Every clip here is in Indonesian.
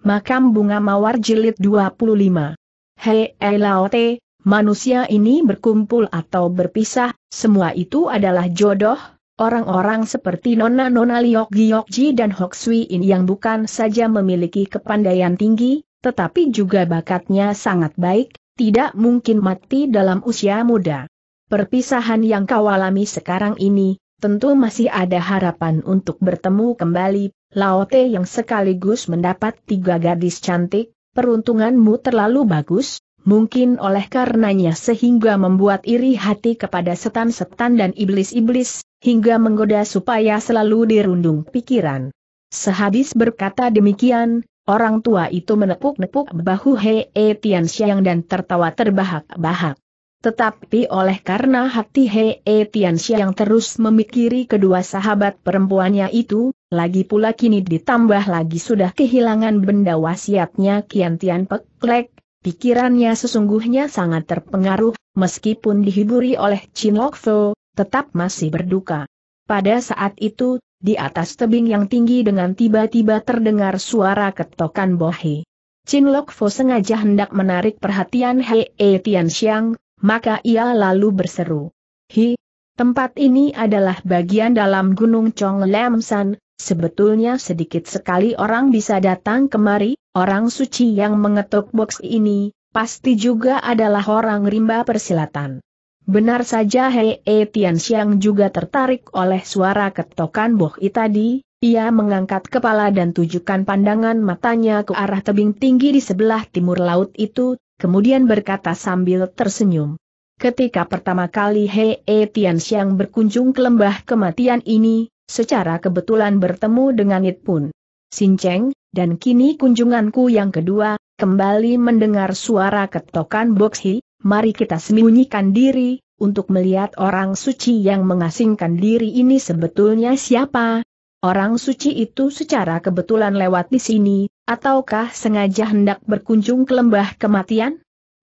Makam Bunga Mawar Jilid 25 Hei Laote, manusia ini berkumpul atau berpisah, semua itu adalah jodoh, orang-orang seperti Nona-Nona Liok Giokji dan Hok Sui In yang bukan saja memiliki kepandaian tinggi, tetapi juga bakatnya sangat baik, tidak mungkin mati dalam usia muda. Perpisahan yang kau alami sekarang ini, tentu masih ada harapan untuk bertemu kembali, Laote yang sekaligus mendapat tiga gadis cantik, peruntunganmu terlalu bagus, mungkin oleh karenanya sehingga membuat iri hati kepada setan-setan dan iblis-iblis, hingga menggoda supaya selalu dirundung pikiran. Sehabis berkata demikian, orang tua itu menepuk-nepuk bahu Hei e Tian Xiang dan tertawa terbahak-bahak. Tetapi oleh karena hati Hei e Tian Xiang terus memikiri kedua sahabat perempuannya itu, lagi pula kini ditambah lagi sudah kehilangan benda wasiatnya Kian Tian Peklek, pikirannya sesungguhnya sangat terpengaruh, meskipun dihiburi oleh Chin Lok Fo, tetap masih berduka. Pada saat itu, di atas tebing yang tinggi dengan tiba-tiba terdengar suara ketokan bohe. Chin Lok Fo sengaja hendak menarik perhatian Hei e Tian Xiang, maka ia lalu berseru. Hi, tempat ini adalah bagian dalam Gunung Chong Lam San, Sebetulnya sedikit sekali orang bisa datang kemari, orang suci yang mengetuk box ini, pasti juga adalah orang rimba persilatan. Benar saja Hei e Xiang juga tertarik oleh suara ketokan box tadi, ia mengangkat kepala dan tujukan pandangan matanya ke arah tebing tinggi di sebelah timur laut itu, kemudian berkata sambil tersenyum. Ketika pertama kali Hei e Xiang berkunjung ke lembah kematian ini, secara kebetulan bertemu dengan It Pun. Sinceng, dan kini kunjunganku yang kedua, kembali mendengar suara ketokan Boxhi, mari kita sembunyikan diri, untuk melihat orang suci yang mengasingkan diri ini sebetulnya siapa. Orang suci itu secara kebetulan lewat di sini, ataukah sengaja hendak berkunjung ke lembah kematian?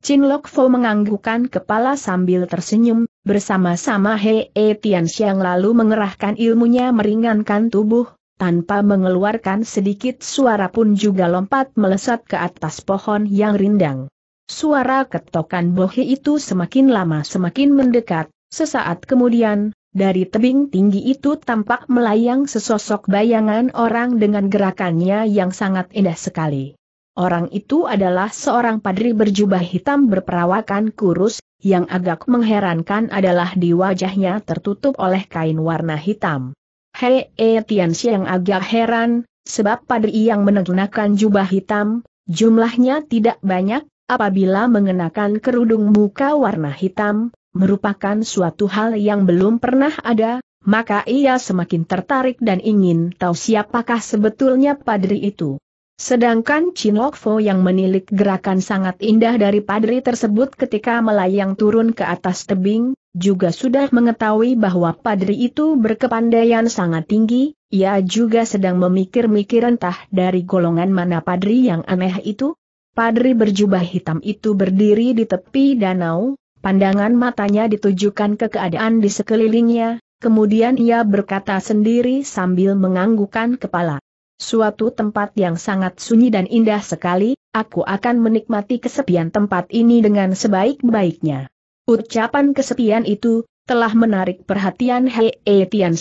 Chin Lok Fo menganggukkan kepala sambil tersenyum, bersama-sama He E Tian Xiang lalu mengerahkan ilmunya meringankan tubuh, tanpa mengeluarkan sedikit suara pun juga lompat melesat ke atas pohon yang rindang. Suara ketokan bohi itu semakin lama semakin mendekat, sesaat kemudian, dari tebing tinggi itu tampak melayang sesosok bayangan orang dengan gerakannya yang sangat indah sekali. Orang itu adalah seorang padri berjubah hitam berperawakan kurus, yang agak mengherankan adalah di wajahnya tertutup oleh kain warna hitam. Hei e eh, Tian yang agak heran, sebab padri yang menggunakan jubah hitam, jumlahnya tidak banyak, apabila mengenakan kerudung muka warna hitam, merupakan suatu hal yang belum pernah ada, maka ia semakin tertarik dan ingin tahu siapakah sebetulnya padri itu. Sedangkan Fo yang menilik gerakan sangat indah dari padri tersebut ketika melayang turun ke atas tebing, juga sudah mengetahui bahwa padri itu berkepandaian sangat tinggi, ia juga sedang memikir-mikir entah dari golongan mana padri yang aneh itu. Padri berjubah hitam itu berdiri di tepi danau, pandangan matanya ditujukan ke keadaan di sekelilingnya, Kemudian ia berkata sendiri sambil menganggukkan kepala. Suatu tempat yang sangat sunyi dan indah sekali, aku akan menikmati kesepian tempat ini dengan sebaik-baiknya. Ucapan kesepian itu, telah menarik perhatian Hei e Tian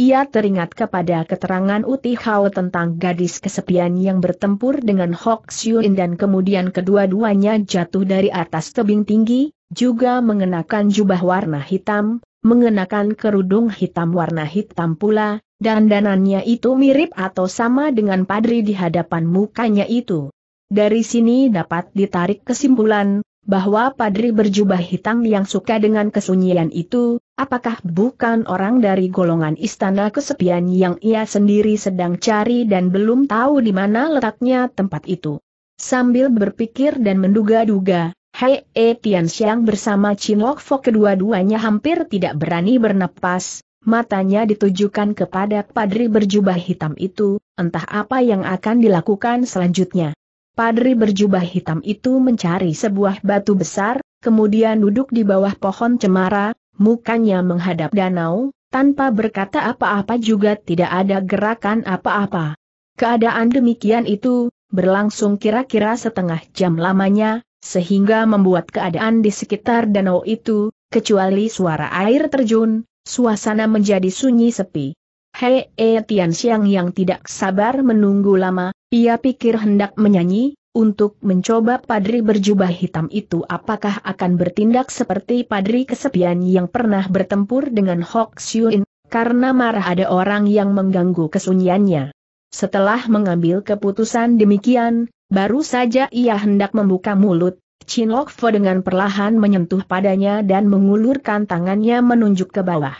ia teringat kepada keterangan Uti Hao tentang gadis kesepian yang bertempur dengan Hok Xiuin dan kemudian kedua-duanya jatuh dari atas tebing tinggi, juga mengenakan jubah warna hitam, mengenakan kerudung hitam warna hitam pula, dandanannya itu mirip atau sama dengan padri di hadapan mukanya itu. Dari sini dapat ditarik kesimpulan, bahwa padri berjubah hitam yang suka dengan kesunyian itu, apakah bukan orang dari golongan istana kesepian yang ia sendiri sedang cari dan belum tahu di mana letaknya tempat itu. Sambil berpikir dan menduga-duga, Hei E Tian Xiang bersama Chin Lok Fok kedua-duanya hampir tidak berani bernapas, Matanya ditujukan kepada padri berjubah hitam itu, entah apa yang akan dilakukan selanjutnya. Padri berjubah hitam itu mencari sebuah batu besar, kemudian duduk di bawah pohon cemara, mukanya menghadap danau, tanpa berkata apa-apa juga tidak ada gerakan apa-apa. Keadaan demikian itu, berlangsung kira-kira setengah jam lamanya, sehingga membuat keadaan di sekitar danau itu, kecuali suara air terjun, Suasana menjadi sunyi sepi. Hei E Tian Xiang yang tidak sabar menunggu lama, ia pikir hendak menyanyi, untuk mencoba padri berjubah hitam itu apakah akan bertindak seperti padri kesepian yang pernah bertempur dengan Hok Xiuin, karena marah ada orang yang mengganggu kesunyiannya. Setelah mengambil keputusan demikian, baru saja ia hendak membuka mulut, Chin Lok Fo dengan perlahan menyentuh padanya dan mengulurkan tangannya menunjuk ke bawah.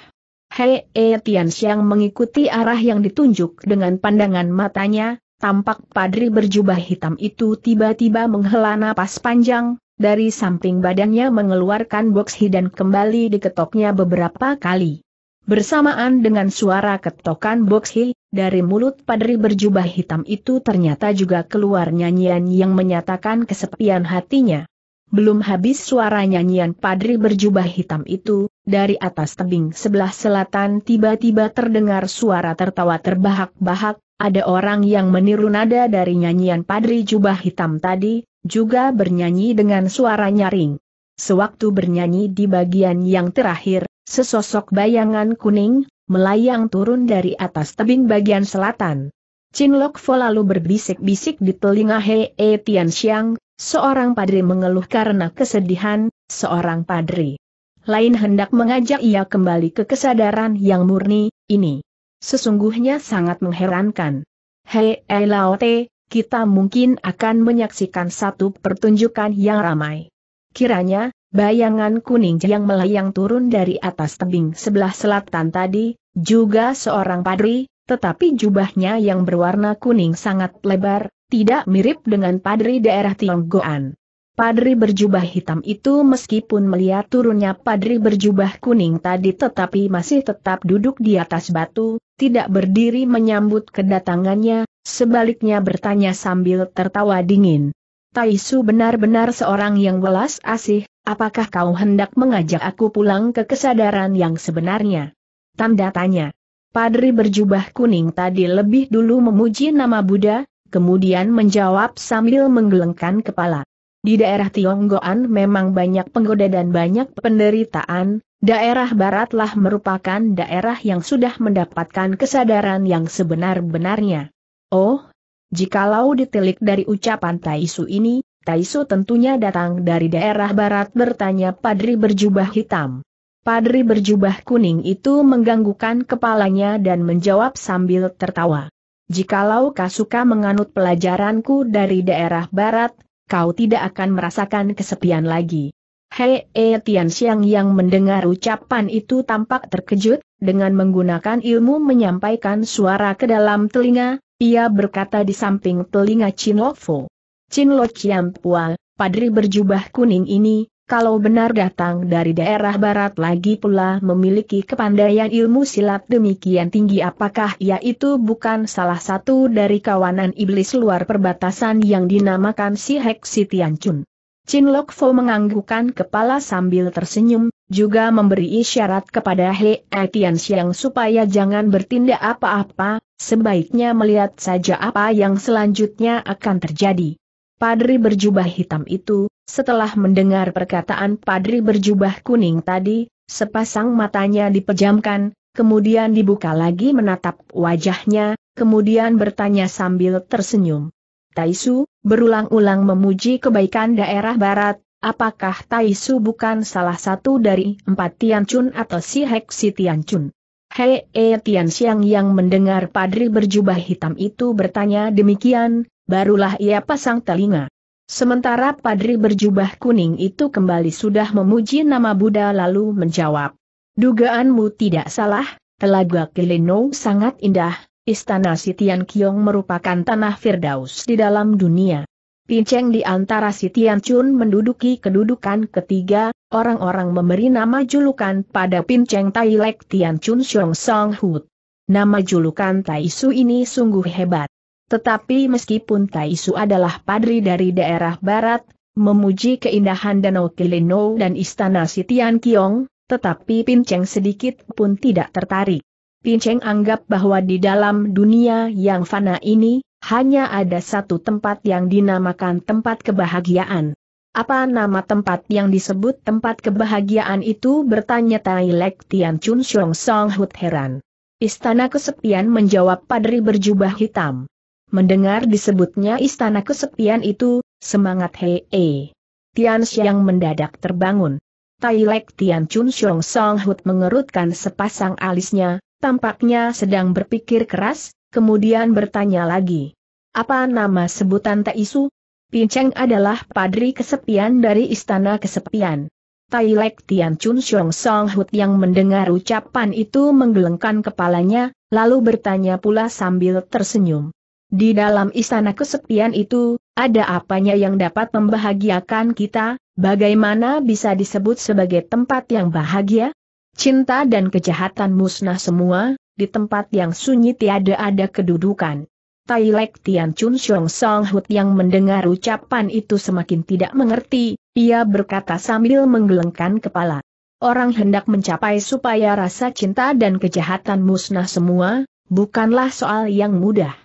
Hei E Tian Xiang mengikuti arah yang ditunjuk dengan pandangan matanya, tampak padri berjubah hitam itu tiba-tiba menghela napas panjang, dari samping badannya mengeluarkan box dan kembali diketoknya beberapa kali. Bersamaan dengan suara ketokan box dari mulut padri berjubah hitam itu ternyata juga keluar nyanyian yang menyatakan kesepian hatinya. Belum habis suara nyanyian padri berjubah hitam itu, dari atas tebing sebelah selatan tiba-tiba terdengar suara tertawa terbahak-bahak, ada orang yang meniru nada dari nyanyian padri jubah hitam tadi, juga bernyanyi dengan suara nyaring. Sewaktu bernyanyi di bagian yang terakhir, sesosok bayangan kuning, melayang turun dari atas tebing bagian selatan. Chin Lok Fo lalu berbisik-bisik di telinga Hei Tian Xiang, Seorang padri mengeluh karena kesedihan, seorang padri lain hendak mengajak ia kembali ke kesadaran yang murni, ini sesungguhnya sangat mengherankan. Hei Elaote, kita mungkin akan menyaksikan satu pertunjukan yang ramai. Kiranya, bayangan kuning yang melayang turun dari atas tebing sebelah selatan tadi, juga seorang padri, tetapi jubahnya yang berwarna kuning sangat lebar, tidak mirip dengan padri daerah Tionggoan. Padri berjubah hitam itu meskipun melihat turunnya padri berjubah kuning tadi tetapi masih tetap duduk di atas batu, tidak berdiri menyambut kedatangannya, sebaliknya bertanya sambil tertawa dingin. Taisu benar-benar seorang yang welas asih, apakah kau hendak mengajak aku pulang ke kesadaran yang sebenarnya? Tanda tanya. Padri berjubah kuning tadi lebih dulu memuji nama Buddha, kemudian menjawab sambil menggelengkan kepala. Di daerah Tionggoan memang banyak penggoda dan banyak penderitaan, daerah baratlah merupakan daerah yang sudah mendapatkan kesadaran yang sebenar-benarnya. Oh, jikalau ditilik dari ucapan Taisu ini, Taisu tentunya datang dari daerah barat bertanya Padri berjubah hitam. Padri berjubah kuning itu mengganggukan kepalanya dan menjawab sambil tertawa jikalau kau suka menganut pelajaranku dari daerah barat, kau tidak akan merasakan kesepian lagi. Hei e Tian Xiang yang mendengar ucapan itu tampak terkejut, dengan menggunakan ilmu menyampaikan suara ke dalam telinga, ia berkata di samping telinga Chin Lo Fo. Chin Lo Chiam Pual, padri berjubah kuning ini, kalau benar datang dari daerah barat lagi pula memiliki kepandaian ilmu silat demikian tinggi apakah yaitu bukan salah satu dari kawanan iblis luar perbatasan yang dinamakan si Hek si Tianchun. Chin Lok Fo menganggukkan kepala sambil tersenyum, juga memberi isyarat kepada He Tian Xiang supaya jangan bertindak apa-apa, sebaiknya melihat saja apa yang selanjutnya akan terjadi. Padri berjubah hitam itu, setelah mendengar perkataan padri berjubah kuning tadi, sepasang matanya dipejamkan, kemudian dibuka lagi menatap wajahnya, kemudian bertanya sambil tersenyum. Taisu, berulang-ulang memuji kebaikan daerah barat, apakah Taisu bukan salah satu dari empat Tianchun atau si Tian Chun? Hei e Tian Xiang yang mendengar padri berjubah hitam itu bertanya demikian, barulah ia pasang telinga. Sementara padri berjubah kuning itu kembali sudah memuji nama Buddha lalu menjawab. Dugaanmu tidak salah, Telaga Kileno sangat indah, Istana Sitian Kiong merupakan tanah Firdaus di dalam dunia. Pinceng di antara Sitian Chun menduduki kedudukan ketiga, orang-orang memberi nama julukan pada Pinceng Tailek Tian Chun Xiong Song Hut. Nama julukan Tai Su ini sungguh hebat. Tetapi meskipun Taisu adalah padri dari daerah barat, memuji keindahan Danau Kilino dan Istana Sitian Kiong, tetapi Pinceng sedikit pun tidak tertarik. Pinceng anggap bahwa di dalam dunia yang fana ini, hanya ada satu tempat yang dinamakan tempat kebahagiaan. Apa nama tempat yang disebut tempat kebahagiaan itu bertanya Tai Lek Tian Chun Song Hut heran. Istana kesepian menjawab padri berjubah hitam. Mendengar disebutnya istana kesepian itu, semangat Hei Hei. Tian Xiang mendadak terbangun. Tai Lek Tian Chun Xiong Song Hut mengerutkan sepasang alisnya, tampaknya sedang berpikir keras, kemudian bertanya lagi. Apa nama sebutan Taisu? Pinceng adalah padri kesepian dari istana kesepian. Tai Lek Tian Chun Xiong Song Hut yang mendengar ucapan itu menggelengkan kepalanya, lalu bertanya pula sambil tersenyum. Di dalam istana kesepian itu, ada apanya yang dapat membahagiakan kita, bagaimana bisa disebut sebagai tempat yang bahagia? Cinta dan kejahatan musnah semua, di tempat yang sunyi tiada ada kedudukan. Tai Lek Tian Chun Xiong Song Hut yang mendengar ucapan itu semakin tidak mengerti, ia berkata sambil menggelengkan kepala. Orang hendak mencapai supaya rasa cinta dan kejahatan musnah semua, bukanlah soal yang mudah.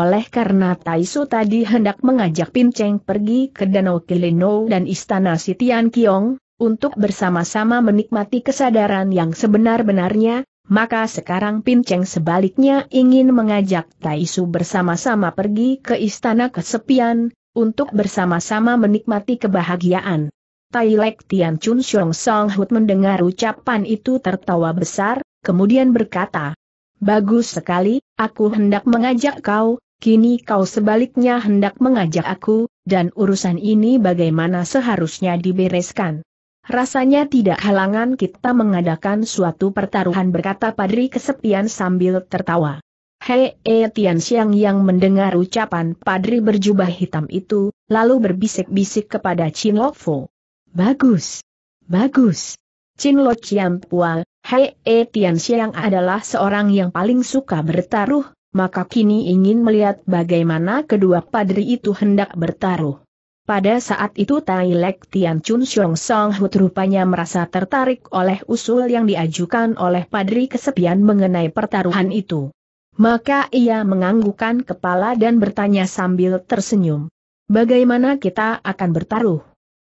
Oleh karena Taisu tadi hendak mengajak Pin Cheng pergi ke Danau Kilino dan Istana Sitian Kiong, untuk bersama-sama menikmati kesadaran yang sebenar-benarnya, maka sekarang Pin Cheng sebaliknya ingin mengajak Taisu bersama-sama pergi ke Istana Kesepian, untuk bersama-sama menikmati kebahagiaan. Tai Lek Tian Chun Xiong Song Hut mendengar ucapan itu tertawa besar, kemudian berkata, Bagus sekali, aku hendak mengajak kau, kini kau sebaliknya hendak mengajak aku, dan urusan ini bagaimana seharusnya dibereskan. Rasanya tidak halangan kita mengadakan suatu pertaruhan berkata Padri kesepian sambil tertawa. Hei e Tian Xiang yang mendengar ucapan Padri berjubah hitam itu, lalu berbisik-bisik kepada Chin Lo Fo. Bagus! Bagus! Chin Lo Chiam Pua, Hei e Tian Xiang adalah seorang yang paling suka bertaruh, maka kini ingin melihat bagaimana kedua padri itu hendak bertaruh. Pada saat itu Tai Lek Tian Chun Xiong Song Hut rupanya merasa tertarik oleh usul yang diajukan oleh padri kesepian mengenai pertaruhan itu. Maka ia menganggukkan kepala dan bertanya sambil tersenyum. Bagaimana kita akan bertaruh?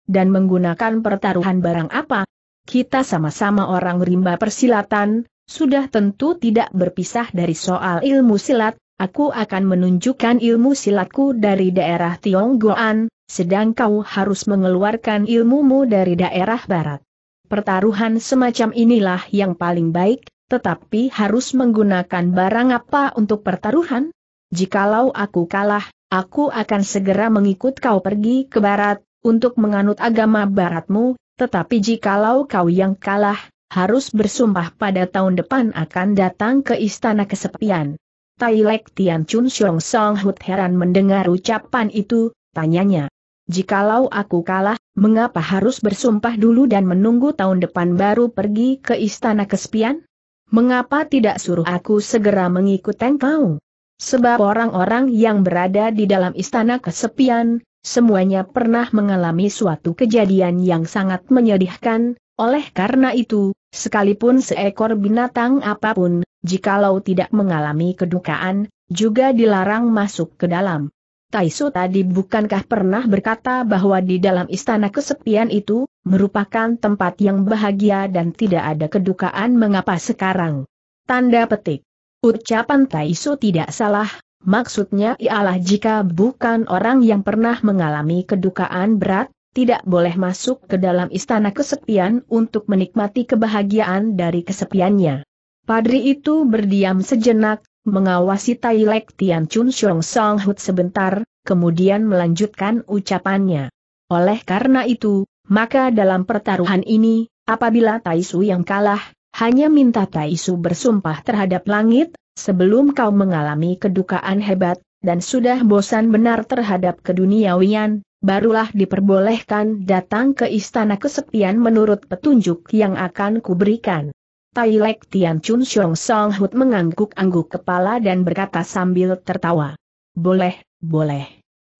Dan menggunakan pertaruhan barang apa? Kita sama-sama orang rimba persilatan, sudah tentu tidak berpisah dari soal ilmu silat, aku akan menunjukkan ilmu silatku dari daerah Tionggoan, sedang kau harus mengeluarkan ilmumu dari daerah barat. Pertaruhan semacam inilah yang paling baik, tetapi harus menggunakan barang apa untuk pertaruhan? Jikalau aku kalah, aku akan segera mengikut kau pergi ke barat, untuk menganut agama baratmu, tetapi jikalau kau yang kalah, harus bersumpah pada tahun depan akan datang ke istana kesepian. Tai Lek Tian Chun Xiong Song Hut heran mendengar ucapan itu, tanyanya. Jikalau aku kalah, mengapa harus bersumpah dulu dan menunggu tahun depan baru pergi ke istana kesepian? Mengapa tidak suruh aku segera mengikut engkau? Sebab orang-orang yang berada di dalam istana kesepian, semuanya pernah mengalami suatu kejadian yang sangat menyedihkan, oleh karena itu, sekalipun seekor binatang apapun, jikalau tidak mengalami kedukaan, juga dilarang masuk ke dalam. Taisu tadi bukankah pernah berkata bahwa di dalam istana kesepian itu, merupakan tempat yang bahagia dan tidak ada kedukaan mengapa sekarang? Tanda petik. Ucapan Taisu tidak salah, maksudnya ialah jika bukan orang yang pernah mengalami kedukaan berat, tidak boleh masuk ke dalam istana kesepian untuk menikmati kebahagiaan dari kesepiannya. Padri itu berdiam sejenak, mengawasi Tai Lek Tian Chun Xiong Song Hut sebentar, kemudian melanjutkan ucapannya. Oleh karena itu, maka dalam pertaruhan ini, apabila Tai Su yang kalah, hanya minta Tai Su bersumpah terhadap langit, sebelum kau mengalami kedukaan hebat, dan sudah bosan benar terhadap keduniawian, barulah diperbolehkan datang ke istana kesepian menurut petunjuk yang akan kuberikan. Lek Tian Chun Xiong Song Hut mengangguk-angguk kepala dan berkata sambil tertawa. Boleh, boleh.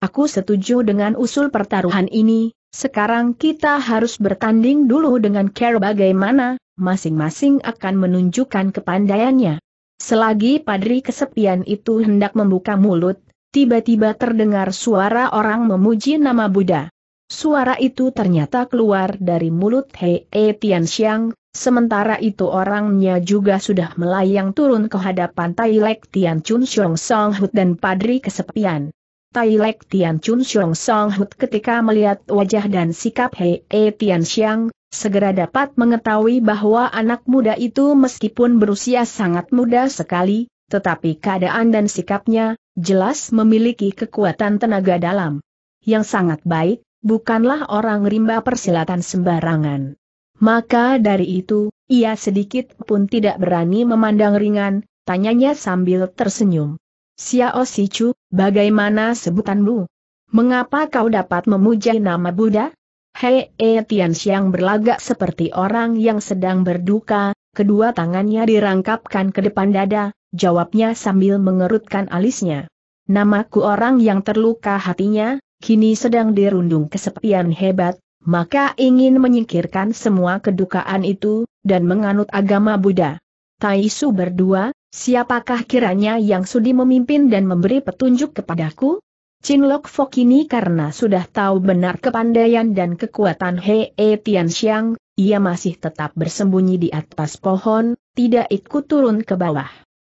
Aku setuju dengan usul pertaruhan ini, sekarang kita harus bertanding dulu dengan care bagaimana, masing-masing akan menunjukkan kepandaiannya. Selagi padri kesepian itu hendak membuka mulut, tiba-tiba terdengar suara orang memuji nama Buddha. Suara itu ternyata keluar dari mulut Hei e Xiang, sementara itu orangnya juga sudah melayang turun ke hadapan Tai Lek Tian Chun Xiong Song Hut dan Padri Kesepian. Tai Lek Tian Chun Xiong Song Hut ketika melihat wajah dan sikap Hei e Xiang, segera dapat mengetahui bahwa anak muda itu meskipun berusia sangat muda sekali, tetapi keadaan dan sikapnya, jelas memiliki kekuatan tenaga dalam. Yang sangat baik, bukanlah orang rimba persilatan sembarangan. Maka dari itu, ia sedikit pun tidak berani memandang ringan, tanyanya sambil tersenyum. Xiao Sichu, bagaimana sebutanmu? Mengapa kau dapat memuja nama Buddha? Hei e Tian Xiang berlagak seperti orang yang sedang berduka, kedua tangannya dirangkapkan ke depan dada, jawabnya sambil mengerutkan alisnya. Namaku orang yang terluka hatinya, kini sedang dirundung kesepian hebat, maka ingin menyingkirkan semua kedukaan itu, dan menganut agama Buddha. Taisu berdua, siapakah kiranya yang sudi memimpin dan memberi petunjuk kepadaku? Cinlok Fok ini karena sudah tahu benar kepandaian dan kekuatan Hei e Tian Xiang, ia masih tetap bersembunyi di atas pohon, tidak ikut turun ke bawah.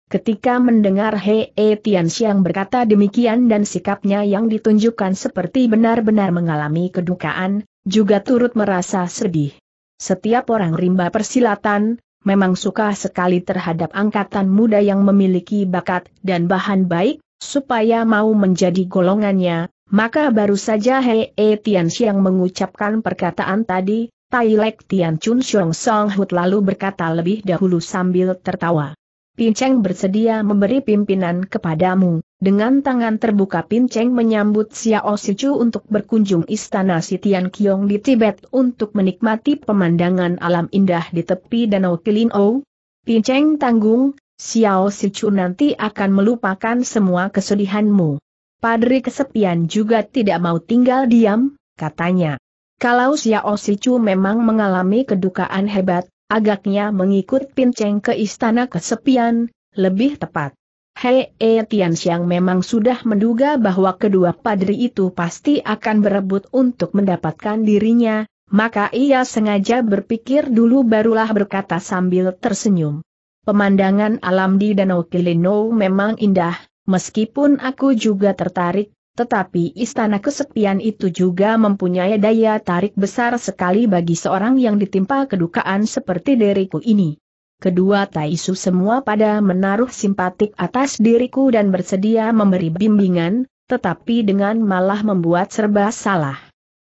Ketika mendengar Hei e Tian Xiang berkata demikian dan sikapnya yang ditunjukkan seperti benar-benar mengalami kedukaan, juga turut merasa sedih. Setiap orang rimba persilatan, memang suka sekali terhadap angkatan muda yang memiliki bakat dan bahan baik, supaya mau menjadi golongannya, maka baru saja Hei e Tian Xiang mengucapkan perkataan tadi, Tai Lek Tian Chun Xiong Song Hut lalu berkata lebih dahulu sambil tertawa. Pinceng bersedia memberi pimpinan kepadamu. Dengan tangan terbuka Pinceng menyambut Xiao Sichu untuk berkunjung istana Sitian Kiong di Tibet untuk menikmati pemandangan alam indah di tepi Danau Kilinau. Pinceng tanggung, Xiao Sichu nanti akan melupakan semua kesedihanmu. Padri kesepian juga tidak mau tinggal diam, katanya. Kalau Xiao Sichu memang mengalami kedukaan hebat, Agaknya mengikut pinceng ke istana kesepian, lebih tepat. Hei e eh, Tian memang sudah menduga bahwa kedua padri itu pasti akan berebut untuk mendapatkan dirinya, maka ia sengaja berpikir dulu barulah berkata sambil tersenyum. Pemandangan alam di Danau Kilino memang indah, meskipun aku juga tertarik, tetapi istana kesepian itu juga mempunyai daya tarik besar sekali bagi seorang yang ditimpa kedukaan seperti diriku ini. Kedua Taisu semua pada menaruh simpatik atas diriku dan bersedia memberi bimbingan, tetapi dengan malah membuat serba salah.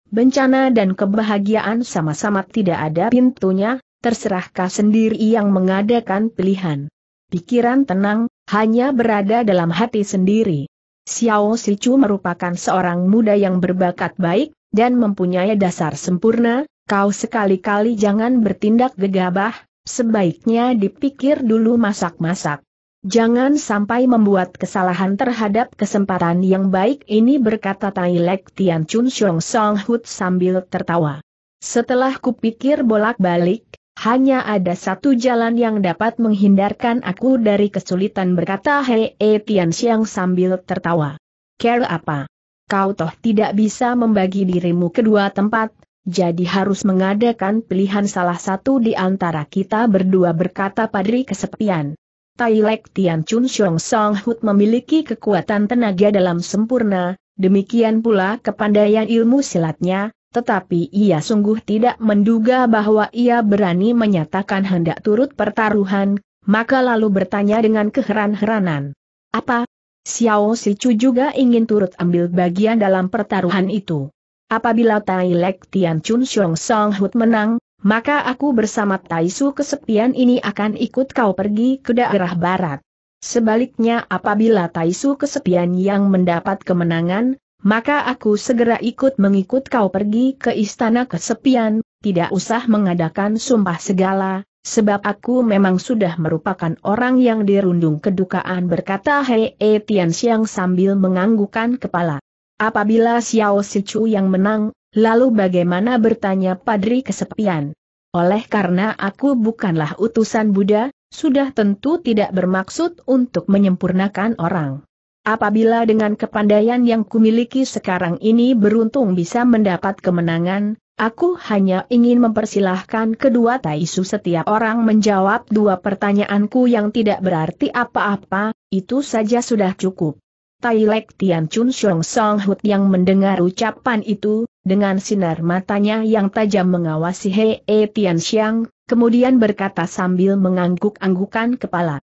Bencana dan kebahagiaan sama-sama tidak ada pintunya, terserahkah sendiri yang mengadakan pilihan. Pikiran tenang, hanya berada dalam hati sendiri. Xiao Sichu merupakan seorang muda yang berbakat baik, dan mempunyai dasar sempurna, kau sekali-kali jangan bertindak gegabah, sebaiknya dipikir dulu masak-masak. Jangan sampai membuat kesalahan terhadap kesempatan yang baik ini berkata Tai Lek Tian Chun Xiong Song Hut sambil tertawa. Setelah kupikir bolak-balik, hanya ada satu jalan yang dapat menghindarkan aku dari kesulitan berkata Hei e Tian Xiang sambil tertawa. Care apa? Kau toh tidak bisa membagi dirimu kedua tempat, jadi harus mengadakan pilihan salah satu di antara kita berdua berkata padri kesepian. Tailek Tian Chun Xiong Song Hut memiliki kekuatan tenaga dalam sempurna, demikian pula kepandaian ilmu silatnya, tetapi ia sungguh tidak menduga bahwa ia berani menyatakan hendak turut pertaruhan, maka lalu bertanya dengan keheran-heranan. Apa? Xiao Sichu juga ingin turut ambil bagian dalam pertaruhan itu. Apabila Tai Lek Tian Chun Xiong Song Hut menang, maka aku bersama Tai Su kesepian ini akan ikut kau pergi ke daerah barat. Sebaliknya apabila Tai Su kesepian yang mendapat kemenangan, maka aku segera ikut mengikut kau pergi ke istana kesepian, tidak usah mengadakan sumpah segala, sebab aku memang sudah merupakan orang yang dirundung kedukaan berkata Hei e Tian Xiang sambil menganggukan kepala. Apabila Xiao Sichu yang menang, lalu bagaimana bertanya Padri kesepian? Oleh karena aku bukanlah utusan Buddha, sudah tentu tidak bermaksud untuk menyempurnakan orang. Apabila dengan kepandaian yang kumiliki sekarang ini beruntung bisa mendapat kemenangan, aku hanya ingin mempersilahkan kedua Taisu setiap orang menjawab dua pertanyaanku yang tidak berarti apa-apa, itu saja sudah cukup. Tailek Tian Chun Xiong Song Hut yang mendengar ucapan itu, dengan sinar matanya yang tajam mengawasi Hei e Tian Xiang, kemudian berkata sambil mengangguk-anggukan kepala.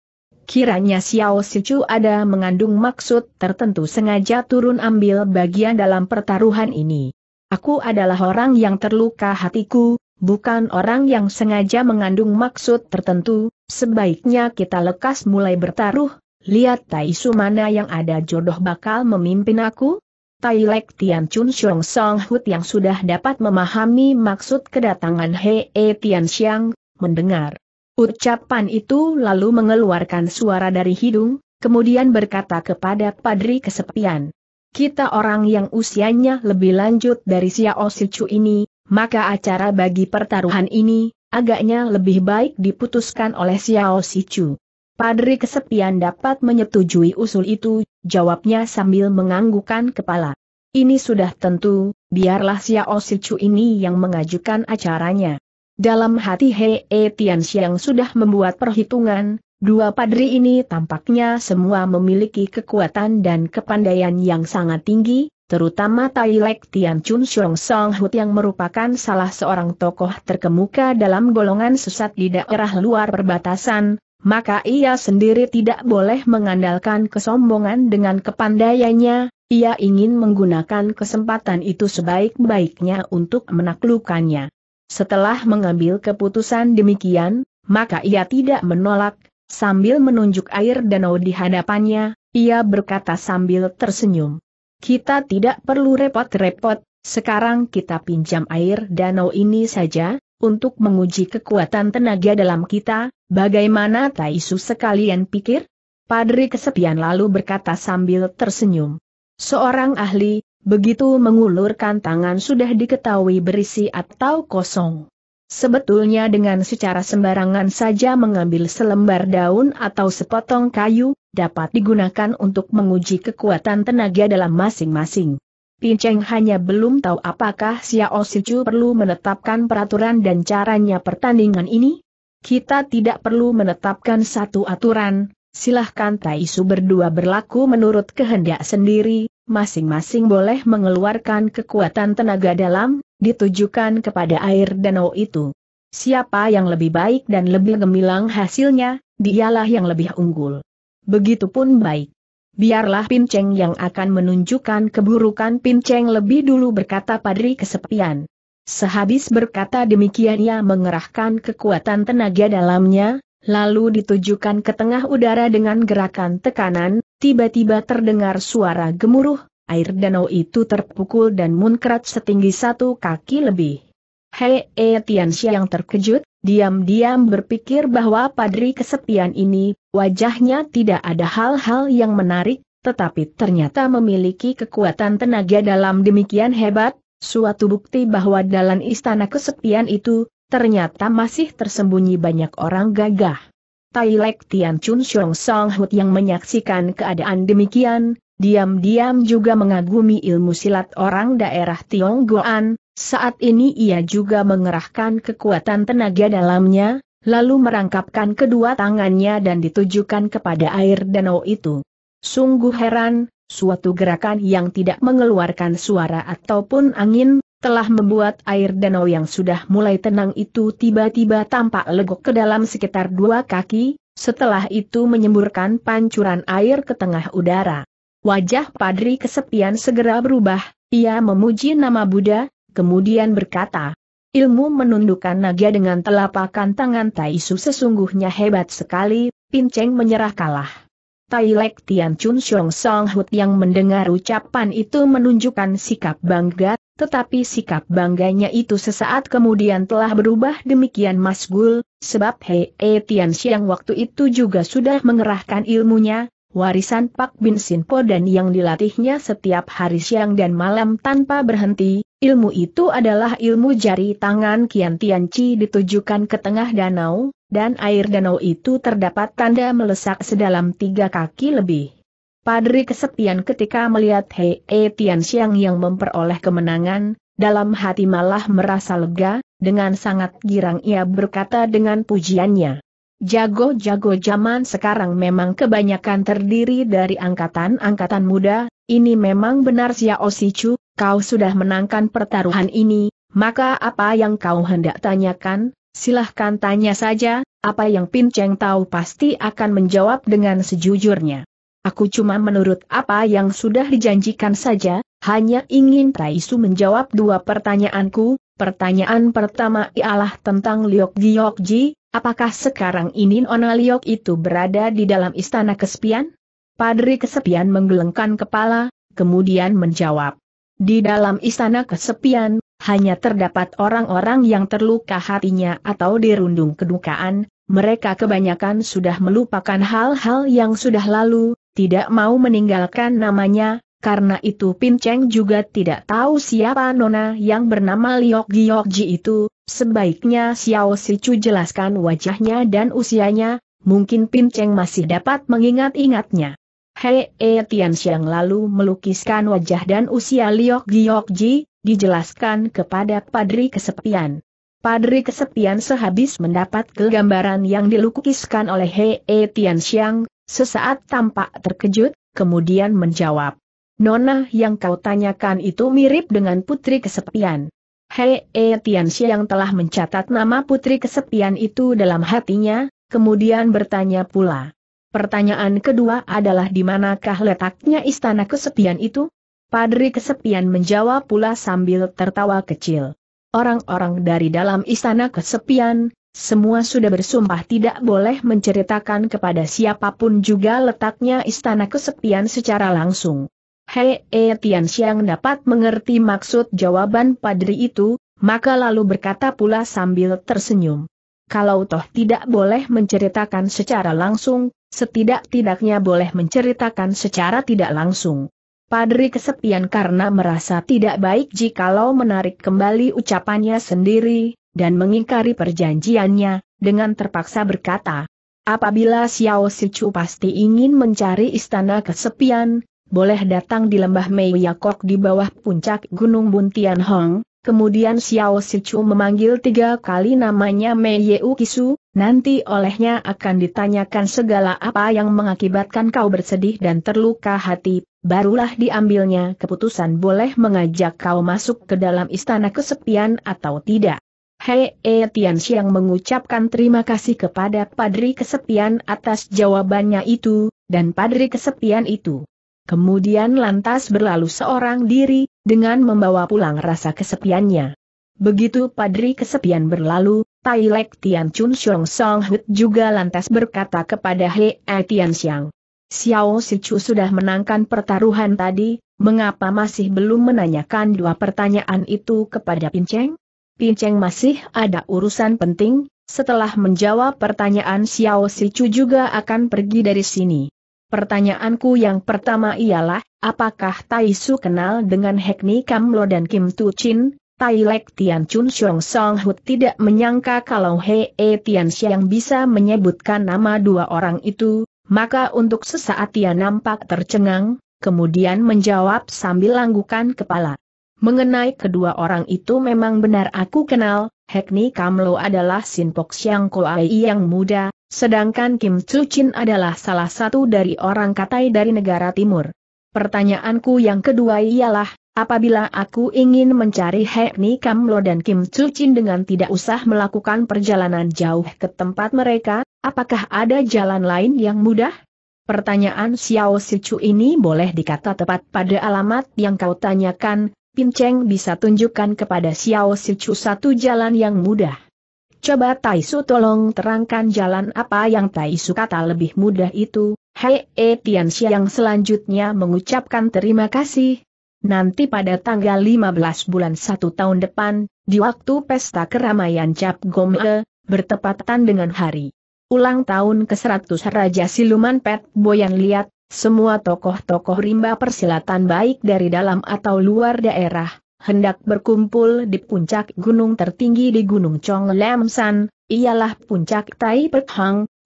Kiranya Xiao Sichu ada mengandung maksud tertentu sengaja turun ambil bagian dalam pertaruhan ini. Aku adalah orang yang terluka hatiku, bukan orang yang sengaja mengandung maksud tertentu, sebaiknya kita lekas mulai bertaruh, lihat Tai Su mana yang ada jodoh bakal memimpin aku? Tai Lek Tian Chun Xiong Song Hut yang sudah dapat memahami maksud kedatangan Hei e Tian Xiang, mendengar Ucapan itu lalu mengeluarkan suara dari hidung, kemudian berkata kepada Padri kesepian. Kita orang yang usianya lebih lanjut dari Xiao Sichu ini, maka acara bagi pertaruhan ini, agaknya lebih baik diputuskan oleh Xiao Sichu. Padri kesepian dapat menyetujui usul itu, jawabnya sambil menganggukkan kepala. Ini sudah tentu, biarlah Xiao Sichu ini yang mengajukan acaranya. Dalam hati Hei e Tianxiang sudah membuat perhitungan, dua padri ini tampaknya semua memiliki kekuatan dan kepandaian yang sangat tinggi, terutama Tai Lek Tian Chun Xiong Song Hut yang merupakan salah seorang tokoh terkemuka dalam golongan sesat di daerah luar perbatasan, maka ia sendiri tidak boleh mengandalkan kesombongan dengan kepandaiannya, ia ingin menggunakan kesempatan itu sebaik-baiknya untuk menaklukkannya. Setelah mengambil keputusan demikian, maka ia tidak menolak, sambil menunjuk air danau di hadapannya, ia berkata sambil tersenyum. Kita tidak perlu repot-repot, sekarang kita pinjam air danau ini saja, untuk menguji kekuatan tenaga dalam kita, bagaimana Taisu sekalian pikir? Padri kesepian lalu berkata sambil tersenyum. Seorang ahli, Begitu mengulurkan tangan sudah diketahui berisi atau kosong. Sebetulnya dengan secara sembarangan saja mengambil selembar daun atau sepotong kayu, dapat digunakan untuk menguji kekuatan tenaga dalam masing-masing. Pinceng hanya belum tahu apakah Xiao Sichu perlu menetapkan peraturan dan caranya pertandingan ini? Kita tidak perlu menetapkan satu aturan, silahkan Taisu berdua berlaku menurut kehendak sendiri, masing-masing boleh mengeluarkan kekuatan tenaga dalam, ditujukan kepada air danau itu. Siapa yang lebih baik dan lebih gemilang hasilnya, dialah yang lebih unggul. Begitupun baik. Biarlah Pinceng yang akan menunjukkan keburukan Pinceng lebih dulu berkata padri kesepian. Sehabis berkata demikian ia mengerahkan kekuatan tenaga dalamnya, lalu ditujukan ke tengah udara dengan gerakan tekanan, tiba-tiba terdengar suara gemuruh, air danau itu terpukul dan munkrat setinggi satu kaki lebih. Hei e eh, Tianxia yang terkejut, diam-diam berpikir bahwa padri kesepian ini, wajahnya tidak ada hal-hal yang menarik, tetapi ternyata memiliki kekuatan tenaga dalam demikian hebat, suatu bukti bahwa dalam istana kesepian itu, ternyata masih tersembunyi banyak orang gagah. Tai Lek Tian Chun Xiong Song Hut yang menyaksikan keadaan demikian, diam-diam juga mengagumi ilmu silat orang daerah Tiong Tionggoan, saat ini ia juga mengerahkan kekuatan tenaga dalamnya, lalu merangkapkan kedua tangannya dan ditujukan kepada air danau itu. Sungguh heran, suatu gerakan yang tidak mengeluarkan suara ataupun angin, telah membuat air danau yang sudah mulai tenang itu tiba-tiba tampak legok ke dalam sekitar dua kaki, setelah itu menyemburkan pancuran air ke tengah udara. Wajah Padri kesepian segera berubah, ia memuji nama Buddha, kemudian berkata, Ilmu menundukkan naga dengan telapakan tangan Taisu sesungguhnya hebat sekali, Pinceng menyerah kalah. Tai Lek Tian Chun Xiong Song Hut yang mendengar ucapan itu menunjukkan sikap bangga, tetapi sikap bangganya itu sesaat kemudian telah berubah demikian Mas Gul, sebab Hei e Tian Xiang waktu itu juga sudah mengerahkan ilmunya, warisan Pak Bin Sin Po dan yang dilatihnya setiap hari siang dan malam tanpa berhenti, ilmu itu adalah ilmu jari tangan Kian Chi ditujukan ke tengah danau, dan air danau itu terdapat tanda melesak sedalam tiga kaki lebih. Padri kesepian ketika melihat Hei e Tian Xiang yang memperoleh kemenangan, dalam hati malah merasa lega, dengan sangat girang ia berkata dengan pujiannya. Jago-jago zaman sekarang memang kebanyakan terdiri dari angkatan-angkatan muda, ini memang benar Xiao Sichu, kau sudah menangkan pertaruhan ini, maka apa yang kau hendak tanyakan, Silahkan tanya saja, apa yang Pin Cheng tahu pasti akan menjawab dengan sejujurnya. Aku cuma menurut apa yang sudah dijanjikan saja, hanya ingin Su menjawab dua pertanyaanku. Pertanyaan pertama ialah tentang Liok Giokji, apakah sekarang ini Nona Liok itu berada di dalam istana kesepian? Padri kesepian menggelengkan kepala, kemudian menjawab. Di dalam istana kesepian, hanya terdapat orang-orang yang terluka hatinya atau dirundung kedukaan, mereka kebanyakan sudah melupakan hal-hal yang sudah lalu, tidak mau meninggalkan namanya, karena itu Pinceng juga tidak tahu siapa nona yang bernama Liok Ji itu, sebaiknya Xiao Si Sichu jelaskan wajahnya dan usianya, mungkin Pinceng masih dapat mengingat-ingatnya. Hei E Tian Xiang lalu melukiskan wajah dan usia Liok Giok Ji, dijelaskan kepada Padri Kesepian. Padri Kesepian sehabis mendapat kegambaran yang dilukiskan oleh Hei E Tian Xiang, sesaat tampak terkejut, kemudian menjawab. Nona yang kau tanyakan itu mirip dengan Putri Kesepian. Hei E Tian yang telah mencatat nama Putri Kesepian itu dalam hatinya, kemudian bertanya pula. Pertanyaan kedua adalah di manakah letaknya istana kesepian itu? Padri kesepian menjawab pula sambil tertawa kecil. Orang-orang dari dalam istana kesepian, semua sudah bersumpah tidak boleh menceritakan kepada siapapun juga letaknya istana kesepian secara langsung. Hei e, Tian Xiang dapat mengerti maksud jawaban padri itu, maka lalu berkata pula sambil tersenyum. Kalau toh tidak boleh menceritakan secara langsung, setidak-tidaknya boleh menceritakan secara tidak langsung. Padri kesepian karena merasa tidak baik jikalau menarik kembali ucapannya sendiri, dan mengingkari perjanjiannya, dengan terpaksa berkata, apabila Xiao Sichu pasti ingin mencari istana kesepian, boleh datang di lembah Mei Yakok di bawah puncak Gunung Buntian Hong, Kemudian Xiao Sichu memanggil tiga kali namanya Mei Yeu Kisu, Nanti olehnya akan ditanyakan segala apa yang mengakibatkan kau bersedih dan terluka hati, barulah diambilnya keputusan boleh mengajak kau masuk ke dalam istana kesepian atau tidak. Hei E Tian Xiang mengucapkan terima kasih kepada Padri Kesepian atas jawabannya itu, dan Padri Kesepian itu. Kemudian lantas berlalu seorang diri, dengan membawa pulang rasa kesepiannya. Begitu Padri Kesepian berlalu, Tai Lek Tian Chun Xiong Song Hut juga lantas berkata kepada He e Tian Xiang. Xiao Si Chu sudah menangkan pertaruhan tadi, mengapa masih belum menanyakan dua pertanyaan itu kepada Pin Cheng? Pin Cheng masih ada urusan penting, setelah menjawab pertanyaan Xiao Si Chu juga akan pergi dari sini. Pertanyaanku yang pertama ialah, apakah Tai Su kenal dengan Ni Kam Lo dan Kim Tu Chin? Tai Lek Tian Chun Xiong Song Hu tidak menyangka kalau He E Tian Xiang bisa menyebutkan nama dua orang itu, maka untuk sesaat ia nampak tercengang, kemudian menjawab sambil langgukan kepala. Mengenai kedua orang itu memang benar aku kenal, Hekni Kamlo adalah Xiang Siang Koai yang muda, sedangkan Kim Chu Chin adalah salah satu dari orang Katai dari negara timur. Pertanyaanku yang kedua ialah, Apabila aku ingin mencari Hekni Kamlo dan Kim Chucin dengan tidak usah melakukan perjalanan jauh ke tempat mereka, apakah ada jalan lain yang mudah? Pertanyaan Xiao Sichu ini boleh dikata tepat pada alamat yang kau tanyakan, Pin Cheng bisa tunjukkan kepada Xiao Sichu satu jalan yang mudah. Coba Taisu tolong terangkan jalan apa yang Taisu kata lebih mudah itu, Hei E Tianxia yang selanjutnya mengucapkan terima kasih, Nanti pada tanggal 15 bulan 1 tahun depan, di waktu pesta keramaian Cap Gome, bertepatan dengan hari ulang tahun ke-100 Raja Siluman Pet Boyan lihat, semua tokoh-tokoh rimba persilatan baik dari dalam atau luar daerah, hendak berkumpul di puncak gunung tertinggi di Gunung Chong Lamsan, ialah puncak Tai Pet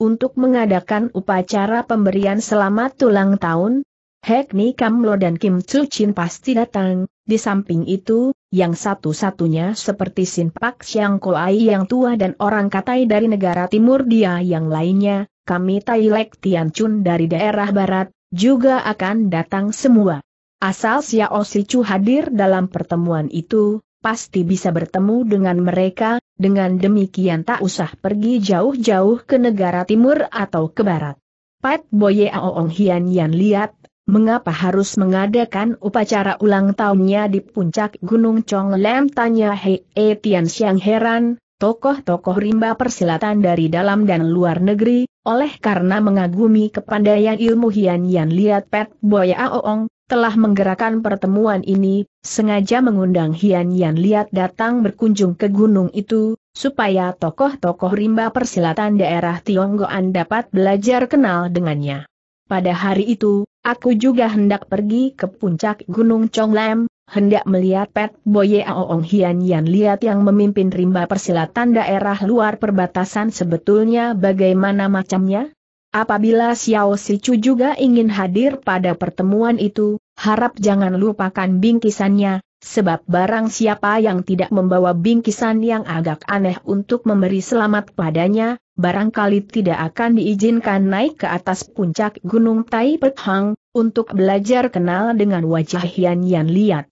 untuk mengadakan upacara pemberian selamat ulang tahun, Hek Kam Kamlo dan Kim Chu Chin pasti datang, di samping itu, yang satu-satunya seperti Sin Pak Siang Ko Ai yang tua dan orang katai dari negara timur dia yang lainnya, kami Tai Lek Tian Chun dari daerah barat, juga akan datang semua. Asal Xiao Chu hadir dalam pertemuan itu, pasti bisa bertemu dengan mereka, dengan demikian tak usah pergi jauh-jauh ke negara timur atau ke barat. Pat Boye Aoong Hian Yan lihat, Mengapa harus mengadakan upacara ulang tahunnya di puncak Gunung Chonglem? Tanya Hei e Tian Xiang heran, tokoh-tokoh rimba persilatan dari dalam dan luar negeri, oleh karena mengagumi kepandaian ilmu Hian Yan Liat Pet Boya Aoong, telah menggerakkan pertemuan ini, sengaja mengundang Hian Yan Liat datang berkunjung ke gunung itu, supaya tokoh-tokoh rimba persilatan daerah Tionggoan dapat belajar kenal dengannya. Pada hari itu, aku juga hendak pergi ke puncak Gunung Chonglem, hendak melihat Pet Boye Aoong Hian Yan Liat yang memimpin rimba persilatan daerah luar perbatasan sebetulnya bagaimana macamnya? Apabila Xiao Sichu juga ingin hadir pada pertemuan itu, harap jangan lupakan bingkisannya, sebab barang siapa yang tidak membawa bingkisan yang agak aneh untuk memberi selamat padanya, barangkali tidak akan diizinkan naik ke atas puncak Gunung Tai Pek Hang, untuk belajar kenal dengan wajah Hian Yan Liat.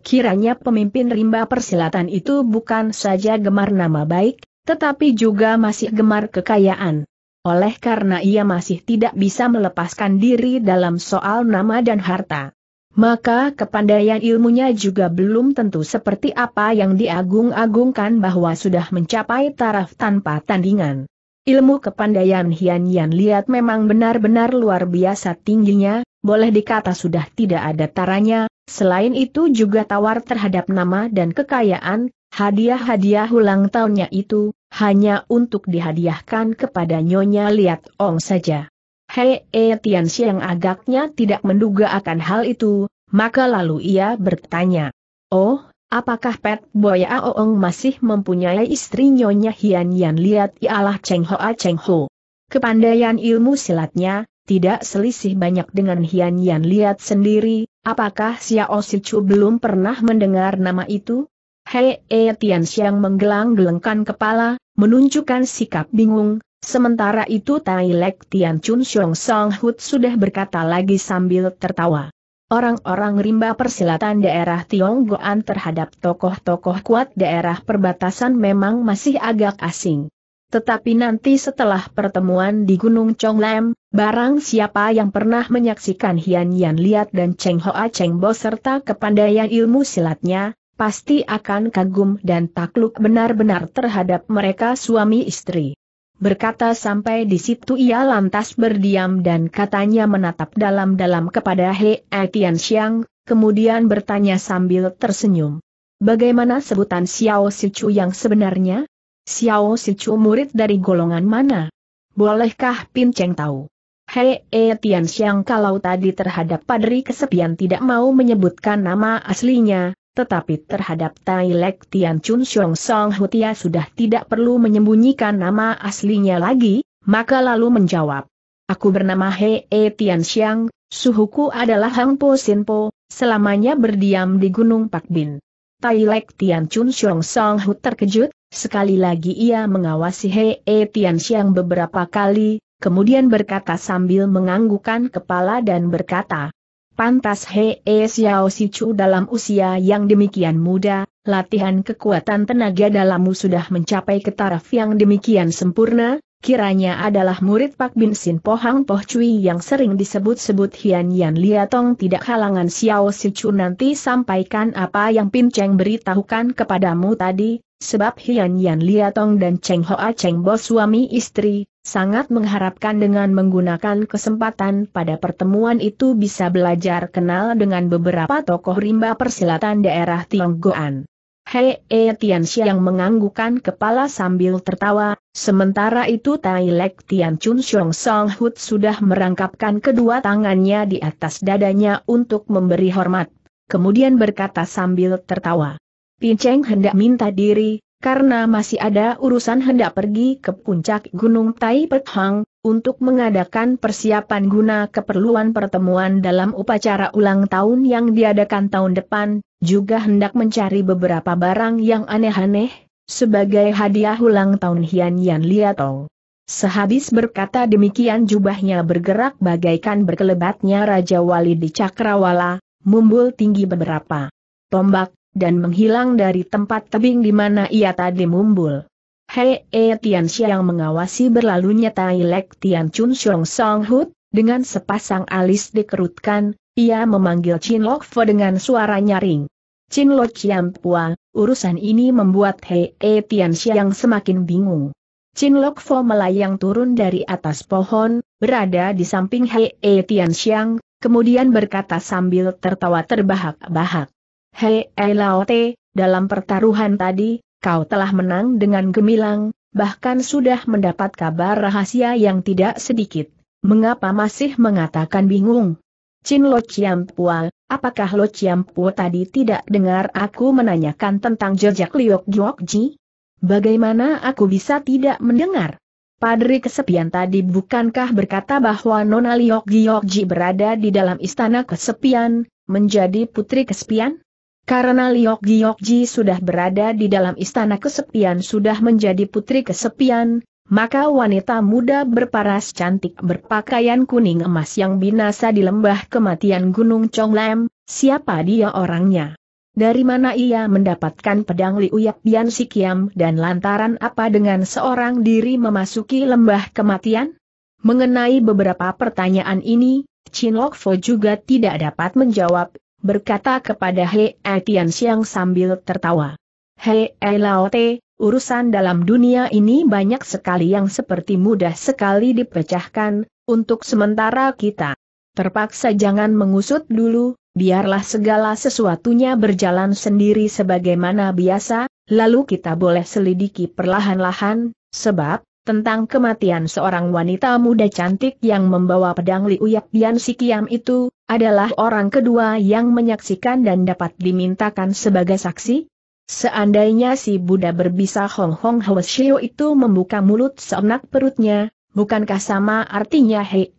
Kiranya pemimpin rimba persilatan itu bukan saja gemar nama baik, tetapi juga masih gemar kekayaan. Oleh karena ia masih tidak bisa melepaskan diri dalam soal nama dan harta. Maka kepandaian ilmunya juga belum tentu seperti apa yang diagung-agungkan bahwa sudah mencapai taraf tanpa tandingan. Ilmu kepandaian Hian Yan Liat memang benar-benar luar biasa tingginya, boleh dikata sudah tidak ada taranya, selain itu juga tawar terhadap nama dan kekayaan, hadiah-hadiah ulang tahunnya itu, hanya untuk dihadiahkan kepada Nyonya Liat Ong saja. Hei E Tian Xiang agaknya tidak menduga akan hal itu, maka lalu ia bertanya. Oh, Apakah Pet Boya Aoong masih mempunyai istri Nyonya Hian Yan Liat ialah Cheng Hoa Cheng Ho. Kepandaian ilmu silatnya, tidak selisih banyak dengan Hian Yan Liat sendiri, apakah Xiao si Chu belum pernah mendengar nama itu? Hei E Tian Xiang menggelang-gelengkan kepala, menunjukkan sikap bingung, sementara itu Tai Lek Tian Chun Xiong Song Hut sudah berkata lagi sambil tertawa. Orang-orang rimba persilatan daerah Tionggoan terhadap tokoh-tokoh kuat daerah perbatasan memang masih agak asing. Tetapi nanti setelah pertemuan di Gunung Chonglem, barang siapa yang pernah menyaksikan Hian Yan Liat dan Cheng Hoa Cheng Bo serta kepandaian ilmu silatnya, pasti akan kagum dan takluk benar-benar terhadap mereka suami istri. Berkata sampai di situ ia lantas berdiam dan katanya menatap dalam-dalam kepada He Etian Xiang, kemudian bertanya sambil tersenyum. Bagaimana sebutan Xiao Sichu yang sebenarnya? Xiao Sichu murid dari golongan mana? Bolehkah Pin Cheng tahu? He Etian Xiang kalau tadi terhadap padri kesepian tidak mau menyebutkan nama aslinya, tetapi terhadap Tai Lek Tian Chun Xiong Song Hutia sudah tidak perlu menyembunyikan nama aslinya lagi, maka lalu menjawab. Aku bernama He E Tian Xiang, suhuku adalah Hang Po Sin Po, selamanya berdiam di Gunung Pak Bin. Tai Lek Tian Chun Xiong Song Hu terkejut, sekali lagi ia mengawasi He E Tian Xiang beberapa kali, kemudian berkata sambil menganggukan kepala dan berkata, Pantas Hei e Xiao Chu dalam usia yang demikian muda, latihan kekuatan tenaga dalammu sudah mencapai ke taraf yang demikian sempurna, kiranya adalah murid Pak Bin Sin Pohang Poh Cui yang sering disebut-sebut Hian Yan Liatong tidak halangan Xiao Si Chu nanti sampaikan apa yang Pin Cheng beritahukan kepadamu tadi, Sebab Hian Yan Liatong dan Cheng Hoa Cheng Bo suami istri, sangat mengharapkan dengan menggunakan kesempatan pada pertemuan itu bisa belajar kenal dengan beberapa tokoh rimba persilatan daerah Tionggoan. Hei E Tian Xiang menganggukan kepala sambil tertawa, sementara itu Tai Lek Tian Chun Xiong Song Hut sudah merangkapkan kedua tangannya di atas dadanya untuk memberi hormat, kemudian berkata sambil tertawa. Pinceng hendak minta diri, karena masih ada urusan hendak pergi ke puncak Gunung Tai Pethang, untuk mengadakan persiapan guna keperluan pertemuan dalam upacara ulang tahun yang diadakan tahun depan, juga hendak mencari beberapa barang yang aneh-aneh, sebagai hadiah ulang tahun Hian Yan Liatong. Sehabis berkata demikian jubahnya bergerak bagaikan berkelebatnya Raja Wali di Cakrawala, mumbul tinggi beberapa tombak, dan menghilang dari tempat tebing di mana ia tadi mumbul. Hei E Tian Xiang mengawasi berlalunya Tai Lek Tian Chun Xiong Song Hut, dengan sepasang alis dikerutkan, ia memanggil Chin Lok Fo dengan suara nyaring. Chin yang Chiam Pua, urusan ini membuat Hei E Tian Xiang semakin bingung. Chin Lok Fo melayang turun dari atas pohon, berada di samping Hei E Tian Xiang, kemudian berkata sambil tertawa terbahak-bahak. Hei Laote, dalam pertaruhan tadi, kau telah menang dengan gemilang, bahkan sudah mendapat kabar rahasia yang tidak sedikit. Mengapa masih mengatakan bingung? Chin Lo Pual, apakah Lo Pual tadi tidak dengar aku menanyakan tentang jejak Liok Ji? Bagaimana aku bisa tidak mendengar? Padri kesepian tadi bukankah berkata bahwa Nona Liok Ji berada di dalam istana kesepian, menjadi putri kesepian? Karena Liok Giok Ji sudah berada di dalam istana kesepian sudah menjadi putri kesepian, maka wanita muda berparas cantik berpakaian kuning emas yang binasa di lembah kematian Gunung Chonglem, siapa dia orangnya? Dari mana ia mendapatkan pedang Liuyak Bian Sikiam dan lantaran apa dengan seorang diri memasuki lembah kematian? Mengenai beberapa pertanyaan ini, Chin Lok Fo juga tidak dapat menjawab, berkata kepada He Etian Siang sambil tertawa. He Elaote, urusan dalam dunia ini banyak sekali yang seperti mudah sekali dipecahkan, untuk sementara kita. Terpaksa jangan mengusut dulu, biarlah segala sesuatunya berjalan sendiri sebagaimana biasa, lalu kita boleh selidiki perlahan-lahan, sebab, tentang kematian seorang wanita muda cantik yang membawa pedang liuyak Bian Sikiam itu, adalah orang kedua yang menyaksikan dan dapat dimintakan sebagai saksi? Seandainya si Buddha berbisa Hong Hong Hwasyo itu membuka mulut seenak perutnya, bukankah sama artinya Hei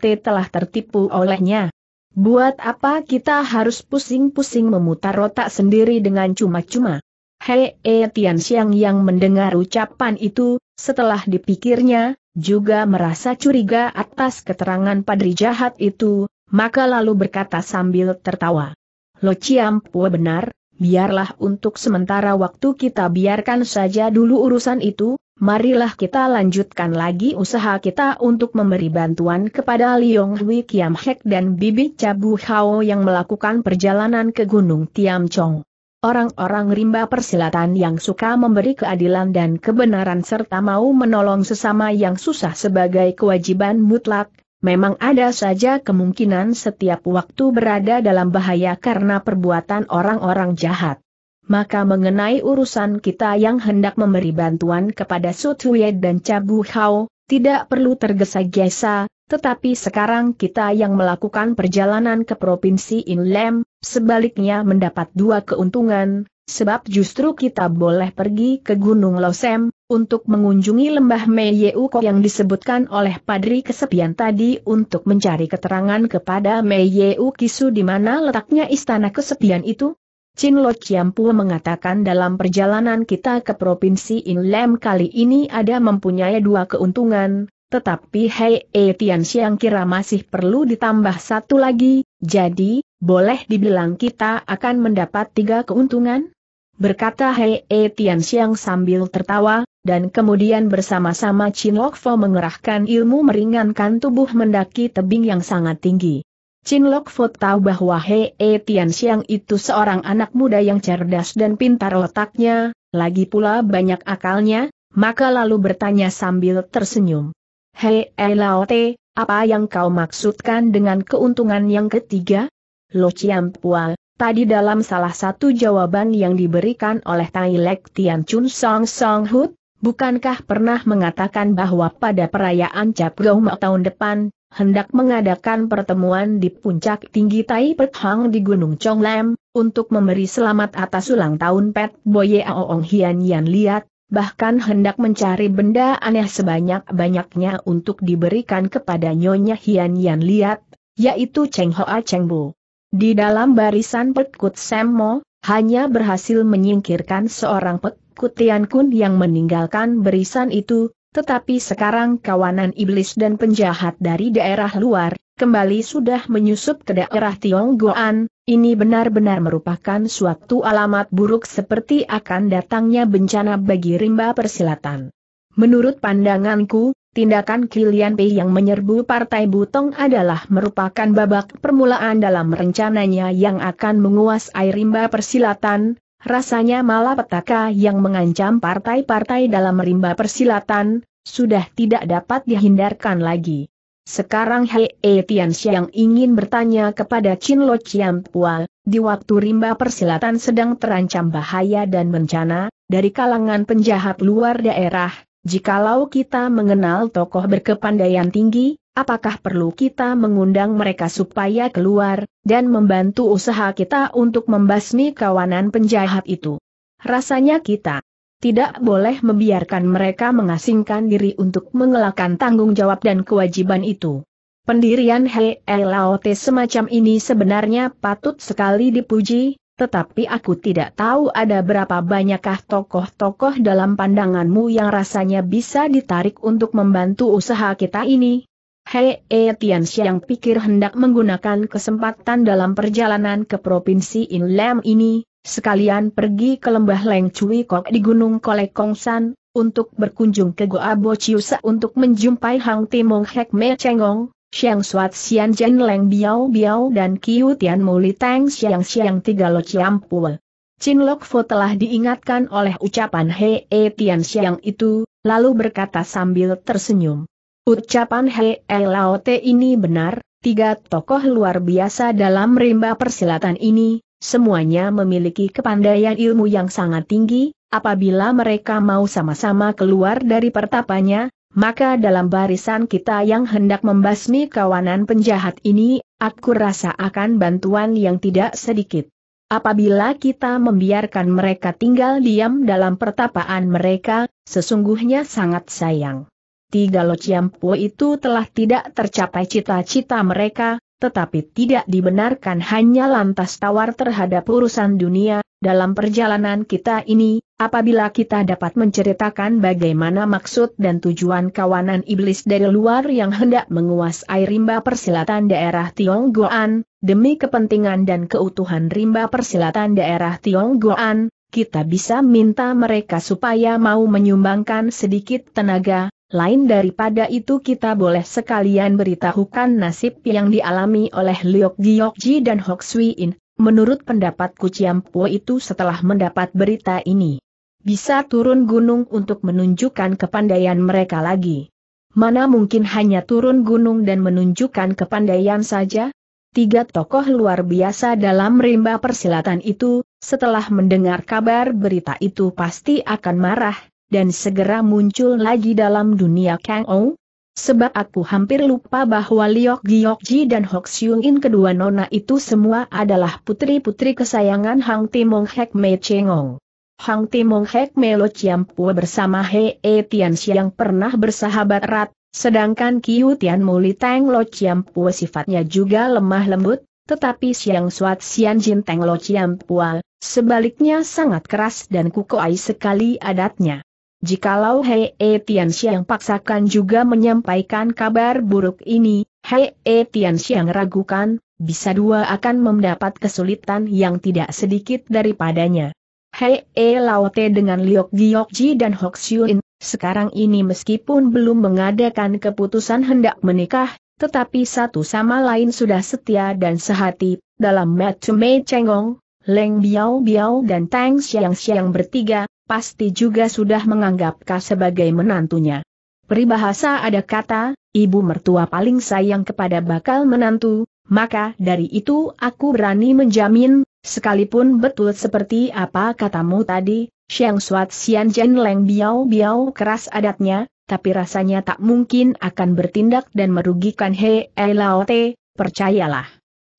te telah tertipu olehnya? Buat apa kita harus pusing-pusing memutar otak sendiri dengan cuma-cuma? Hei e Tian Xiang yang mendengar ucapan itu, setelah dipikirnya, juga merasa curiga atas keterangan padri jahat itu, maka lalu berkata sambil tertawa. Lo Pua benar, biarlah untuk sementara waktu kita biarkan saja dulu urusan itu, marilah kita lanjutkan lagi usaha kita untuk memberi bantuan kepada Liong Hui Kiam Hek dan Bibi Cabu Hao yang melakukan perjalanan ke Gunung Tiam Chong. Orang-orang rimba persilatan yang suka memberi keadilan dan kebenaran serta mau menolong sesama yang susah sebagai kewajiban mutlak, memang ada saja kemungkinan setiap waktu berada dalam bahaya karena perbuatan orang-orang jahat. Maka mengenai urusan kita yang hendak memberi bantuan kepada Sutuye dan Cabu Hao, tidak perlu tergesa-gesa, tetapi sekarang kita yang melakukan perjalanan ke Provinsi Inlem, Sebaliknya mendapat dua keuntungan, sebab justru kita boleh pergi ke Gunung Losem, untuk mengunjungi lembah Meyeuko yang disebutkan oleh Padri Kesepian tadi untuk mencari keterangan kepada Meiyeu Kisu di mana letaknya istana kesepian itu. Chin Lo Chiampu mengatakan dalam perjalanan kita ke Provinsi Inlem kali ini ada mempunyai dua keuntungan, tetapi Hei E Tian Siang kira masih perlu ditambah satu lagi, jadi, boleh dibilang kita akan mendapat tiga keuntungan? Berkata Hei E Tian Xiang sambil tertawa, dan kemudian bersama-sama Chin Lok Fo mengerahkan ilmu meringankan tubuh mendaki tebing yang sangat tinggi. Chin Lok Fo tahu bahwa Hei E Tian Xiang itu seorang anak muda yang cerdas dan pintar otaknya, lagi pula banyak akalnya, maka lalu bertanya sambil tersenyum. Hei E Lao Te, apa yang kau maksudkan dengan keuntungan yang ketiga? Lo Chiam Pua, tadi dalam salah satu jawaban yang diberikan oleh Tai Lek Tian Chun Song Song Hut, bukankah pernah mengatakan bahwa pada perayaan Cap Goma tahun depan, hendak mengadakan pertemuan di puncak tinggi Tai Pek Hang di Gunung Chong Lam, untuk memberi selamat atas ulang tahun Pet Boye Aoong Hian Yan Liat, bahkan hendak mencari benda aneh sebanyak-banyaknya untuk diberikan kepada Nyonya Hian Yan Liat, yaitu Cheng Hoa Cheng Bu. Di dalam barisan Pekut Semmo, hanya berhasil menyingkirkan seorang pekutian Kun yang meninggalkan barisan itu, tetapi sekarang kawanan iblis dan penjahat dari daerah luar, kembali sudah menyusup ke daerah Tionggoan, ini benar-benar merupakan suatu alamat buruk seperti akan datangnya bencana bagi rimba persilatan. Menurut pandanganku, Tindakan Kilian Pei yang menyerbu Partai Butong adalah merupakan babak permulaan dalam rencananya yang akan menguasai rimba persilatan, rasanya malapetaka yang mengancam partai-partai dalam rimba persilatan, sudah tidak dapat dihindarkan lagi. Sekarang Hei e Tian yang ingin bertanya kepada Chin Lo Chiam Pua, di waktu rimba persilatan sedang terancam bahaya dan bencana, dari kalangan penjahat luar daerah, Jikalau kita mengenal tokoh berkepandaian tinggi, apakah perlu kita mengundang mereka supaya keluar, dan membantu usaha kita untuk membasmi kawanan penjahat itu? Rasanya kita tidak boleh membiarkan mereka mengasingkan diri untuk mengelakkan tanggung jawab dan kewajiban itu. Pendirian Hei Laote semacam ini sebenarnya patut sekali dipuji, tetapi aku tidak tahu ada berapa banyakkah tokoh-tokoh dalam pandanganmu yang rasanya bisa ditarik untuk membantu usaha kita ini. Hei e eh, Tianxia yang pikir hendak menggunakan kesempatan dalam perjalanan ke Provinsi Inlem ini, sekalian pergi ke lembah Leng Cui Kok di Gunung Kolekongsan, untuk berkunjung ke Goa Bociusa untuk menjumpai Hang Timong Hek Me Cengong, Xiang Suat Xian Jen Leng Biao Biao dan Qiu Tian Muli Tang Xiang Xiang Tiga Lo Chiam Pue. Chin Lok Fu telah diingatkan oleh ucapan He E Tian Xiang itu, lalu berkata sambil tersenyum. Ucapan He E Lao Te ini benar, tiga tokoh luar biasa dalam rimba persilatan ini, semuanya memiliki kepandaian ilmu yang sangat tinggi, apabila mereka mau sama-sama keluar dari pertapanya, maka dalam barisan kita yang hendak membasmi kawanan penjahat ini, aku rasa akan bantuan yang tidak sedikit. Apabila kita membiarkan mereka tinggal diam dalam pertapaan mereka, sesungguhnya sangat sayang. Tiga lociampu itu telah tidak tercapai cita-cita mereka, tetapi tidak dibenarkan hanya lantas tawar terhadap urusan dunia, dalam perjalanan kita ini, Apabila kita dapat menceritakan bagaimana maksud dan tujuan kawanan iblis dari luar yang hendak menguasai rimba persilatan daerah Tionggoan, demi kepentingan dan keutuhan rimba persilatan daerah Tionggoan, kita bisa minta mereka supaya mau menyumbangkan sedikit tenaga, lain daripada itu kita boleh sekalian beritahukan nasib yang dialami oleh Liok Giokji dan Hok Sui In. Menurut pendapatku Ciampu itu setelah mendapat berita ini, bisa turun gunung untuk menunjukkan kepandaian mereka lagi. Mana mungkin hanya turun gunung dan menunjukkan kepandaian saja? Tiga tokoh luar biasa dalam rimba persilatan itu, setelah mendengar kabar berita itu pasti akan marah, dan segera muncul lagi dalam dunia Kang Ou. Sebab aku hampir lupa bahwa Liok Giok Ji dan Hok Siung In kedua nona itu semua adalah putri-putri kesayangan Hang Timong Hek Mei Chengong. Hang Timong Hek Melo Pua bersama He E Tian pernah bersahabat erat, sedangkan Kiu Tian Muli Teng Lo Pua sifatnya juga lemah lembut, tetapi Siang Suat Sian Jin Teng Lo Pua, sebaliknya sangat keras dan kukoai sekali adatnya. Jikalau He E Tian yang paksakan juga menyampaikan kabar buruk ini, He E Tian ragukan, bisa dua akan mendapat kesulitan yang tidak sedikit daripadanya. Hei E Laote dengan Liok Ji dan Hok Xiuin, sekarang ini meskipun belum mengadakan keputusan hendak menikah, tetapi satu sama lain sudah setia dan sehati, dalam Mei Cengong, Leng Biao Biao dan Tang Xiang Xiang bertiga, pasti juga sudah menganggap sebagai menantunya. Peribahasa ada kata, ibu mertua paling sayang kepada bakal menantu, maka dari itu aku berani menjamin, Sekalipun betul seperti apa katamu tadi, Xiang Suat Xian Jen Leng Biao Biao keras adatnya, tapi rasanya tak mungkin akan bertindak dan merugikan He Lao Te, percayalah.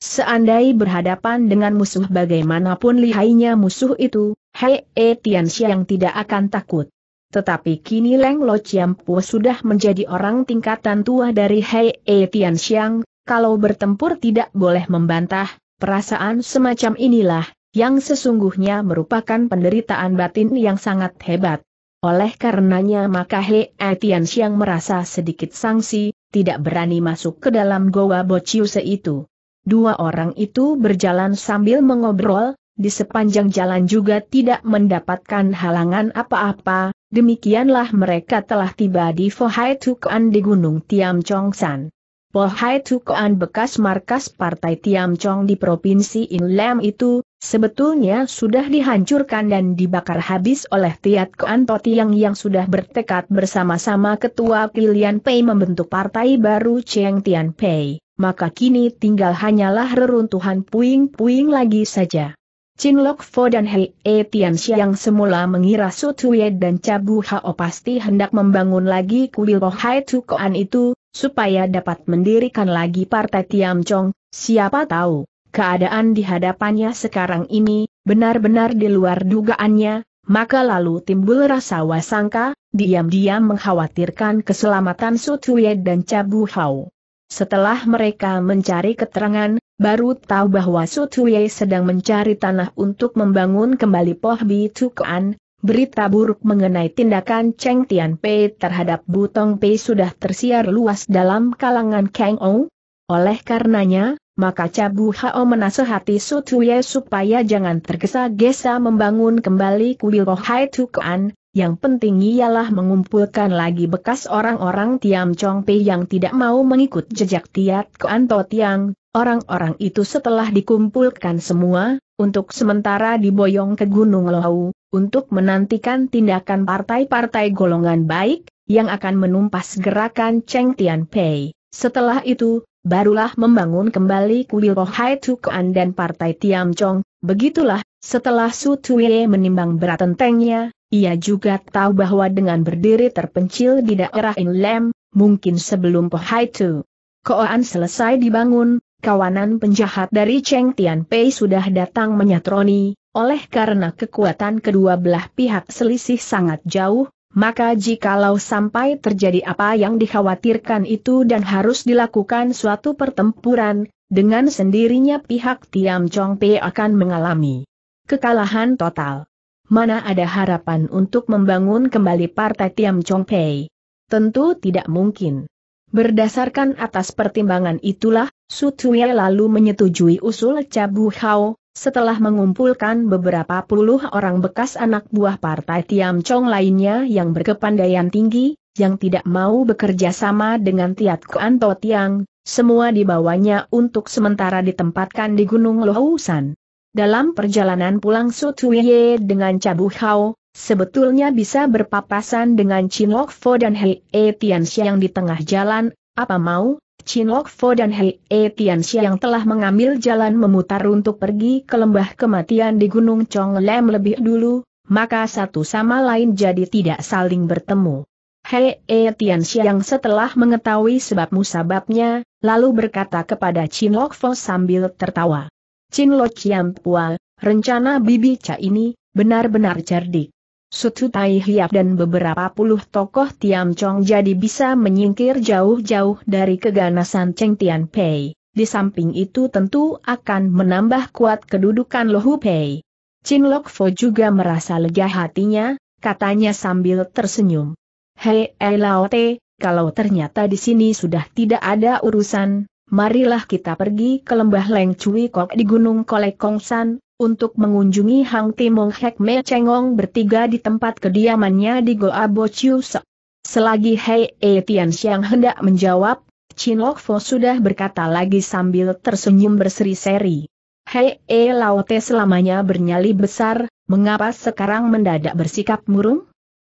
Seandai berhadapan dengan musuh bagaimanapun lihainya musuh itu, Hei E Tian Xiang tidak akan takut. Tetapi kini Leng Lo Chiampu sudah menjadi orang tingkatan tua dari Hei E Tian Xiang, kalau bertempur tidak boleh membantah, Perasaan semacam inilah, yang sesungguhnya merupakan penderitaan batin yang sangat hebat. Oleh karenanya maka He Etian Siang merasa sedikit sangsi, tidak berani masuk ke dalam goa Bociuse itu. Dua orang itu berjalan sambil mengobrol, di sepanjang jalan juga tidak mendapatkan halangan apa-apa, demikianlah mereka telah tiba di Fohai Tukuan di Gunung Tiam Chongsan. Pohai Tukoan bekas markas Partai Tiam Chong di Provinsi Inlam itu, sebetulnya sudah dihancurkan dan dibakar habis oleh Tiat Koan Totiang yang sudah bertekad bersama-sama ketua pilihan Pei membentuk partai baru Cheng Tian Pei, maka kini tinggal hanyalah reruntuhan puing-puing lagi saja. Chin Lok Fo dan Hei E Tian yang semula mengira Sutue dan Cabu Hao pasti hendak membangun lagi kuil Pohai Tukoan itu, supaya dapat mendirikan lagi partai Tiam Chong, siapa tahu, keadaan di hadapannya sekarang ini, benar-benar di luar dugaannya, maka lalu timbul rasa wasangka, diam-diam mengkhawatirkan keselamatan Sutuye dan Cabu Hao. Setelah mereka mencari keterangan, baru tahu bahwa Sutuye sedang mencari tanah untuk membangun kembali Poh Bi Tukuan, Berita buruk mengenai tindakan Cheng Tianpei terhadap Butong Pei sudah tersiar luas dalam kalangan Kang Ou. Oleh karenanya, maka Cabu Hao menasehati Su Tuye supaya jangan tergesa-gesa membangun kembali kuil Rohai Tukuan, yang penting ialah mengumpulkan lagi bekas orang-orang Tiam Chong Pei yang tidak mau mengikut jejak Tiat Kuan To Tiang, orang-orang itu setelah dikumpulkan semua, untuk sementara diboyong ke Gunung Lohau, untuk menantikan tindakan partai-partai golongan baik, yang akan menumpas gerakan Cheng Tianpei. Setelah itu, barulah membangun kembali kuil Rohai Tukuan dan Partai Tiam Chong, begitulah, setelah Su Tuiye menimbang berat tentengnya, ia juga tahu bahwa dengan berdiri terpencil di daerah Inlem, mungkin sebelum Pohai Tu. Koan selesai dibangun, kawanan penjahat dari Cheng Tianpei sudah datang menyatroni, oleh karena kekuatan kedua belah pihak selisih sangat jauh, maka jikalau sampai terjadi apa yang dikhawatirkan itu dan harus dilakukan suatu pertempuran, dengan sendirinya pihak Tiam Chong Pei akan mengalami kekalahan total. Mana ada harapan untuk membangun kembali partai Tiam Chong Pei? Tentu tidak mungkin. Berdasarkan atas pertimbangan itulah, Su Tui lalu menyetujui usul Cabu Hao, setelah mengumpulkan beberapa puluh orang bekas anak buah partai Tiam Chong lainnya yang berkepandaian tinggi, yang tidak mau bekerja sama dengan Tiat Kuan To Tiang, semua dibawanya untuk sementara ditempatkan di Gunung Lohusan. Dalam perjalanan pulang Su Tuiye dengan Cabu Hao, sebetulnya bisa berpapasan dengan Chin Lok Fo dan Hei E Tian yang di tengah jalan, apa mau, Chin Lok Fo dan Hei E Tianxia yang telah mengambil jalan memutar untuk pergi ke lembah kematian di Gunung Chong Lem lebih dulu, maka satu sama lain jadi tidak saling bertemu. Hei E Tianxia yang setelah mengetahui sebab musababnya, lalu berkata kepada Chin Lok Fo sambil tertawa. Chin Lo Chiam Pua, rencana Bibi Cha ini, benar-benar cerdik. Sutu Tai Hiap dan beberapa puluh tokoh Tiam Chong jadi bisa menyingkir jauh-jauh dari keganasan Cheng Tian Pei. Di samping itu tentu akan menambah kuat kedudukan Lohu Pei. Chin Lok Fo juga merasa lega hatinya, katanya sambil tersenyum. Hei Te, kalau ternyata di sini sudah tidak ada urusan, marilah kita pergi ke lembah Leng Cui Kok di Gunung Kolekong San untuk mengunjungi Hang Timong Hek Me Chengong bertiga di tempat kediamannya di Goa Bo Chiu Se. Selagi Hei E Tian Xiang hendak menjawab, Chin Lok Fo sudah berkata lagi sambil tersenyum berseri-seri. Hei E Laote selamanya bernyali besar, mengapa sekarang mendadak bersikap murung?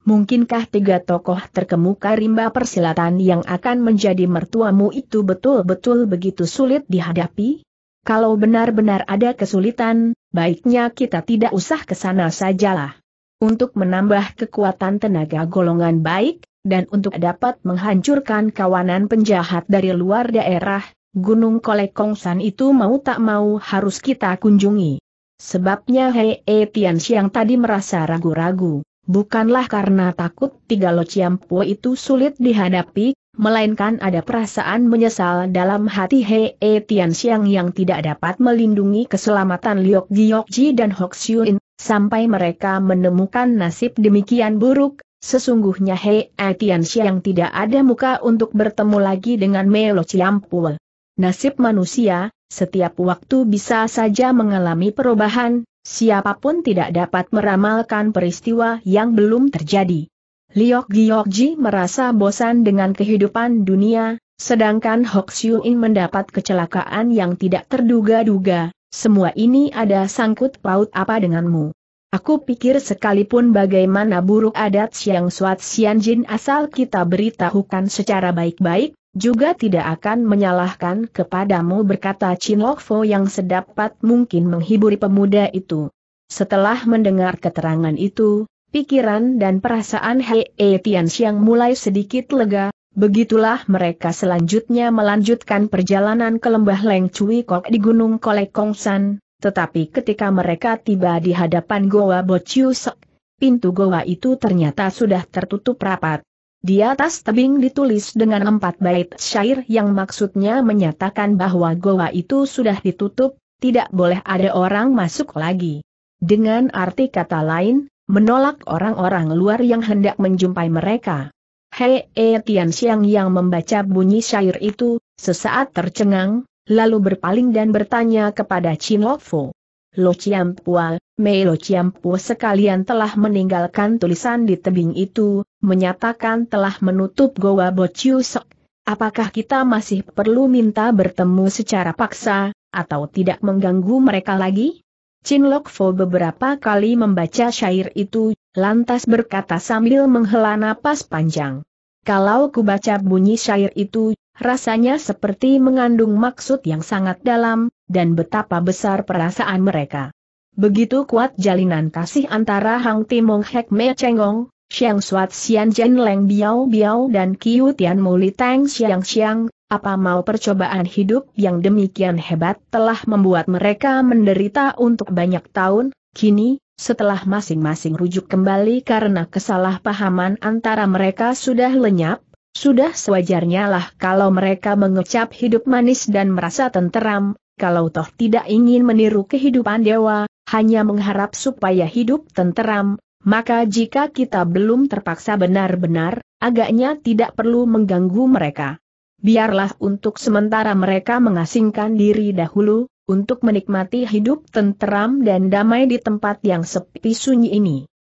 Mungkinkah tiga tokoh terkemuka rimba persilatan yang akan menjadi mertuamu itu betul-betul begitu sulit dihadapi? Kalau benar-benar ada kesulitan, baiknya kita tidak usah ke sana sajalah. Untuk menambah kekuatan tenaga golongan baik, dan untuk dapat menghancurkan kawanan penjahat dari luar daerah, Gunung Kolekongsan itu mau tak mau harus kita kunjungi. Sebabnya Hei e Tian Xiang tadi merasa ragu-ragu, bukanlah karena takut tiga lociampu itu sulit dihadapi, melainkan ada perasaan menyesal dalam hati Hei e Tian Xiang yang tidak dapat melindungi keselamatan Liok Giokji dan Hok Xiuin, sampai mereka menemukan nasib demikian buruk, sesungguhnya Hei Tianxiang e Tian Xiang tidak ada muka untuk bertemu lagi dengan Melo Ciampul. Nasib manusia, setiap waktu bisa saja mengalami perubahan, siapapun tidak dapat meramalkan peristiwa yang belum terjadi. Liok Giokji merasa bosan dengan kehidupan dunia, sedangkan Hok Siu In mendapat kecelakaan yang tidak terduga-duga, semua ini ada sangkut paut apa denganmu. Aku pikir sekalipun bagaimana buruk adat Siang Suat Sianjin asal kita beritahukan secara baik-baik, juga tidak akan menyalahkan kepadamu berkata Chin Lok Fo yang sedapat mungkin menghibur pemuda itu. Setelah mendengar keterangan itu, Pikiran dan perasaan Hei e Tianxiang mulai sedikit lega, begitulah mereka selanjutnya melanjutkan perjalanan ke lembah Leng Cui Kok di Gunung Kolek San, tetapi ketika mereka tiba di hadapan Goa Bociusek, pintu goa itu ternyata sudah tertutup rapat. Di atas tebing ditulis dengan empat bait syair yang maksudnya menyatakan bahwa goa itu sudah ditutup, tidak boleh ada orang masuk lagi. Dengan arti kata lain, menolak orang-orang luar yang hendak menjumpai mereka. Hei e Tian Xiang yang membaca bunyi syair itu, sesaat tercengang, lalu berpaling dan bertanya kepada Chin Lo Fu. Lo Chiam Pua, Mei Lo Chiam Pua sekalian telah meninggalkan tulisan di tebing itu, menyatakan telah menutup Goa Chiu Sok. Apakah kita masih perlu minta bertemu secara paksa, atau tidak mengganggu mereka lagi? Chin Lok Fo beberapa kali membaca syair itu, lantas berkata sambil menghela napas panjang. Kalau ku baca bunyi syair itu, rasanya seperti mengandung maksud yang sangat dalam, dan betapa besar perasaan mereka. Begitu kuat jalinan kasih antara Hang Timong Hek Me Cengong, Xiang Suat Xian Jen Leng Biao Biao dan Kiu Tian Muli Tang Xiang Xiang, apa mau percobaan hidup yang demikian hebat telah membuat mereka menderita untuk banyak tahun, kini, setelah masing-masing rujuk kembali karena kesalahpahaman antara mereka sudah lenyap, sudah sewajarnya lah kalau mereka mengecap hidup manis dan merasa tenteram, kalau toh tidak ingin meniru kehidupan dewa, hanya mengharap supaya hidup tenteram, maka jika kita belum terpaksa benar-benar, agaknya tidak perlu mengganggu mereka biarlah untuk sementara mereka mengasingkan diri dahulu, untuk menikmati hidup tenteram dan damai di tempat yang sepi sunyi ini.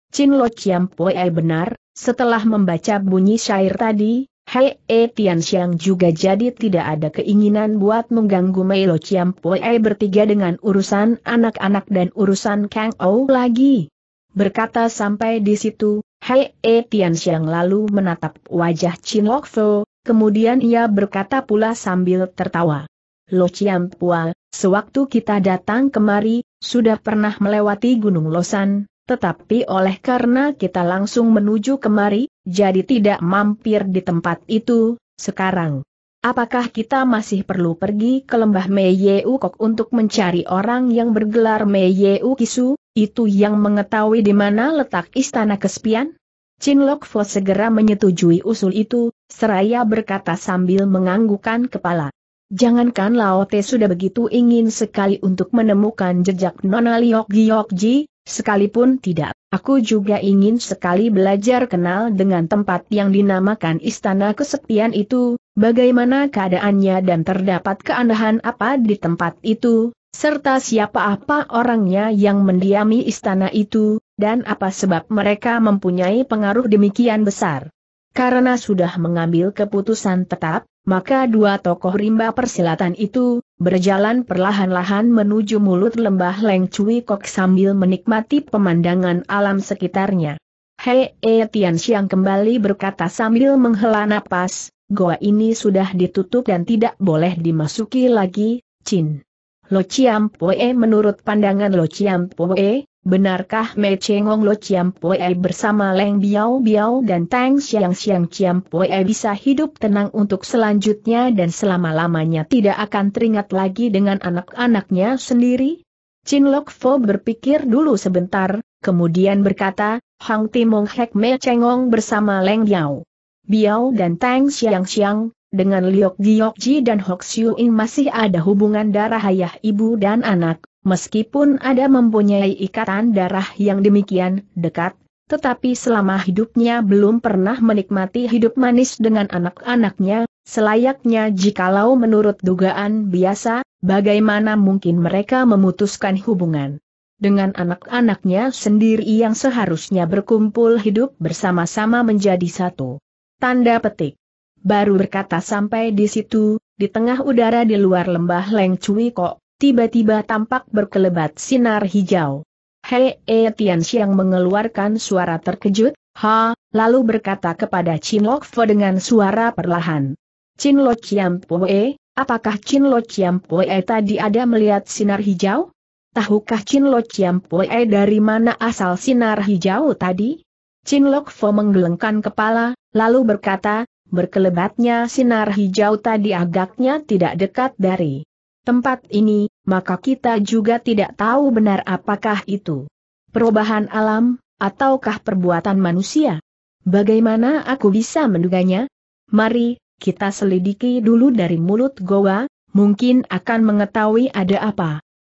Chin Lo Chiam Poe benar, setelah membaca bunyi syair tadi, Hei E Tian Xiang juga jadi tidak ada keinginan buat mengganggu Mei Lo Chiam Poe bertiga dengan urusan anak-anak dan urusan Kang Ou lagi. Berkata sampai di situ, Hei E Tian Xiang lalu menatap wajah Chin Lok Fo, Kemudian ia berkata pula sambil tertawa. Lo Chiam Pual, sewaktu kita datang kemari, sudah pernah melewati Gunung Losan, tetapi oleh karena kita langsung menuju kemari, jadi tidak mampir di tempat itu, sekarang. Apakah kita masih perlu pergi ke lembah Meiyu Kok untuk mencari orang yang bergelar Meiyu Kisu, itu yang mengetahui di mana letak istana kesepian? Chin Lok Fo segera menyetujui usul itu, Seraya berkata sambil menganggukan kepala. Jangankan Laote sudah begitu ingin sekali untuk menemukan jejak Nona Liok Giokji, sekalipun tidak, aku juga ingin sekali belajar kenal dengan tempat yang dinamakan Istana Kesepian itu, bagaimana keadaannya dan terdapat keandahan apa di tempat itu, serta siapa apa orangnya yang mendiami istana itu, dan apa sebab mereka mempunyai pengaruh demikian besar. Karena sudah mengambil keputusan tetap, maka dua tokoh rimba persilatan itu, berjalan perlahan-lahan menuju mulut lembah Leng Cui Kok sambil menikmati pemandangan alam sekitarnya. Hei E Tian Xiang kembali berkata sambil menghela napas, goa ini sudah ditutup dan tidak boleh dimasuki lagi, Chin. Lo Chiam Poe menurut pandangan Lo Chiam Poe, Benarkah Mei Chengong Lo Chiam Pue bersama Leng Biao Biao dan Tang Xiang Xiang Chiam Pue bisa hidup tenang untuk selanjutnya dan selama-lamanya tidak akan teringat lagi dengan anak-anaknya sendiri? Chin Lok Fo berpikir dulu sebentar, kemudian berkata, Hang Timong Hek Mei Chengong bersama Leng Biao. Biao dan Tang Xiang Xiang, dengan Liok Giok Ji dan Hok Siu In masih ada hubungan darah ayah ibu dan anak, Meskipun ada mempunyai ikatan darah yang demikian dekat, tetapi selama hidupnya belum pernah menikmati hidup manis dengan anak-anaknya, selayaknya jikalau menurut dugaan biasa, bagaimana mungkin mereka memutuskan hubungan dengan anak-anaknya sendiri yang seharusnya berkumpul hidup bersama-sama menjadi satu. Tanda petik. Baru berkata sampai di situ, di tengah udara di luar lembah Leng Cui Kok, tiba-tiba tampak berkelebat sinar hijau. Hei E Tian mengeluarkan suara terkejut, ha, lalu berkata kepada Qin Lok Fo dengan suara perlahan. Qin Lo Chiam Pue, apakah Qin Lo Chiam Pue tadi ada melihat sinar hijau? Tahukah Qin Lo Chiam Pue dari mana asal sinar hijau tadi? Qin Lok Fo menggelengkan kepala, lalu berkata, berkelebatnya sinar hijau tadi agaknya tidak dekat dari tempat ini, maka kita juga tidak tahu benar apakah itu perubahan alam, ataukah perbuatan manusia. Bagaimana aku bisa menduganya? Mari, kita selidiki dulu dari mulut Goa, mungkin akan mengetahui ada apa.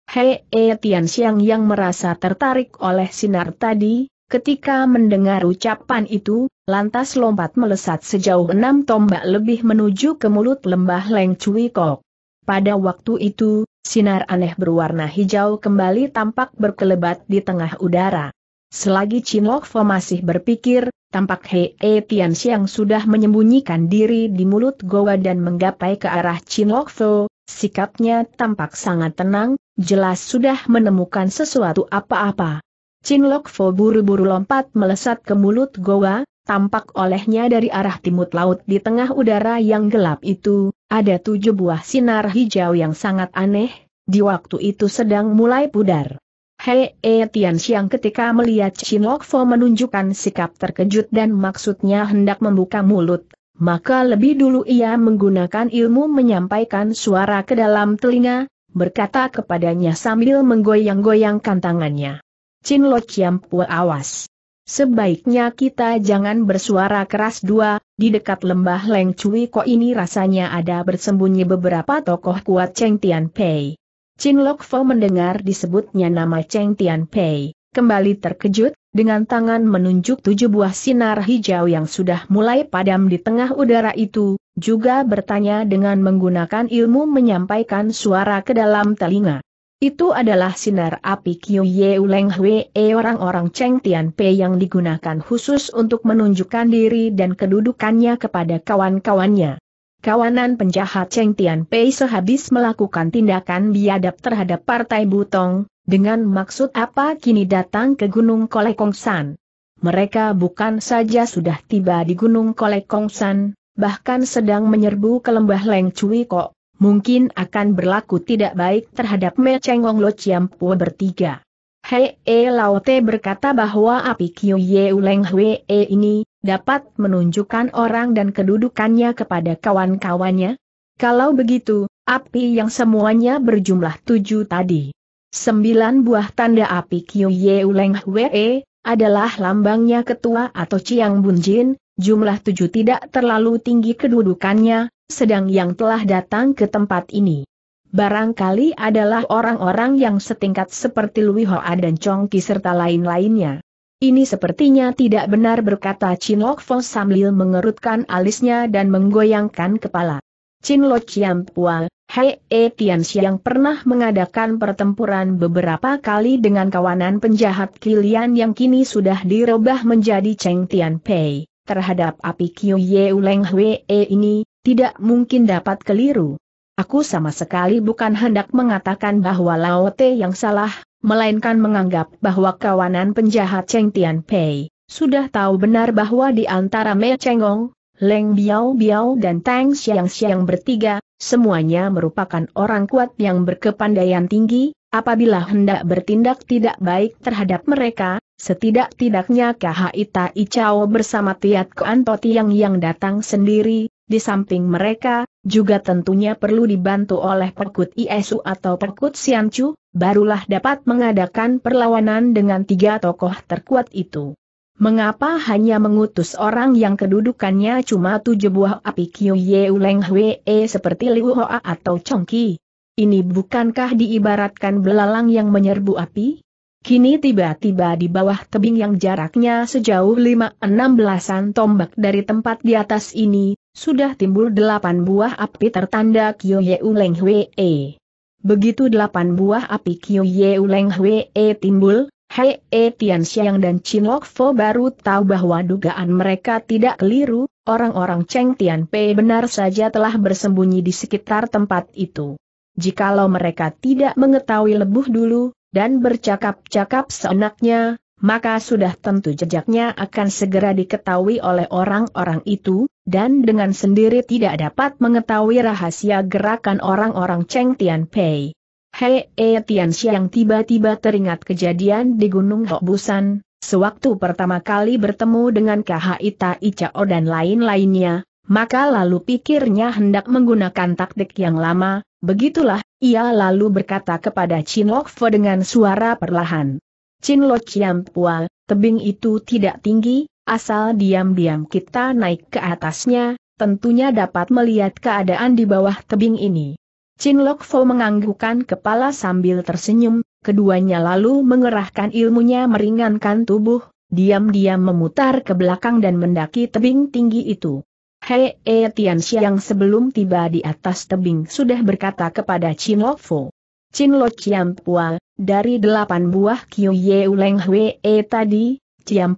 Hei e Tian yang merasa tertarik oleh sinar tadi, ketika mendengar ucapan itu, lantas lompat melesat sejauh enam tombak lebih menuju ke mulut lembah Leng Cui Kok. Pada waktu itu, sinar aneh berwarna hijau kembali tampak berkelebat di tengah udara. Selagi Chin Lok Fo masih berpikir, tampak Hei e Tian Xiang sudah menyembunyikan diri di mulut goa dan menggapai ke arah Chin Lok Fo, sikapnya tampak sangat tenang, jelas sudah menemukan sesuatu apa-apa. Chin Lok Fo buru-buru lompat melesat ke mulut goa, tampak olehnya dari arah timur laut di tengah udara yang gelap itu, ada tujuh buah sinar hijau yang sangat aneh, di waktu itu sedang mulai pudar. Hei E Tian Xiang ketika melihat Chin Lok Fo menunjukkan sikap terkejut dan maksudnya hendak membuka mulut, maka lebih dulu ia menggunakan ilmu menyampaikan suara ke dalam telinga, berkata kepadanya sambil menggoyang-goyangkan tangannya. Chin Lok Chiam awas. Sebaiknya kita jangan bersuara keras dua, di dekat lembah Leng Cui kok ini rasanya ada bersembunyi beberapa tokoh kuat Cheng Tian Pei. Chin Lok Fo mendengar disebutnya nama Cheng Tian Pei, kembali terkejut, dengan tangan menunjuk tujuh buah sinar hijau yang sudah mulai padam di tengah udara itu, juga bertanya dengan menggunakan ilmu menyampaikan suara ke dalam telinga. Itu adalah sinar api Qiu Ye Uleng hwee orang-orang Cheng Tian Pei yang digunakan khusus untuk menunjukkan diri dan kedudukannya kepada kawan-kawannya. Kawanan penjahat Cheng Tian Pei sehabis melakukan tindakan biadab terhadap Partai Butong, dengan maksud apa kini datang ke Gunung Kolekong San? Mereka bukan saja sudah tiba di Gunung Kolekong San, bahkan sedang menyerbu ke lembah Leng Cui Kok mungkin akan berlaku tidak baik terhadap Me Cheng Wong Lo Chiam bertiga. Hei E Lao berkata bahwa api Kiu Ye Uleng Hwe E ini dapat menunjukkan orang dan kedudukannya kepada kawan-kawannya. Kalau begitu, api yang semuanya berjumlah tujuh tadi. Sembilan buah tanda api Kiu Ye Uleng Hwe E adalah lambangnya ketua atau Chiang Bunjin, jumlah tujuh tidak terlalu tinggi kedudukannya, sedang yang telah datang ke tempat ini. Barangkali adalah orang-orang yang setingkat seperti Lui Hoa dan Chong Chongki serta lain-lainnya. Ini sepertinya tidak benar berkata Chin Lok Fo sambil mengerutkan alisnya dan menggoyangkan kepala. Chin Lo Chiam Pua, Hei E Tian yang pernah mengadakan pertempuran beberapa kali dengan kawanan penjahat Kilian yang kini sudah dirubah menjadi Cheng Tian Pei. Terhadap api Kyu Ye Uleng Hwe E ini, tidak mungkin dapat keliru. Aku sama sekali bukan hendak mengatakan bahwa Laote yang salah, melainkan menganggap bahwa kawanan penjahat Cheng Tian Pei sudah tahu benar bahwa di antara Mei Chengong, Leng Biao Biao dan Tang Xiang Xiang bertiga, semuanya merupakan orang kuat yang berkepandaian tinggi, apabila hendak bertindak tidak baik terhadap mereka, setidak-tidaknya KHI Tai Chao bersama Tiat Kuan Toti yang yang datang sendiri, di samping mereka, juga tentunya perlu dibantu oleh Perkut ISU atau Perkut Siancu, barulah dapat mengadakan perlawanan dengan tiga tokoh terkuat itu. Mengapa hanya mengutus orang yang kedudukannya cuma tujuh buah api Kyu Ye Uleng Hwe e seperti Liu Hoa atau Chongqi? Ini bukankah diibaratkan belalang yang menyerbu api? Kini tiba-tiba di bawah tebing yang jaraknya sejauh lima enam belasan tombak dari tempat di atas ini, sudah timbul delapan buah api tertanda Kyo U Leng Hwee. Begitu delapan buah api Kyo U Leng Hwee timbul, Hei e Tian Xiang dan Chin Lok Fo baru tahu bahwa dugaan mereka tidak keliru, orang-orang Cheng Tian Pei benar saja telah bersembunyi di sekitar tempat itu. Jikalau mereka tidak mengetahui lebih dulu, dan bercakap-cakap seenaknya, maka sudah tentu jejaknya akan segera diketahui oleh orang-orang itu, dan dengan sendiri tidak dapat mengetahui rahasia gerakan orang-orang Cheng Tian Pei. Hei E Tian Xiang tiba-tiba teringat kejadian di Gunung Hok Busan, sewaktu pertama kali bertemu dengan KHI Ita Chao dan lain-lainnya, maka lalu pikirnya hendak menggunakan taktik yang lama, begitulah, ia lalu berkata kepada Chin Lok Fo dengan suara perlahan. Chin Lo Chiam Pua, tebing itu tidak tinggi, asal diam-diam kita naik ke atasnya, tentunya dapat melihat keadaan di bawah tebing ini. Chin Lok Fo menganggukkan kepala sambil tersenyum, keduanya lalu mengerahkan ilmunya meringankan tubuh, diam-diam memutar ke belakang dan mendaki tebing tinggi itu. Hei E Tian Xiang sebelum tiba di atas tebing sudah berkata kepada Chin Lok Fo. Chin Lo Pua dari delapan buah Kyu Ye Uleng Hwe e tadi,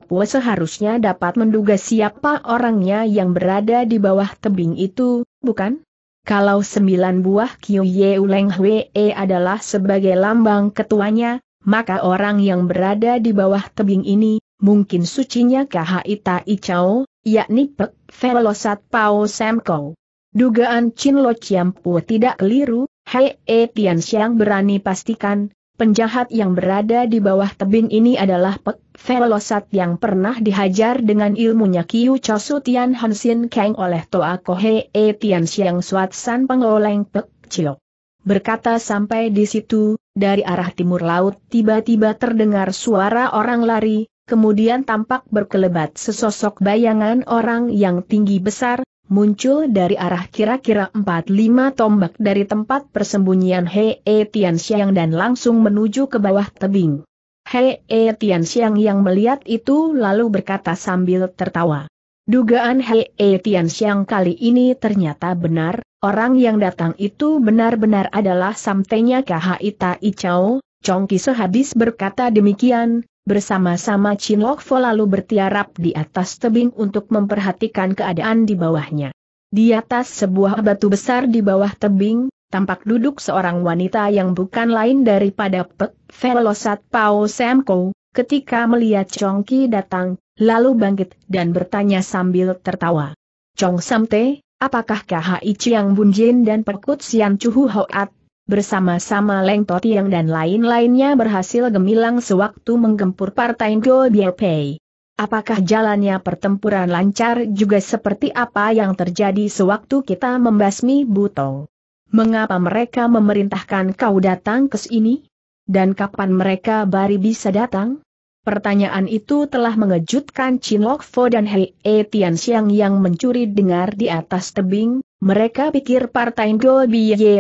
Pua seharusnya dapat menduga siapa orangnya yang berada di bawah tebing itu, bukan? Kalau sembilan buah Kyu Ye Uleng Hwe e adalah sebagai lambang ketuanya, maka orang yang berada di bawah tebing ini, mungkin sucinya KH Ita Chao, yakni Pek Velosat Pao Semko. Dugaan Chin Lo Pua tidak keliru, Hei E Tian Xiang berani pastikan, penjahat yang berada di bawah tebing ini adalah Pek Velosat yang pernah dihajar dengan ilmunya Kiu Chosu Tian Hansin Kang oleh Toa Kohe E Tian Xiang San Pengoleng Pek Chio. Berkata sampai di situ, dari arah timur laut tiba-tiba terdengar suara orang lari, kemudian tampak berkelebat sesosok bayangan orang yang tinggi besar, muncul dari arah kira-kira 4-5 tombak dari tempat persembunyian Hei e Tian dan langsung menuju ke bawah tebing. Hei e Tian yang melihat itu lalu berkata sambil tertawa. Dugaan Hei e Tian kali ini ternyata benar, orang yang datang itu benar-benar adalah samtenya Kha Ita Icao, Chong Ki sehabis berkata demikian, bersama-sama Chin Lok lalu bertiarap di atas tebing untuk memperhatikan keadaan di bawahnya. Di atas sebuah batu besar di bawah tebing, tampak duduk seorang wanita yang bukan lain daripada Pek Velosat Pao Semko, ketika melihat Chong Ki datang, lalu bangkit dan bertanya sambil tertawa. Chong Samte, apakah KHI Chiang Bunjin dan Pekut Sian Chu Hoat bersama-sama Leng Totiang dan lain-lainnya berhasil gemilang sewaktu menggempur Partai Go Biarpei. Apakah jalannya pertempuran lancar juga seperti apa yang terjadi sewaktu kita membasmi Butong? Mengapa mereka memerintahkan kau datang ke sini? Dan kapan mereka bari bisa datang? Pertanyaan itu telah mengejutkan Chin Lok Fo dan Hei E Tian Xiang yang mencuri dengar di atas tebing, mereka pikir Partai Go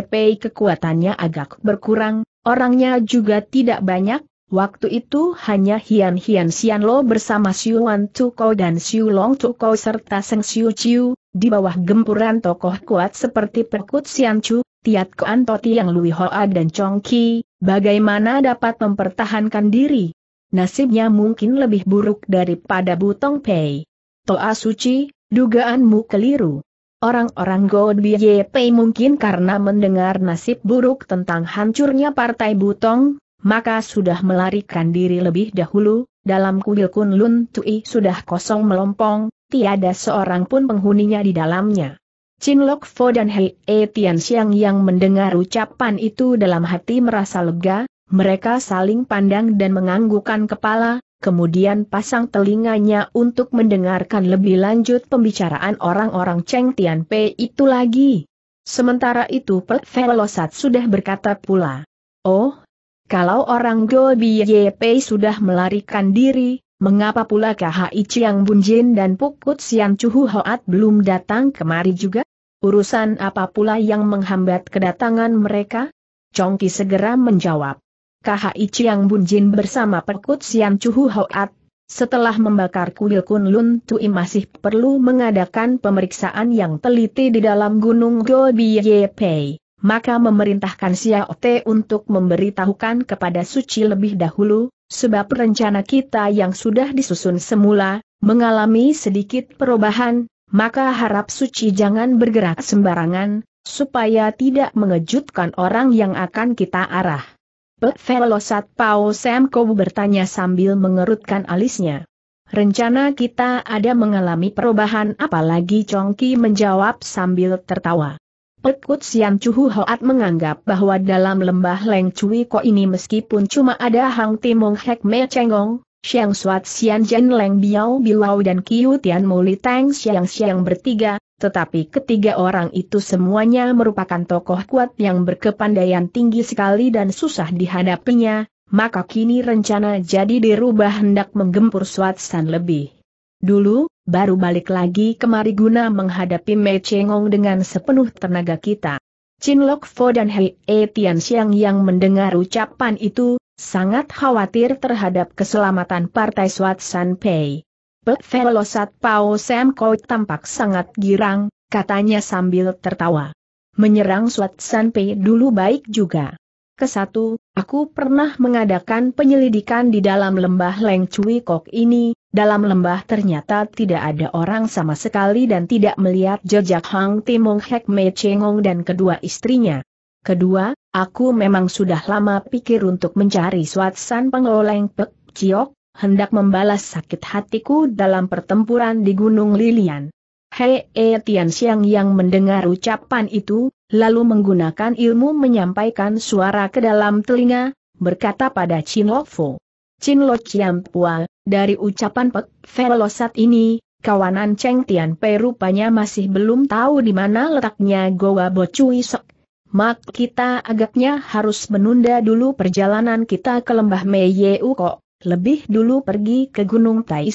Pei kekuatannya agak berkurang, orangnya juga tidak banyak, Waktu itu hanya Hian Hian Xian Lo bersama Xiu Wan Tuko dan Xiu Long Tuko serta Seng Xiu Chiu, di bawah gempuran tokoh kuat seperti Perkut Xian Chu, Tiat Kuan Toti yang Lui Hoa dan Chong Ki, bagaimana dapat mempertahankan diri? nasibnya mungkin lebih buruk daripada Butong Pei. Toa Suci, dugaanmu keliru. Orang-orang Godby Pei mungkin karena mendengar nasib buruk tentang hancurnya Partai Butong, maka sudah melarikan diri lebih dahulu, dalam kuil Kunlun Tui sudah kosong melompong, tiada seorang pun penghuninya di dalamnya. Chin Lok Fo dan Hei E Tian Xiang yang mendengar ucapan itu dalam hati merasa lega, mereka saling pandang dan menganggukkan kepala, kemudian pasang telinganya untuk mendengarkan lebih lanjut pembicaraan orang-orang Cheng Tian Pei itu lagi. Sementara itu Velosat sudah berkata pula, Oh, kalau orang Ye Pei sudah melarikan diri, mengapa pula KHI Chiang Bunjin dan Pukut Sian Chuhu Hoat belum datang kemari juga? Urusan apa pula yang menghambat kedatangan mereka? Chongki segera menjawab. KHI Chiang Bunjin bersama Perkut Siam Chuhu Hoat, setelah membakar kuil Kunlun Tui masih perlu mengadakan pemeriksaan yang teliti di dalam Gunung Pei, maka memerintahkan Xiao Te untuk memberitahukan kepada Suci lebih dahulu, sebab rencana kita yang sudah disusun semula, mengalami sedikit perubahan, maka harap Suci jangan bergerak sembarangan, supaya tidak mengejutkan orang yang akan kita arah. Velosat Pao Semkou bertanya sambil mengerutkan alisnya. Rencana kita ada mengalami perubahan apalagi Chongki menjawab sambil tertawa. Pekut Sian Chuhu Hoat menganggap bahwa dalam lembah Leng Cui Ko ini meskipun cuma ada Hang Timong Hek Me Cengong, Siang Suat Sian Jen Leng Biao Bilau dan Kiu Tian Muli Tang Siang Siang bertiga, tetapi ketiga orang itu semuanya merupakan tokoh kuat yang berkepandaian tinggi sekali dan susah dihadapinya, maka kini rencana jadi dirubah hendak menggempur Swatsan lebih. Dulu, baru balik lagi kemari guna menghadapi Mei Chengong dengan sepenuh tenaga kita. Chin Lok Fo dan Hei E Tian Xiang yang mendengar ucapan itu, sangat khawatir terhadap keselamatan Partai Swatsan Pei. Pek Velosat Pao Sam Koi tampak sangat girang, katanya sambil tertawa. Menyerang Swat Sanpei dulu baik juga. Kesatu, aku pernah mengadakan penyelidikan di dalam lembah Leng Cui Kok ini, dalam lembah ternyata tidak ada orang sama sekali dan tidak melihat jejak Hang Timong Hek Me Chengong dan kedua istrinya. Kedua, aku memang sudah lama pikir untuk mencari Swat San Pengoleng Pek Ciok, hendak membalas sakit hatiku dalam pertempuran di Gunung Lilian. Hei e Tian Xiang yang mendengar ucapan itu, lalu menggunakan ilmu menyampaikan suara ke dalam telinga, berkata pada Chin Lo Fu. Chin Lo Chiam dari ucapan Pek Velosat ini, kawanan Cheng Tian Pei rupanya masih belum tahu di mana letaknya Goa Bocui Sok. Mak kita agaknya harus menunda dulu perjalanan kita ke lembah Mei Yeu kok lebih dulu pergi ke Gunung Tai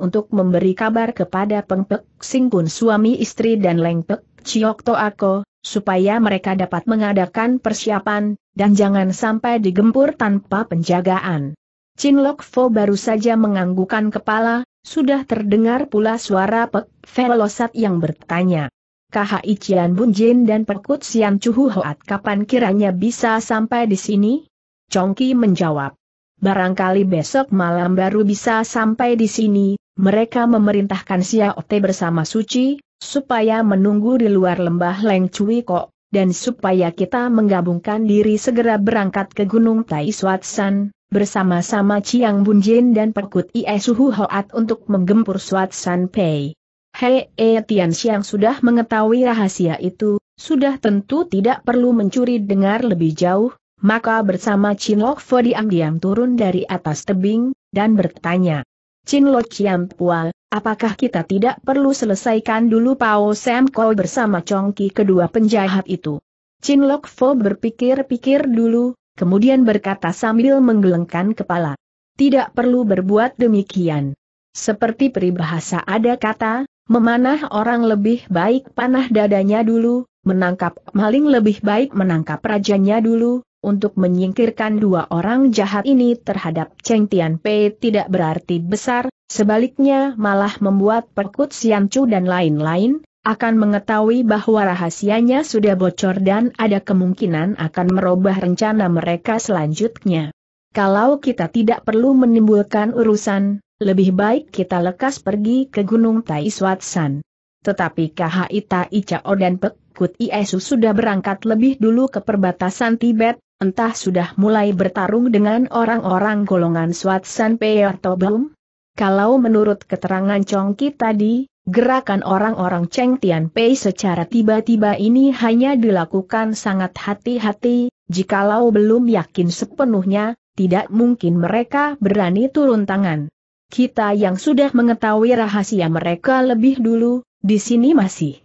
untuk memberi kabar kepada Pengpek Singkun suami istri dan lengpek Pek supaya mereka dapat mengadakan persiapan, dan jangan sampai digempur tanpa penjagaan. Chin Lok Fo baru saja menganggukan kepala, sudah terdengar pula suara Pek Velosat yang bertanya. KHI Cian Bun Jin dan Perkut Sian Chu Hoat kapan kiranya bisa sampai di sini? Chongki menjawab. Barangkali besok malam baru bisa sampai di sini, mereka memerintahkan Xiaote bersama Suci, supaya menunggu di luar lembah Leng Cui Kok, dan supaya kita menggabungkan diri segera berangkat ke Gunung Tai San, bersama-sama Chiang Bunjin dan Perkut Ie Suhu Hoat untuk menggempur San Pei. Hei E Tian Xiang sudah mengetahui rahasia itu, sudah tentu tidak perlu mencuri dengar lebih jauh, maka bersama Chin Lok Fo diam-diam turun dari atas tebing, dan bertanya. Chin Lok Chiam Pua, apakah kita tidak perlu selesaikan dulu Pao Sam Ko bersama congki kedua penjahat itu? Chin Lok Fo berpikir-pikir dulu, kemudian berkata sambil menggelengkan kepala. Tidak perlu berbuat demikian. Seperti peribahasa ada kata, memanah orang lebih baik panah dadanya dulu, menangkap maling lebih baik menangkap rajanya dulu, untuk menyingkirkan dua orang jahat ini terhadap Cheng Tian Pei tidak berarti besar, sebaliknya malah membuat Perkut Sian Chu dan lain-lain, akan mengetahui bahwa rahasianya sudah bocor dan ada kemungkinan akan merubah rencana mereka selanjutnya. Kalau kita tidak perlu menimbulkan urusan, lebih baik kita lekas pergi ke Gunung Tai San. Tetapi KHI Tai Chao dan Pekut Kut sudah berangkat lebih dulu ke perbatasan Tibet, entah sudah mulai bertarung dengan orang-orang golongan Swat Pei atau belum? Kalau menurut keterangan Chongki tadi, gerakan orang-orang Cheng Tian Pei secara tiba-tiba ini hanya dilakukan sangat hati-hati, jikalau belum yakin sepenuhnya, tidak mungkin mereka berani turun tangan. Kita yang sudah mengetahui rahasia mereka lebih dulu, di sini masih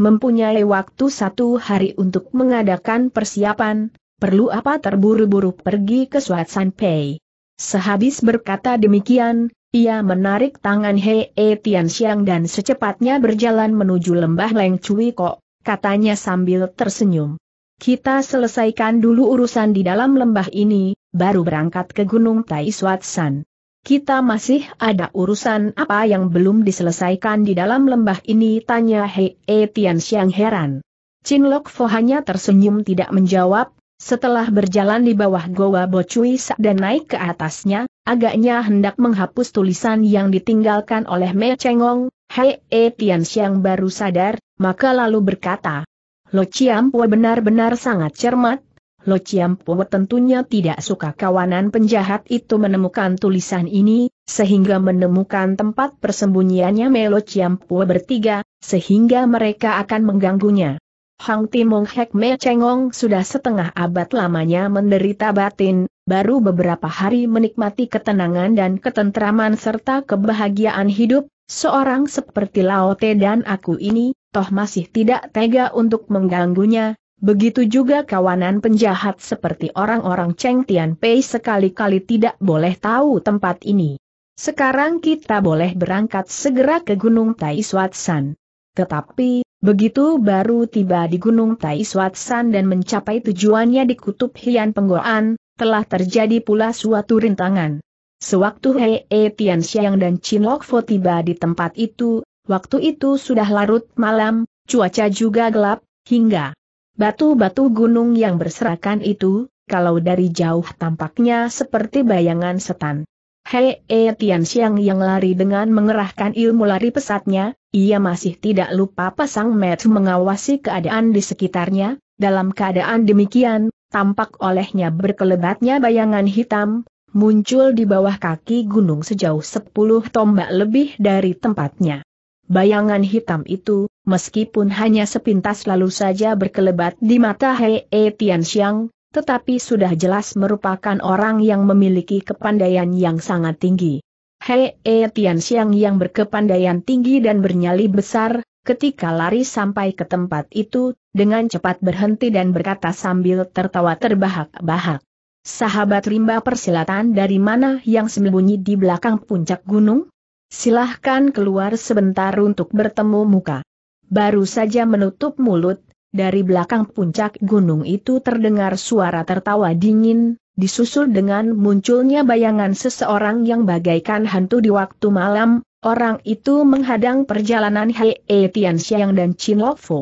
mempunyai waktu satu hari untuk mengadakan persiapan, Perlu apa terburu-buru pergi ke Suatsan Pei? Sehabis berkata demikian, ia menarik tangan He e Tian Xiang dan secepatnya berjalan menuju lembah Leng Cui Kok, katanya sambil tersenyum. Kita selesaikan dulu urusan di dalam lembah ini, baru berangkat ke Gunung Tai San. Kita masih ada urusan apa yang belum diselesaikan di dalam lembah ini tanya He e Tian Xiang heran. Chin Lok Fo hanya tersenyum tidak menjawab, setelah berjalan di bawah Goa Bocui dan naik ke atasnya, agaknya hendak menghapus tulisan yang ditinggalkan oleh Me Chengong, Hei E Tian Xiang baru sadar, maka lalu berkata, Lo Chiampua benar-benar sangat cermat, Lo Chiampua tentunya tidak suka kawanan penjahat itu menemukan tulisan ini, sehingga menemukan tempat persembunyiannya Lo Me Chiam Chiampua bertiga, sehingga mereka akan mengganggunya. Hang Timong Hek Me Chengong sudah setengah abad lamanya menderita batin, baru beberapa hari menikmati ketenangan dan ketentraman serta kebahagiaan hidup, seorang seperti Laote dan aku ini, toh masih tidak tega untuk mengganggunya, begitu juga kawanan penjahat seperti orang-orang Cheng Tian Pei sekali-kali tidak boleh tahu tempat ini. Sekarang kita boleh berangkat segera ke Gunung Tai Suat San. Tetapi, Begitu baru tiba di Gunung Tai Taiswatsan dan mencapai tujuannya di Kutub Hian Penggoan, telah terjadi pula suatu rintangan. Sewaktu Hei e, Tian Xiang dan Chin Lok Fo tiba di tempat itu, waktu itu sudah larut malam, cuaca juga gelap, hingga batu-batu gunung yang berserakan itu, kalau dari jauh tampaknya seperti bayangan setan. Hei e, Tian Xiang yang lari dengan mengerahkan ilmu lari pesatnya, ia masih tidak lupa pasang met mengawasi keadaan di sekitarnya, dalam keadaan demikian, tampak olehnya berkelebatnya bayangan hitam, muncul di bawah kaki gunung sejauh 10 tombak lebih dari tempatnya. Bayangan hitam itu, meskipun hanya sepintas lalu saja berkelebat di mata Hei e Tianxiang, tetapi sudah jelas merupakan orang yang memiliki kepandaian yang sangat tinggi. Hei E Tian Xiang yang berkepandaian tinggi dan bernyali besar, ketika lari sampai ke tempat itu, dengan cepat berhenti dan berkata sambil tertawa terbahak-bahak. Sahabat rimba persilatan dari mana yang sembunyi di belakang puncak gunung? Silahkan keluar sebentar untuk bertemu muka. Baru saja menutup mulut, dari belakang puncak gunung itu terdengar suara tertawa dingin, disusul dengan munculnya bayangan seseorang yang bagaikan hantu di waktu malam, orang itu menghadang perjalanan Hei e Tian Xiang dan Chin Lok Fo.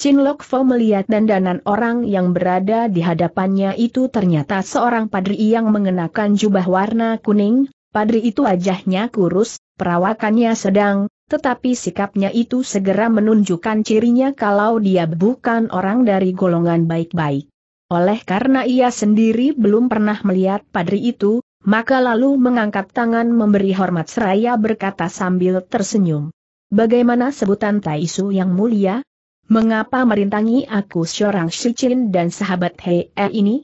Chin melihat dandanan orang yang berada di hadapannya itu ternyata seorang padri yang mengenakan jubah warna kuning, padri itu wajahnya kurus, perawakannya sedang, tetapi sikapnya itu segera menunjukkan cirinya kalau dia bukan orang dari golongan baik-baik. Oleh karena ia sendiri belum pernah melihat padri itu, maka lalu mengangkat tangan memberi hormat seraya berkata sambil tersenyum. Bagaimana sebutan Taisu yang mulia? Mengapa merintangi aku seorang Shichin dan sahabat Hei -e ini?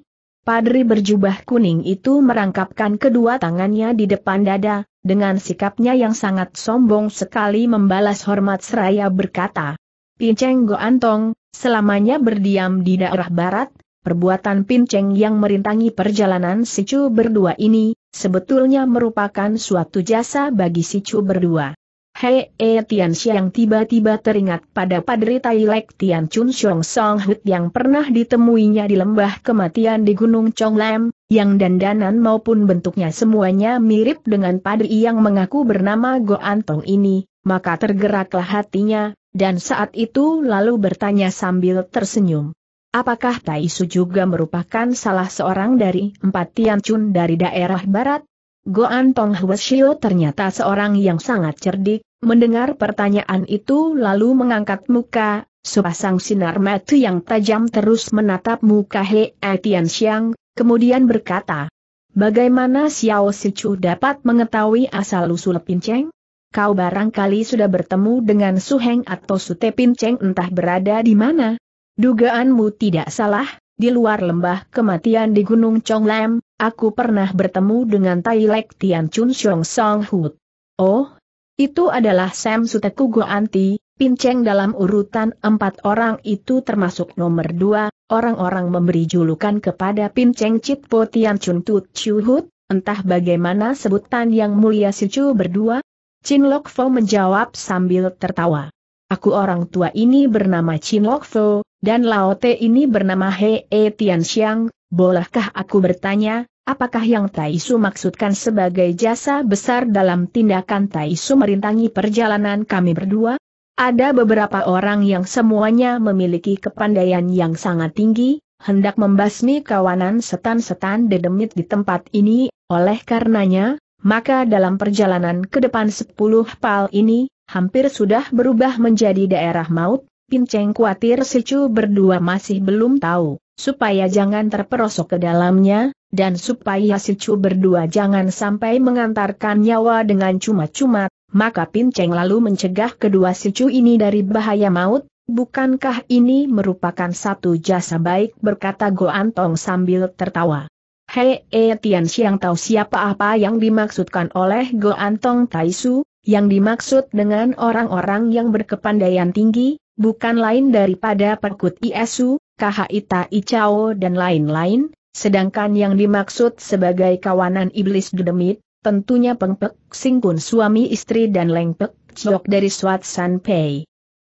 Padri berjubah kuning itu merangkapkan kedua tangannya di depan dada, dengan sikapnya yang sangat sombong sekali membalas hormat seraya berkata, Pinceng Goantong, selamanya berdiam di daerah barat, perbuatan pinceng yang merintangi perjalanan si Chu berdua ini, sebetulnya merupakan suatu jasa bagi si Chu berdua. Hei E Tian Xiang tiba-tiba teringat pada padri Tai Lek Tian Chun Xiong Song Hut yang pernah ditemuinya di lembah kematian di Gunung Chonglem, yang dandanan maupun bentuknya semuanya mirip dengan padri yang mengaku bernama Go Antong ini, maka tergeraklah hatinya, dan saat itu lalu bertanya sambil tersenyum. Apakah Tai Su juga merupakan salah seorang dari empat Tian Chun dari daerah barat? Goan Tong Hweshio ternyata seorang yang sangat cerdik, mendengar pertanyaan itu lalu mengangkat muka, sepasang sinar mata yang tajam terus menatap muka He Tian Xiang, kemudian berkata, Bagaimana Xiao Si Chu dapat mengetahui asal-usul Pinceng? Kau barangkali sudah bertemu dengan Su Heng atau Su Sute Cheng, entah berada di mana? Dugaanmu tidak salah, di luar lembah kematian di Gunung Chonglem, aku pernah bertemu dengan Tai Lek Tian Chun Xiong Song Hut. Oh, itu adalah Sam Suteku Anti, pinceng dalam urutan empat orang itu termasuk nomor dua, orang-orang memberi julukan kepada pinceng Cit Tian Chun Tut Chiu Hut, entah bagaimana sebutan yang mulia si Chu berdua? Chin Lok Fo menjawab sambil tertawa. Aku orang tua ini bernama Chin Lok Fo, dan Laote ini bernama He e Tianxiang, bolehkah aku bertanya, apakah yang Taisu maksudkan sebagai jasa besar dalam tindakan Taisu merintangi perjalanan kami berdua? Ada beberapa orang yang semuanya memiliki kepandaian yang sangat tinggi, hendak membasmi kawanan setan-setan dedemit di tempat ini, oleh karenanya, maka dalam perjalanan ke depan sepuluh pal ini, hampir sudah berubah menjadi daerah maut, Pinceng khawatir Si Chu berdua masih belum tahu, supaya jangan terperosok ke dalamnya, dan supaya si Chu berdua jangan sampai mengantarkan nyawa dengan cuma-cuma, maka Pinceng lalu mencegah kedua Si Chu ini dari bahaya maut, bukankah ini merupakan satu jasa baik berkata Go Antong sambil tertawa. Hei e Tian Xiang tahu siapa apa yang dimaksudkan oleh Go Antong Taisu, yang dimaksud dengan orang-orang yang berkepandaian tinggi, bukan lain daripada Perkut Iesu, kahaita Icao dan lain-lain, sedangkan yang dimaksud sebagai kawanan iblis gedemit, tentunya Pengpek Singkun suami istri dan Lengpek Ciok dari Swat San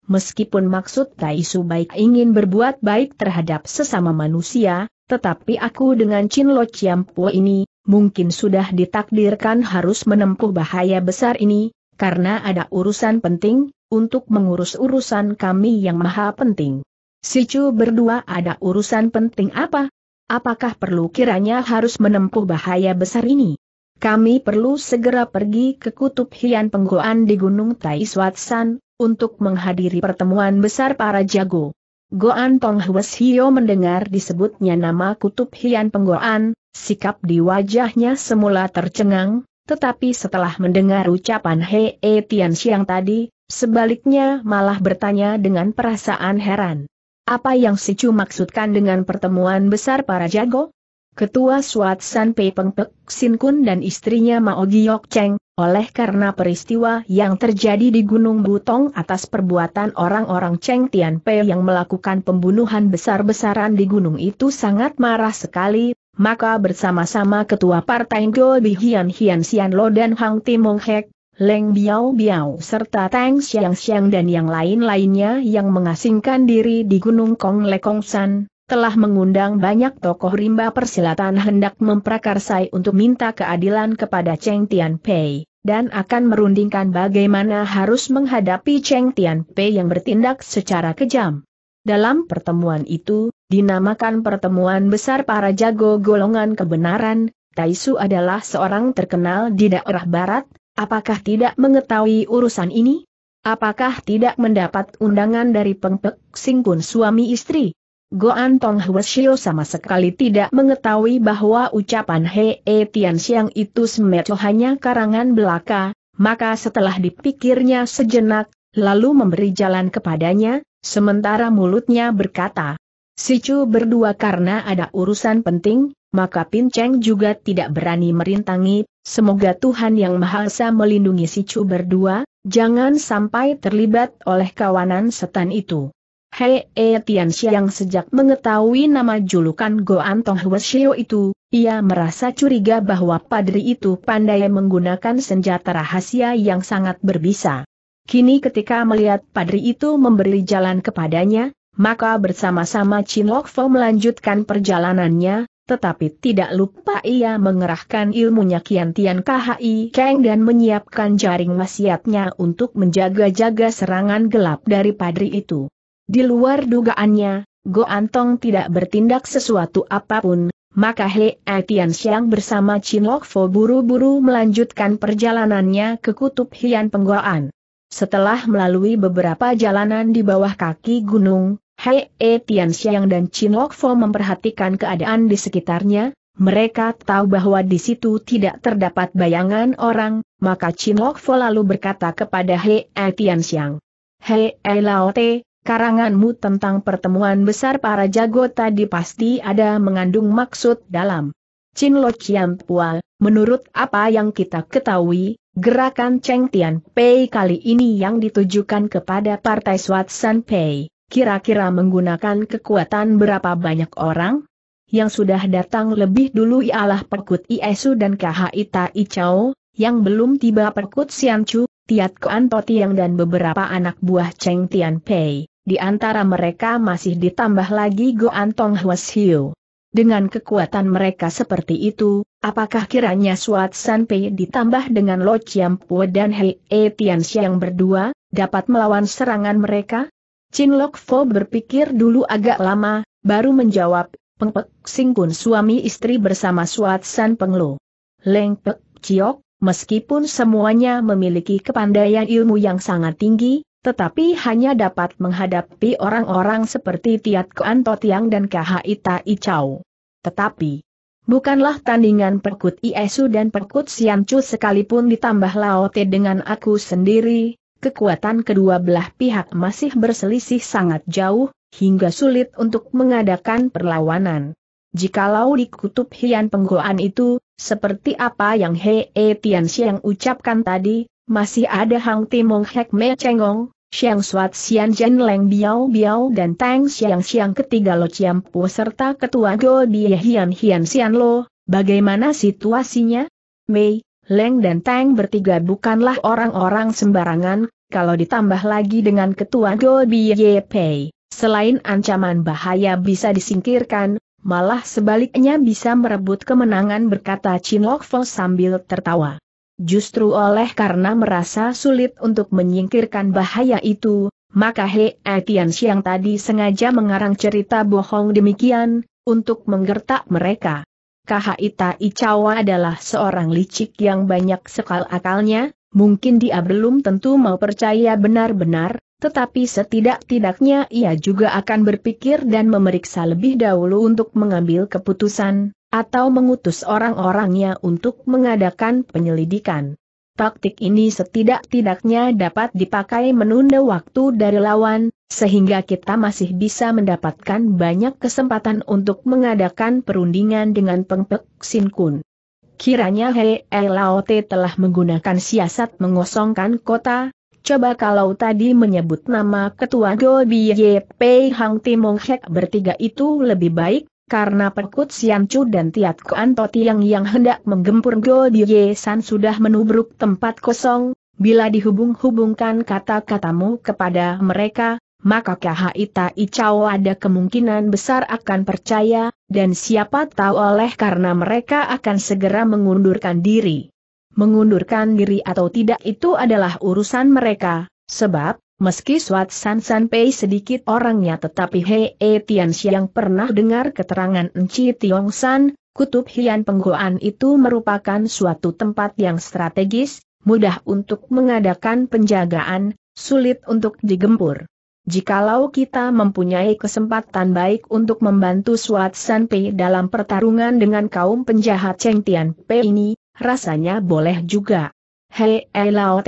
Meskipun maksud Taisu baik ingin berbuat baik terhadap sesama manusia, tetapi aku dengan Chin Lo Po ini, mungkin sudah ditakdirkan harus menempuh bahaya besar ini, karena ada urusan penting, untuk mengurus urusan kami yang maha penting. Si Chu berdua ada urusan penting apa? Apakah perlu kiranya harus menempuh bahaya besar ini? Kami perlu segera pergi ke Kutub Hian Penggoan di Gunung Tai San untuk menghadiri pertemuan besar para jago. Goan Tong Hwes Hio mendengar disebutnya nama Kutub Hian Penggoan, sikap di wajahnya semula tercengang, tetapi setelah mendengar ucapan Hei e Tian Xiang tadi, sebaliknya malah bertanya dengan perasaan heran. Apa yang si Chu maksudkan dengan pertemuan besar para jago? Ketua Suat San Pei Peng Pek Sin Kun dan istrinya Mao Giok Cheng, oleh karena peristiwa yang terjadi di Gunung Butong atas perbuatan orang-orang Cheng Tian Pei yang melakukan pembunuhan besar-besaran di gunung itu sangat marah sekali, maka bersama-sama Ketua Partai Go Bi Hian Xian Lo dan Hang Timong Hek, Leng Biao Biao serta Tang Xiang Xiang dan yang lain-lainnya yang mengasingkan diri di Gunung Kong Le Kong San, telah mengundang banyak tokoh rimba persilatan hendak memprakarsai untuk minta keadilan kepada Cheng Tianpei, dan akan merundingkan bagaimana harus menghadapi Cheng Tianpei yang bertindak secara kejam. Dalam pertemuan itu, dinamakan Pertemuan Besar Para Jago Golongan Kebenaran, Taisu adalah seorang terkenal di daerah barat, apakah tidak mengetahui urusan ini? Apakah tidak mendapat undangan dari Pengpek Singkun suami istri? Goan Tong Shio sama sekali tidak mengetahui bahwa ucapan He e Tian Xiang itu semeco hanya karangan belaka, maka setelah dipikirnya sejenak, lalu memberi jalan kepadanya, sementara mulutnya berkata, Sicu berdua karena ada urusan penting, maka Pinceng juga tidak berani merintangi, semoga Tuhan Yang Maha Esa melindungi Sicu berdua, jangan sampai terlibat oleh kawanan setan itu. Hei E Tian Xiang sejak mengetahui nama julukan Go Antong Hwa itu, ia merasa curiga bahwa padri itu pandai menggunakan senjata rahasia yang sangat berbisa. Kini ketika melihat padri itu memberi jalan kepadanya, maka bersama-sama Chin Lok Fo melanjutkan perjalanannya, tetapi tidak lupa ia mengerahkan ilmunya Kian Tian KHI Kang dan menyiapkan jaring wasiatnya untuk menjaga-jaga serangan gelap dari padri itu. Di luar dugaannya, Go Antong tidak bertindak sesuatu apapun, maka He Etian Siang bersama Chin Lok Fo buru-buru melanjutkan perjalanannya ke Kutub Hian Penggoan. Setelah melalui beberapa jalanan di bawah kaki gunung, He Etian Siang dan Chin Lok Fo memperhatikan keadaan di sekitarnya, mereka tahu bahwa di situ tidak terdapat bayangan orang, maka Chin Lok Fo lalu berkata kepada He Etian Siang. Hei Lao Te, karanganmu tentang pertemuan besar para jago tadi pasti ada mengandung maksud dalam. Chin Lo Chiam Pual, menurut apa yang kita ketahui, gerakan Cheng Tian Pei kali ini yang ditujukan kepada Partai San Pei, kira-kira menggunakan kekuatan berapa banyak orang? Yang sudah datang lebih dulu ialah Perkut Iesu dan KH Ita Icao, yang belum tiba Perkut Chu Tiat Toti yang dan beberapa anak buah Cheng Tian Pei di antara mereka masih ditambah lagi Goan Antong Hwas Hiu. Dengan kekuatan mereka seperti itu, apakah kiranya Suat San Pei ditambah dengan Lo Chiam Pua dan Hei E Tian yang berdua, dapat melawan serangan mereka? Chin Lok Fo berpikir dulu agak lama, baru menjawab, Peng Pek suami istri bersama Suat San Peng Lo. Leng Pek Chiok, meskipun semuanya memiliki kepandaian ilmu yang sangat tinggi, tetapi hanya dapat menghadapi orang-orang seperti Tiat Kuan Totiang dan KHI Tai Tetapi, bukanlah tandingan perkut Iesu dan perkut Siancu sekalipun ditambah Laote dengan aku sendiri, kekuatan kedua belah pihak masih berselisih sangat jauh, hingga sulit untuk mengadakan perlawanan. Jikalau dikutub Hian Penggoan itu, seperti apa yang Hei e Tian Xiang ucapkan tadi, masih ada Hang Timong Hek Me Cengong, Xiang Suat Xian Jen Leng Biao Biao dan Tang Xiang Xiang ketiga Lo Chiam Pu serta Ketua Go Die Hian Hian Xian Lo, bagaimana situasinya? Mei, Leng dan Tang bertiga bukanlah orang-orang sembarangan, kalau ditambah lagi dengan ketua Go Ye Pei, selain ancaman bahaya bisa disingkirkan, malah sebaliknya bisa merebut kemenangan berkata Chin Lok Fo sambil tertawa. Justru oleh karena merasa sulit untuk menyingkirkan bahaya itu, maka He Etian Siang tadi sengaja mengarang cerita bohong demikian, untuk menggertak mereka. Ita Icawa adalah seorang licik yang banyak sekal akalnya, mungkin dia belum tentu mau percaya benar-benar, tetapi setidak-tidaknya ia juga akan berpikir dan memeriksa lebih dahulu untuk mengambil keputusan, atau mengutus orang-orangnya untuk mengadakan penyelidikan. Taktik ini setidak-tidaknya dapat dipakai menunda waktu dari lawan, sehingga kita masih bisa mendapatkan banyak kesempatan untuk mengadakan perundingan dengan Pengpek Sin Kun. Kiranya Hei Laote telah menggunakan siasat mengosongkan kota, coba kalau tadi menyebut nama ketua Go Ye Pei Hang Timong Hek bertiga itu lebih baik, karena perkutian Sian Chu dan Tiat Kuan Totiang yang hendak menggempur Go Ye San sudah menubruk tempat kosong, bila dihubung-hubungkan kata-katamu kepada mereka, maka KHI Tai ada kemungkinan besar akan percaya, dan siapa tahu oleh karena mereka akan segera mengundurkan diri. Mengundurkan diri atau tidak itu adalah urusan mereka, sebab, Meski Suat San San Pei sedikit orangnya tetapi Hei E Tian yang pernah dengar keterangan Enci Tiong San, Kutub Hian Penggoan itu merupakan suatu tempat yang strategis, mudah untuk mengadakan penjagaan, sulit untuk digempur. Jikalau kita mempunyai kesempatan baik untuk membantu Suat San Pei dalam pertarungan dengan kaum penjahat Cheng Tian Pei ini, rasanya boleh juga. Hei e Lao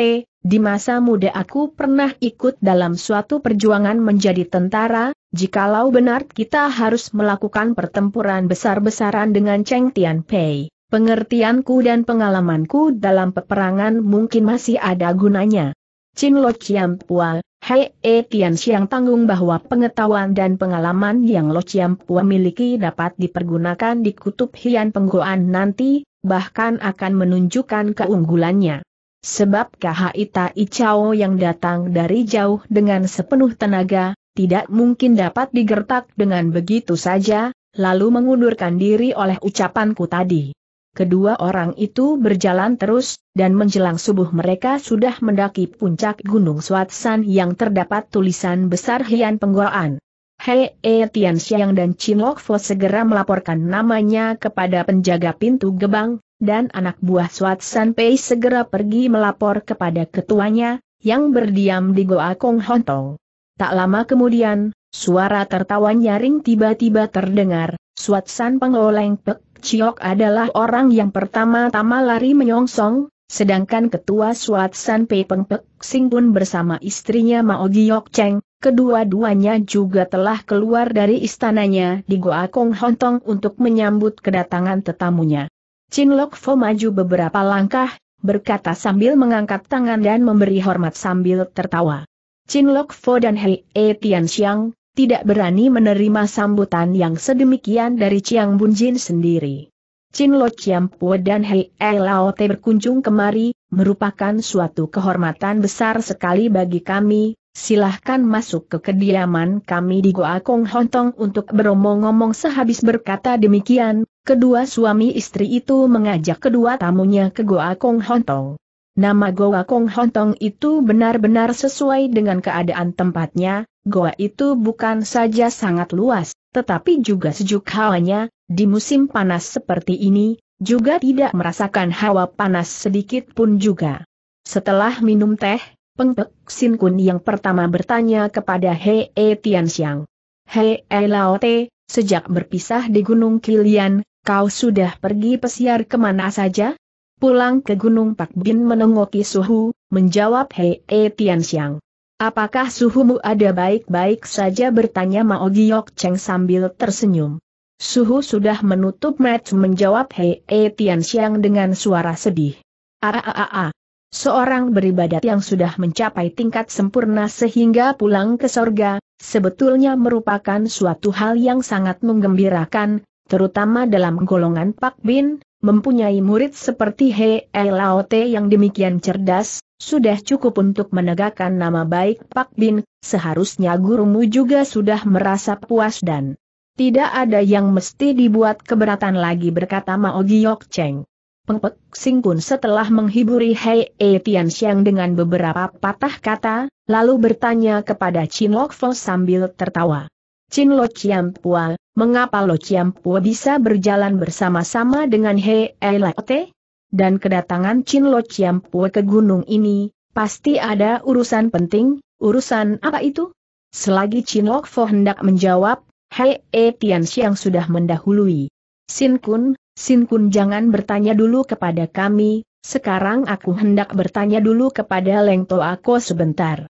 di masa muda aku pernah ikut dalam suatu perjuangan menjadi tentara, jikalau benar kita harus melakukan pertempuran besar-besaran dengan Cheng Tian Pei. Pengertianku dan pengalamanku dalam peperangan mungkin masih ada gunanya. Chin Lo Chiam Pua, Hei E Tian Xiang tanggung bahwa pengetahuan dan pengalaman yang Lo Chiam Pua miliki dapat dipergunakan di kutub Hian Penggoan nanti, bahkan akan menunjukkan keunggulannya. Sebab Kahaita ita yang datang dari jauh dengan sepenuh tenaga, tidak mungkin dapat digertak dengan begitu saja, lalu mengundurkan diri oleh ucapanku tadi. Kedua orang itu berjalan terus, dan menjelang subuh mereka sudah mendaki puncak Gunung Swatsan yang terdapat tulisan besar Hian Penggoaan. Hei E Tian Xiang dan Chin Lok Fo segera melaporkan namanya kepada penjaga pintu gebang, dan anak buah Suat Pei segera pergi melapor kepada ketuanya, yang berdiam di Goa Kong Hontong. Tak lama kemudian, suara tertawa nyaring tiba-tiba terdengar, Suat San Pengoleng Pek Ciok adalah orang yang pertama-tama lari menyongsong, sedangkan ketua Suat San Pei Peng Pek Sing pun bersama istrinya Mao Giok Cheng, kedua-duanya juga telah keluar dari istananya di Goa Kong Hontong untuk menyambut kedatangan tetamunya. Chin Lok Fo maju beberapa langkah, berkata sambil mengangkat tangan dan memberi hormat sambil tertawa. Chin Lok Fo dan Hei E Tian Xiang, tidak berani menerima sambutan yang sedemikian dari Chiang Bun Jin sendiri. Chin Lok Chiam dan Hei E Lao Te berkunjung kemari, merupakan suatu kehormatan besar sekali bagi kami, silahkan masuk ke kediaman kami di Goa Kong Hontong untuk beromong-omong sehabis berkata demikian, Kedua suami istri itu mengajak kedua tamunya ke Goa Kong Hontong. Nama Goa Kong Hontong itu benar-benar sesuai dengan keadaan tempatnya, goa itu bukan saja sangat luas, tetapi juga sejuk hawanya, di musim panas seperti ini, juga tidak merasakan hawa panas sedikit pun juga. Setelah minum teh, Pek Sin Kun yang pertama bertanya kepada Hei e Tian Xiang. Hei e Lao Te, sejak berpisah di Gunung Kilian, Kau sudah pergi pesiar kemana saja? Pulang ke Gunung Pak Bin menengoki Suhu, menjawab Hei E Tianxiang. Apakah suhumu ada baik-baik saja bertanya Mao Giok Cheng sambil tersenyum. Suhu sudah menutup match menjawab Hei E Tianxiang dengan suara sedih. Aaaa. Seorang beribadat yang sudah mencapai tingkat sempurna sehingga pulang ke sorga, sebetulnya merupakan suatu hal yang sangat menggembirakan, terutama dalam golongan Pak Bin, mempunyai murid seperti He Laote yang demikian cerdas, sudah cukup untuk menegakkan nama baik Pak Bin, seharusnya gurumu juga sudah merasa puas dan tidak ada yang mesti dibuat keberatan lagi berkata Mao Giyok Cheng. Pengpek Singkun setelah menghiburi Hei E Tianxiang dengan beberapa patah kata, lalu bertanya kepada Chin Lok Fo sambil tertawa. Chin Lok Chiam Pua, mengapa Lo Pua bisa berjalan bersama-sama dengan He Elate? Dan kedatangan Chin Lo Pua ke gunung ini, pasti ada urusan penting, urusan apa itu? Selagi Chin Lok Fo hendak menjawab, He E Tian Xiang sudah mendahului. Sin Kun, Sin Kun jangan bertanya dulu kepada kami, sekarang aku hendak bertanya dulu kepada Leng To Ako sebentar.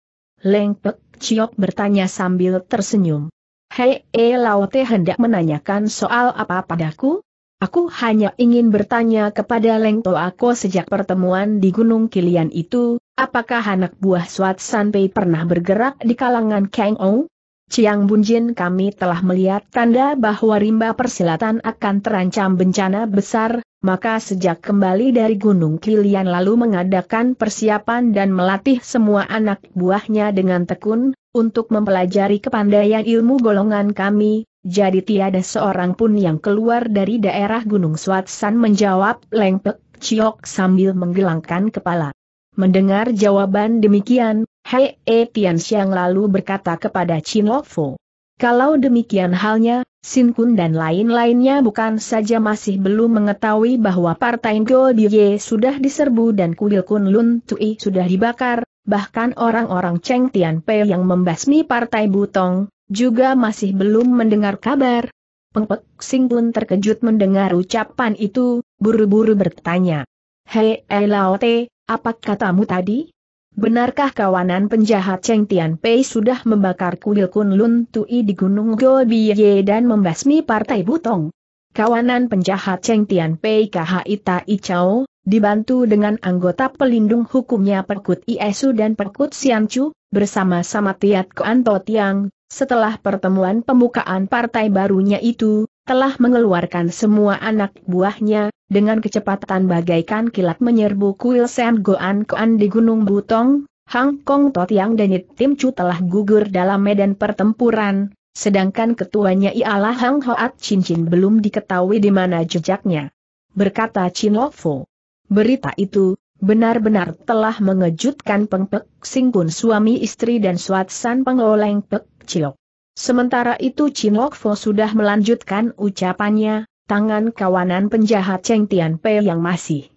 Leng Pek Chiok bertanya sambil tersenyum. Hei E eh, Laute hendak menanyakan soal apa padaku? Aku hanya ingin bertanya kepada Leng aku sejak pertemuan di Gunung Kilian itu, apakah anak buah Suat Sanpei pernah bergerak di kalangan Kang Ou? Ciang Bunjin kami telah melihat tanda bahwa rimba persilatan akan terancam bencana besar, maka sejak kembali dari Gunung Kilian lalu mengadakan persiapan dan melatih semua anak buahnya dengan tekun, untuk mempelajari kepandaian ilmu golongan kami, jadi tiada seorang pun yang keluar dari daerah Gunung Swatsan menjawab lengpek Ciok sambil menggelangkan kepala. Mendengar jawaban demikian, Hei E Tian Xiang lalu berkata kepada Chin Lo Fu. Kalau demikian halnya, Sin Kun dan lain-lainnya bukan saja masih belum mengetahui bahwa partai Diye sudah diserbu dan kuil Kun Lun Tui sudah dibakar, bahkan orang-orang Cheng Tian Pei yang membasmi partai Butong, juga masih belum mendengar kabar. Pengpek Sing Kun terkejut mendengar ucapan itu, buru-buru bertanya. Hei Elaote, apa katamu tadi? Benarkah kawanan penjahat Cheng Tian Pei sudah membakar kuil Kunlun Tui di Gunung Gobiye dan membasmi Partai Butong? Kawanan penjahat Cheng Tian Pei KHI Tai dibantu dengan anggota pelindung hukumnya Perkut Iesu dan Perkut Siancu, bersama-sama Tiat Koanto Tiang, setelah pertemuan pembukaan partai barunya itu, telah mengeluarkan semua anak buahnya, dengan kecepatan bagaikan kilat menyerbu kuil Sam Goan Koan di Gunung Butong, Hang Kong Tot Yang Denit Tim Chu telah gugur dalam medan pertempuran, sedangkan ketuanya ialah Hang Hoat Chin Chin belum diketahui di mana jejaknya. Berkata Chin Lo Fo. Berita itu, benar-benar telah mengejutkan Peng Pek Singkun suami istri dan Suat San Pengoleng Pek Ciok. Sementara itu Chin Lok Fo sudah melanjutkan ucapannya, tangan kawanan penjahat Cheng Tian Pei yang masih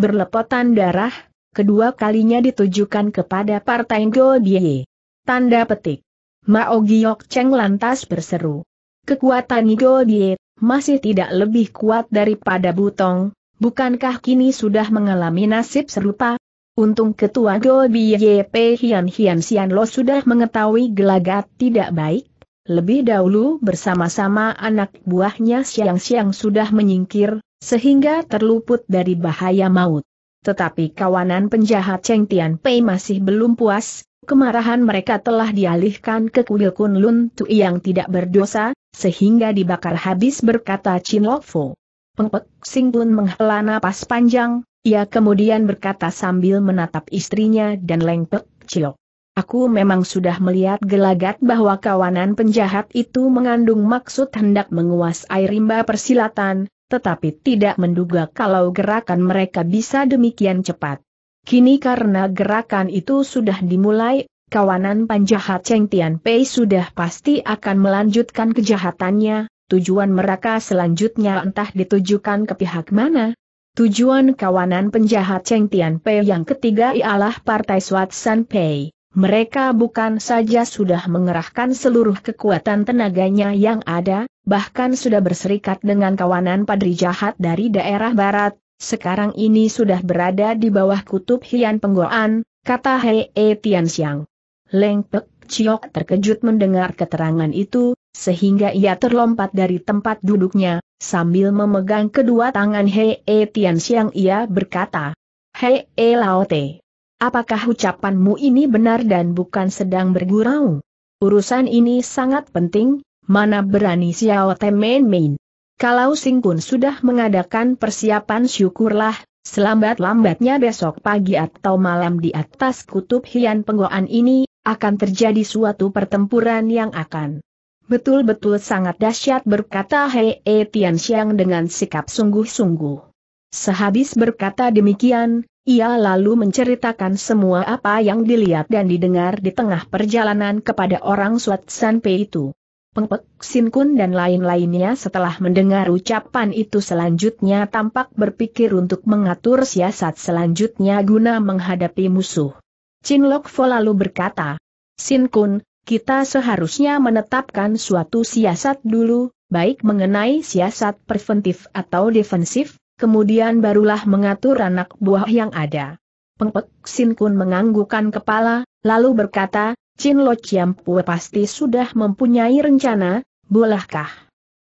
berlepotan darah, kedua kalinya ditujukan kepada Partai Go Bie. Tanda petik. Mao Giok Cheng lantas berseru. Kekuatan Go Bie masih tidak lebih kuat daripada Butong, bukankah kini sudah mengalami nasib serupa? Untung ketua Go Bie Pei Hian Hian Sian Lo sudah mengetahui gelagat tidak baik, lebih dahulu bersama-sama anak buahnya siang-siang sudah menyingkir, sehingga terluput dari bahaya maut. Tetapi kawanan penjahat Cheng Tian Pei masih belum puas, kemarahan mereka telah dialihkan ke kuil Kunlun Tui yang tidak berdosa, sehingga dibakar habis berkata Chin Lofo. Pengpek Sing pun menghela napas panjang, ia kemudian berkata sambil menatap istrinya dan lengpek Chiok. Aku memang sudah melihat gelagat bahwa kawanan penjahat itu mengandung maksud hendak menguasai rimba persilatan, tetapi tidak menduga kalau gerakan mereka bisa demikian cepat. Kini karena gerakan itu sudah dimulai, kawanan penjahat Cheng Tian Pei sudah pasti akan melanjutkan kejahatannya, tujuan mereka selanjutnya entah ditujukan ke pihak mana. Tujuan kawanan penjahat Cheng Tian Pei yang ketiga ialah Partai San Pei. Mereka bukan saja sudah mengerahkan seluruh kekuatan tenaganya yang ada, bahkan sudah berserikat dengan kawanan padri jahat dari daerah barat, sekarang ini sudah berada di bawah kutub Hian Penggoan, kata Hei e Tian Leng Pek Chiok terkejut mendengar keterangan itu, sehingga ia terlompat dari tempat duduknya, sambil memegang kedua tangan Hei e Tian ia berkata, Hei e Lao Te. Apakah ucapanmu ini benar dan bukan sedang bergurau? Urusan ini sangat penting, mana berani Xiao Temen-Main. Kalau Singkun sudah mengadakan persiapan syukurlah, selambat-lambatnya besok pagi atau malam di atas kutub hian penggoan ini, akan terjadi suatu pertempuran yang akan betul-betul sangat dahsyat berkata Hei e Tian Xiang dengan sikap sungguh-sungguh. Sehabis berkata demikian, ia lalu menceritakan semua apa yang dilihat dan didengar di tengah perjalanan kepada orang Suat Sanpe itu. Pengpek, Kun dan lain-lainnya setelah mendengar ucapan itu selanjutnya tampak berpikir untuk mengatur siasat selanjutnya guna menghadapi musuh. Chin Lok Fo lalu berkata, Kun, kita seharusnya menetapkan suatu siasat dulu, baik mengenai siasat preventif atau defensif, kemudian barulah mengatur anak buah yang ada. Pengpek Sin Kun menganggukkan kepala, lalu berkata, Chin Lo Pue pasti sudah mempunyai rencana, bolehkah?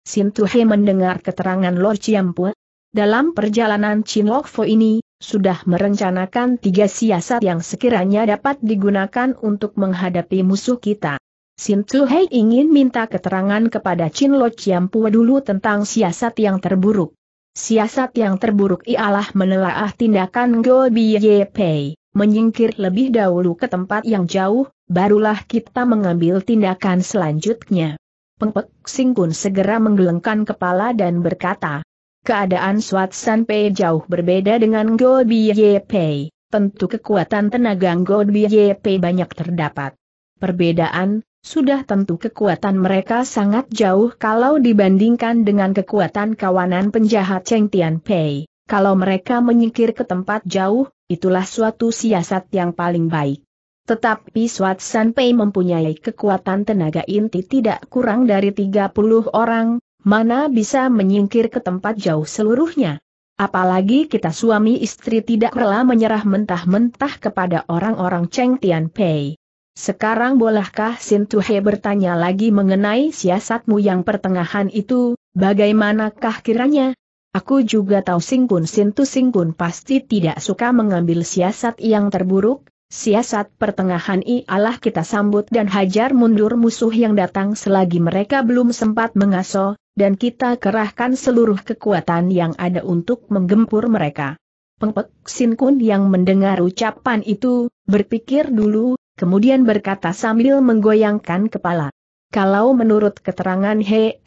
Sin He mendengar keterangan Lo Pue. Dalam perjalanan Chin Lo Fo ini, sudah merencanakan tiga siasat yang sekiranya dapat digunakan untuk menghadapi musuh kita. Sin He ingin minta keterangan kepada Chin Lo Pue dulu tentang siasat yang terburuk. Siasat yang terburuk ialah menelaah tindakan Go Biye Pei, menyingkir lebih dahulu ke tempat yang jauh, barulah kita mengambil tindakan selanjutnya. Pengpek Singkun segera menggelengkan kepala dan berkata, Keadaan Swat San Pei jauh berbeda dengan Go Biye Pei, tentu kekuatan tenaga Go Biye Pei banyak terdapat. Perbedaan, sudah tentu kekuatan mereka sangat jauh kalau dibandingkan dengan kekuatan kawanan penjahat Cheng Tian Pei. Kalau mereka menyingkir ke tempat jauh, itulah suatu siasat yang paling baik. Tetapi Suat San Pei mempunyai kekuatan tenaga inti tidak kurang dari 30 orang, mana bisa menyingkir ke tempat jauh seluruhnya. Apalagi kita suami istri tidak rela menyerah mentah-mentah kepada orang-orang Cheng Tian Pei. Sekarang bolehkah Sintuhe bertanya lagi mengenai siasatmu yang pertengahan itu, bagaimanakah kiranya? Aku juga tahu Singkun Sintu Singkun pasti tidak suka mengambil siasat yang terburuk, siasat pertengahan ialah kita sambut dan hajar mundur musuh yang datang selagi mereka belum sempat mengaso, dan kita kerahkan seluruh kekuatan yang ada untuk menggempur mereka. Pengpek Sinkun yang mendengar ucapan itu, berpikir dulu, kemudian berkata sambil menggoyangkan kepala. Kalau menurut keterangan He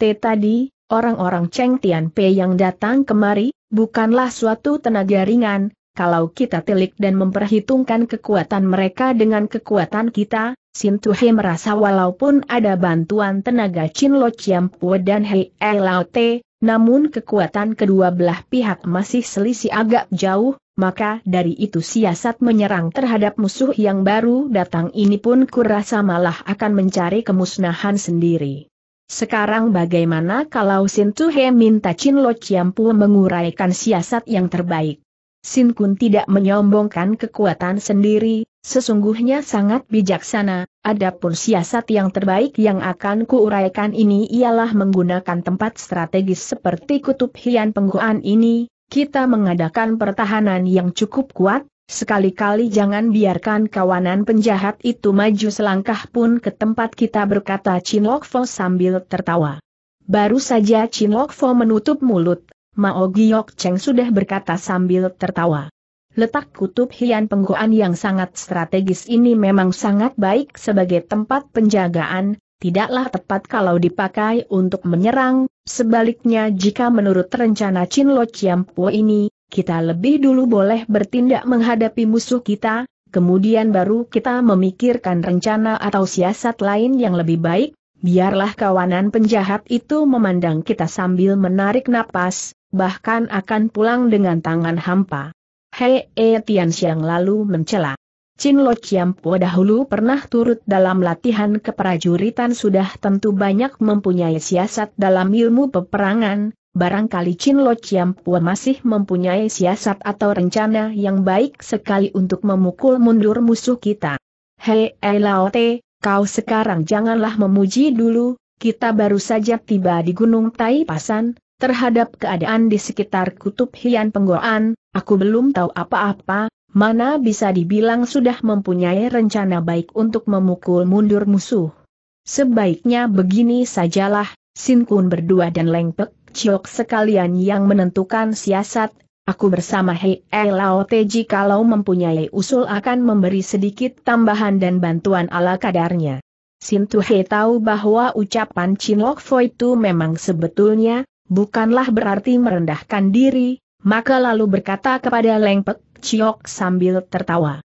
Te tadi, orang-orang Cheng Tian Pei yang datang kemari, bukanlah suatu tenaga ringan, kalau kita telik dan memperhitungkan kekuatan mereka dengan kekuatan kita, He merasa walaupun ada bantuan tenaga Chin Lo Chiampu dan He Lao Te, namun kekuatan kedua belah pihak masih selisih agak jauh, maka dari itu siasat menyerang terhadap musuh yang baru datang ini pun kurasa malah akan mencari kemusnahan sendiri. Sekarang bagaimana kalau Sin Tuhe minta Chin Lo Chiampu menguraikan siasat yang terbaik? Sin Kun tidak menyombongkan kekuatan sendiri, sesungguhnya sangat bijaksana, adapun siasat yang terbaik yang akan kuuraikan ini ialah menggunakan tempat strategis seperti kutub hian pengguan ini, kita mengadakan pertahanan yang cukup kuat, sekali-kali jangan biarkan kawanan penjahat itu maju selangkah pun ke tempat kita berkata Chin Lok Fo sambil tertawa. Baru saja Chin Lok Fo menutup mulut, Mao Giok Cheng sudah berkata sambil tertawa. Letak kutub hian penggoan yang sangat strategis ini memang sangat baik sebagai tempat penjagaan, tidaklah tepat kalau dipakai untuk menyerang, Sebaliknya jika menurut rencana Chin Lo Chiampo ini, kita lebih dulu boleh bertindak menghadapi musuh kita, kemudian baru kita memikirkan rencana atau siasat lain yang lebih baik, biarlah kawanan penjahat itu memandang kita sambil menarik napas, bahkan akan pulang dengan tangan hampa. Hei e Tian Xiang lalu mencela. Chin Lo Chiampo dahulu pernah turut dalam latihan keprajuritan sudah tentu banyak mempunyai siasat dalam ilmu peperangan, barangkali Chin Lo Chiampo masih mempunyai siasat atau rencana yang baik sekali untuk memukul mundur musuh kita. Hei eh, Te, kau sekarang janganlah memuji dulu, kita baru saja tiba di Gunung Tai Pasan, terhadap keadaan di sekitar kutub Hian Penggoan, aku belum tahu apa-apa, mana bisa dibilang sudah mempunyai rencana baik untuk memukul mundur musuh. Sebaiknya begini sajalah, Sin Kun berdua dan Leng Pek Chiok sekalian yang menentukan siasat, aku bersama Hei e Lao Teji kalau mempunyai usul akan memberi sedikit tambahan dan bantuan ala kadarnya. Sin Tuhe tahu bahwa ucapan Chin Lok itu memang sebetulnya, bukanlah berarti merendahkan diri, maka lalu berkata kepada Lengpek Pek Chiok sambil tertawa.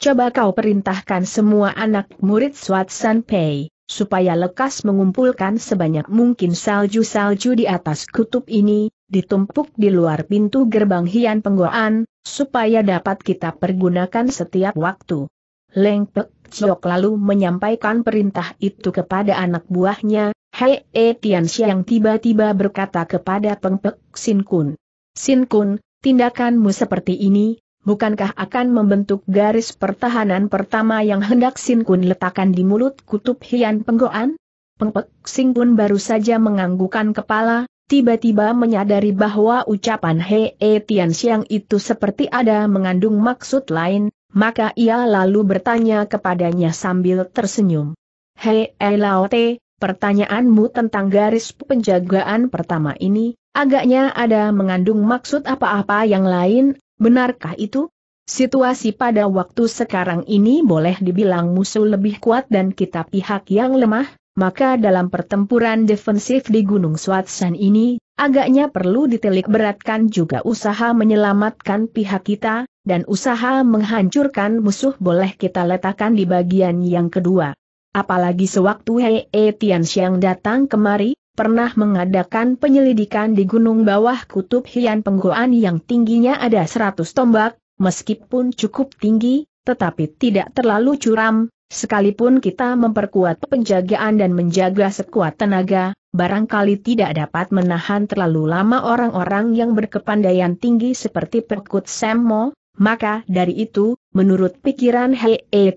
Coba kau perintahkan semua anak murid Swat San Pei, supaya lekas mengumpulkan sebanyak mungkin salju-salju di atas kutub ini, ditumpuk di luar pintu gerbang Hian Penggoan, supaya dapat kita pergunakan setiap waktu. Lengpek Pek Chiok lalu menyampaikan perintah itu kepada anak buahnya, Hei E Tianxia yang tiba-tiba berkata kepada Pengpek Pek Sin Kun. Sin Kun, tindakanmu seperti ini, bukankah akan membentuk garis pertahanan pertama yang hendak Sin Kun letakkan di mulut kutub hian penggoan? Pengpek Sin Kun baru saja menganggukan kepala, tiba-tiba menyadari bahwa ucapan Hei E Tian Xiang itu seperti ada mengandung maksud lain, maka ia lalu bertanya kepadanya sambil tersenyum. Hei e Lao Te, Pertanyaanmu tentang garis penjagaan pertama ini, agaknya ada mengandung maksud apa-apa yang lain, benarkah itu? Situasi pada waktu sekarang ini boleh dibilang musuh lebih kuat dan kita pihak yang lemah, maka dalam pertempuran defensif di Gunung Swatsan ini, agaknya perlu ditelik beratkan juga usaha menyelamatkan pihak kita, dan usaha menghancurkan musuh boleh kita letakkan di bagian yang kedua apalagi sewaktu Hei e datang kemari, pernah mengadakan penyelidikan di gunung bawah kutub Hian Penggoan yang tingginya ada 100 tombak, meskipun cukup tinggi, tetapi tidak terlalu curam, sekalipun kita memperkuat penjagaan dan menjaga sekuat tenaga, barangkali tidak dapat menahan terlalu lama orang-orang yang berkepandaian tinggi seperti Perkut Semmo, maka dari itu, menurut pikiran Hei e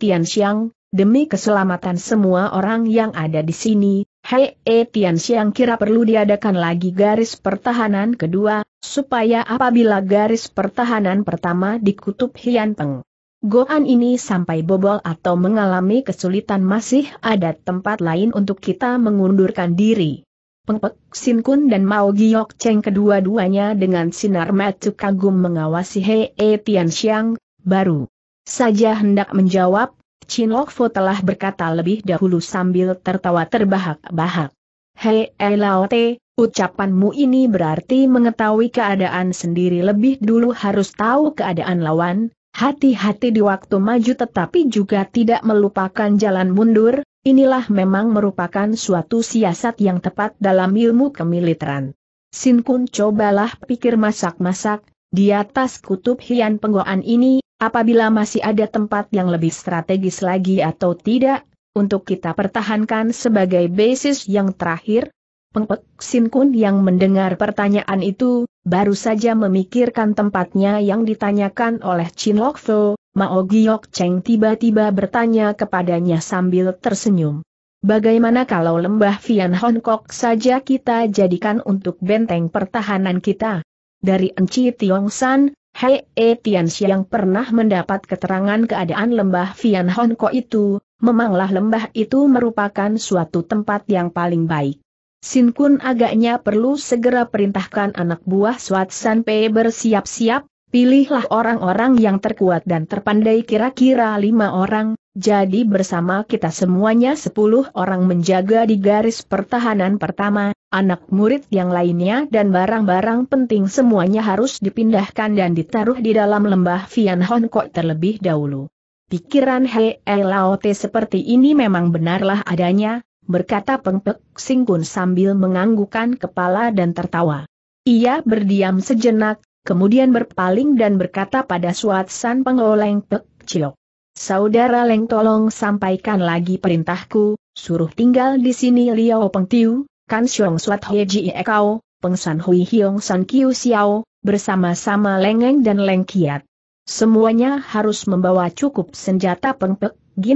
Demi keselamatan semua orang yang ada di sini, Hei E Tian Xiang kira perlu diadakan lagi garis pertahanan kedua, supaya apabila garis pertahanan pertama dikutup Hian Peng. Goan ini sampai bobol atau mengalami kesulitan masih ada tempat lain untuk kita mengundurkan diri. Pengpek Sin Kun dan Mao Giok Cheng kedua-duanya dengan sinar mata kagum mengawasi Hei e Tian Xiang, baru saja hendak menjawab, Chin Lok telah berkata lebih dahulu sambil tertawa terbahak-bahak. Hei eh, Te, ucapanmu ini berarti mengetahui keadaan sendiri lebih dulu harus tahu keadaan lawan, hati-hati di waktu maju tetapi juga tidak melupakan jalan mundur, inilah memang merupakan suatu siasat yang tepat dalam ilmu kemiliteran. Sin Kun cobalah pikir masak-masak, di atas kutub hian penggoan ini Apabila masih ada tempat yang lebih strategis lagi atau tidak, untuk kita pertahankan sebagai basis yang terakhir? Pengpek Sin Kun yang mendengar pertanyaan itu, baru saja memikirkan tempatnya yang ditanyakan oleh Chin Lok Fo, Mao Giok Cheng tiba-tiba bertanya kepadanya sambil tersenyum. Bagaimana kalau lembah Vian Hongkok saja kita jadikan untuk benteng pertahanan kita? Dari Enci Tiong San, Hei e yang pernah mendapat keterangan keadaan lembah Fian Hon Ko itu, memanglah lembah itu merupakan suatu tempat yang paling baik. Sin Kun agaknya perlu segera perintahkan anak buah Suat San Pei bersiap-siap, Pilihlah orang-orang yang terkuat dan terpandai kira-kira lima orang, jadi bersama kita semuanya sepuluh orang menjaga di garis pertahanan pertama, anak murid yang lainnya dan barang-barang penting semuanya harus dipindahkan dan ditaruh di dalam lembah Vian Hon terlebih dahulu. Pikiran Hei Laote seperti ini memang benarlah adanya, berkata Pengpek Singkun sambil menganggukan kepala dan tertawa. Ia berdiam sejenak, kemudian berpaling dan berkata pada Suat San Pengoleng Pek Ciok. Saudara Leng tolong sampaikan lagi perintahku, suruh tinggal di sini Liao Peng Tiu, Kan Xiong Suat Hei Ji Ekao, Peng San Hui Hiong San Kiu Xiao, bersama-sama Lengeng dan Leng Kiat. Semuanya harus membawa cukup senjata peng gin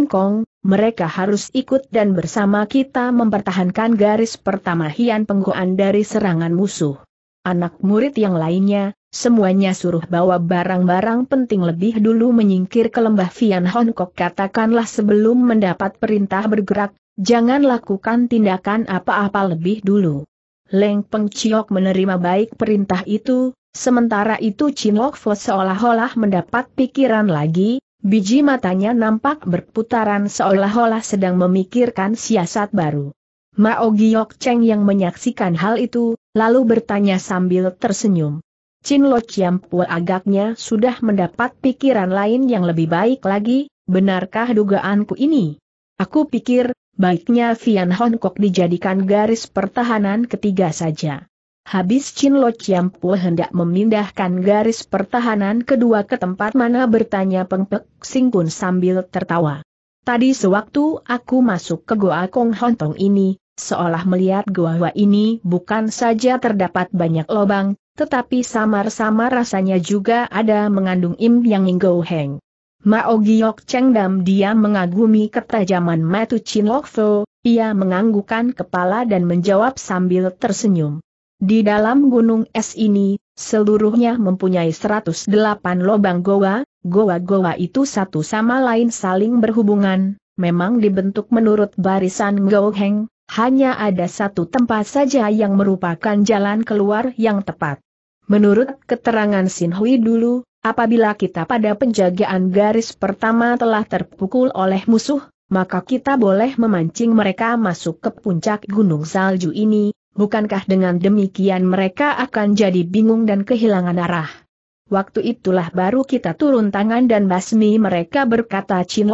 ginkong, mereka harus ikut dan bersama kita mempertahankan garis pertama Hian Penggoan dari serangan musuh. Anak murid yang lainnya, Semuanya suruh bawa barang-barang penting lebih dulu menyingkir ke lembah Vian Hongkok katakanlah sebelum mendapat perintah bergerak, jangan lakukan tindakan apa-apa lebih dulu. Leng Peng Chiok menerima baik perintah itu, sementara itu Chin Lok Fo seolah-olah mendapat pikiran lagi, biji matanya nampak berputaran seolah-olah sedang memikirkan siasat baru. Mao Giok Cheng yang menyaksikan hal itu, lalu bertanya sambil tersenyum. Chin Lo Chiam Pua agaknya sudah mendapat pikiran lain yang lebih baik lagi, benarkah dugaanku ini? Aku pikir, baiknya Fian Hong Kok dijadikan garis pertahanan ketiga saja. Habis Chin Lo Chiam Pua hendak memindahkan garis pertahanan kedua ke tempat mana bertanya Peng Pek Kun sambil tertawa. Tadi sewaktu aku masuk ke Goa Kong Hontong ini, seolah melihat goa ini bukan saja terdapat banyak lubang tetapi samar-samar rasanya juga ada mengandung im yang Inggo Heng. Mao Giok Cheng Dam dia mengagumi ketajaman Matu Chin Lok Fo, ia menganggukan kepala dan menjawab sambil tersenyum. Di dalam gunung es ini, seluruhnya mempunyai 108 lobang goa, goa-goa itu satu sama lain saling berhubungan, memang dibentuk menurut barisan Ngo Heng, hanya ada satu tempat saja yang merupakan jalan keluar yang tepat. Menurut keterangan Hui dulu, apabila kita pada penjagaan garis pertama telah terpukul oleh musuh, maka kita boleh memancing mereka masuk ke puncak gunung salju ini, bukankah dengan demikian mereka akan jadi bingung dan kehilangan arah. Waktu itulah baru kita turun tangan dan basmi mereka berkata Chin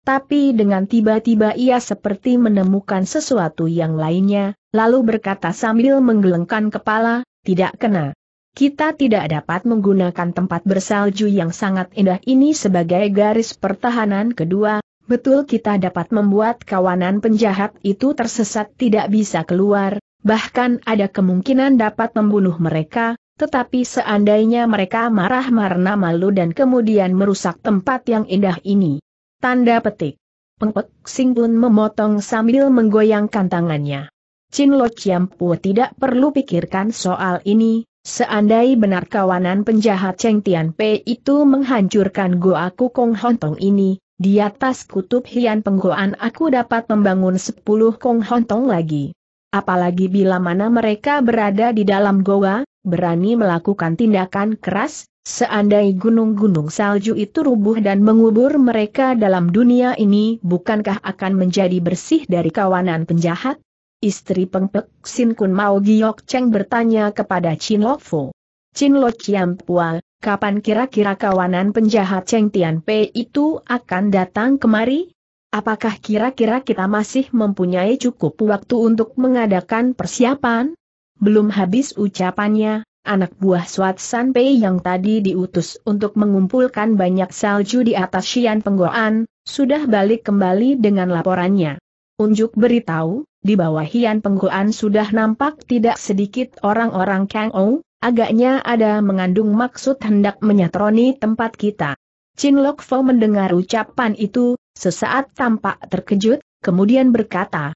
tapi dengan tiba-tiba ia seperti menemukan sesuatu yang lainnya, lalu berkata sambil menggelengkan kepala, tidak kena. Kita tidak dapat menggunakan tempat bersalju yang sangat indah ini sebagai garis pertahanan kedua, betul kita dapat membuat kawanan penjahat itu tersesat tidak bisa keluar, bahkan ada kemungkinan dapat membunuh mereka, tetapi seandainya mereka marah marna malu dan kemudian merusak tempat yang indah ini, Tanda petik. Pengpek Sing pun memotong sambil menggoyangkan tangannya. Chin Lo Chiam Pu tidak perlu pikirkan soal ini, seandai benar kawanan penjahat Cheng Tian Pei itu menghancurkan goaku Kong Hontong ini, di atas kutub hian penggoan aku dapat membangun sepuluh Kong Hontong lagi. Apalagi bila mana mereka berada di dalam goa, berani melakukan tindakan keras, Seandai gunung-gunung salju itu rubuh dan mengubur mereka dalam dunia ini bukankah akan menjadi bersih dari kawanan penjahat? Istri pengpek Sin Kun Mao Giok Cheng bertanya kepada Chin Lo Fu. Chin Lo Chiam Pua, kapan kira-kira kawanan penjahat Cheng Tian Pei itu akan datang kemari? Apakah kira-kira kita masih mempunyai cukup waktu untuk mengadakan persiapan? Belum habis ucapannya, anak buah San Pei yang tadi diutus untuk mengumpulkan banyak salju di atas Xian Penggoan, sudah balik kembali dengan laporannya. Unjuk beritahu, di bawah Hian Penggoan sudah nampak tidak sedikit orang-orang Kang Ou, agaknya ada mengandung maksud hendak menyatroni tempat kita. Chin Lok Fo mendengar ucapan itu, sesaat tampak terkejut, kemudian berkata,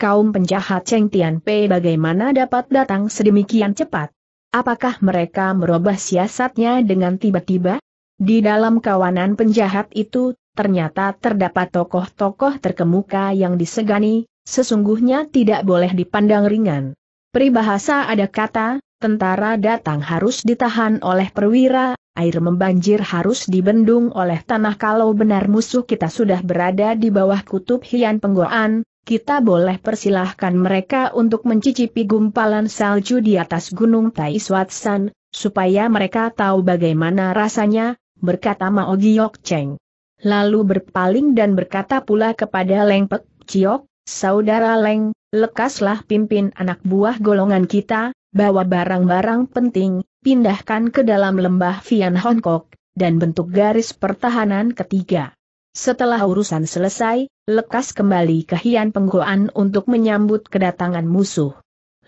Kaum penjahat Cheng Tian Pei bagaimana dapat datang sedemikian cepat? Apakah mereka merubah siasatnya dengan tiba-tiba? Di dalam kawanan penjahat itu, ternyata terdapat tokoh-tokoh terkemuka yang disegani, sesungguhnya tidak boleh dipandang ringan. Peribahasa ada kata, tentara datang harus ditahan oleh perwira, air membanjir harus dibendung oleh tanah kalau benar musuh kita sudah berada di bawah kutub hian penggoan, kita boleh persilahkan mereka untuk mencicipi gumpalan salju di atas gunung Tai Swatsan, supaya mereka tahu bagaimana rasanya, berkata Mao Giok Cheng. Lalu berpaling dan berkata pula kepada Leng Pek Ciok, Saudara Leng, lekaslah pimpin anak buah golongan kita, bawa barang-barang penting, pindahkan ke dalam lembah Vian Hongkok, dan bentuk garis pertahanan ketiga. Setelah urusan selesai, lekas kembali ke Hian Penggoan untuk menyambut kedatangan musuh.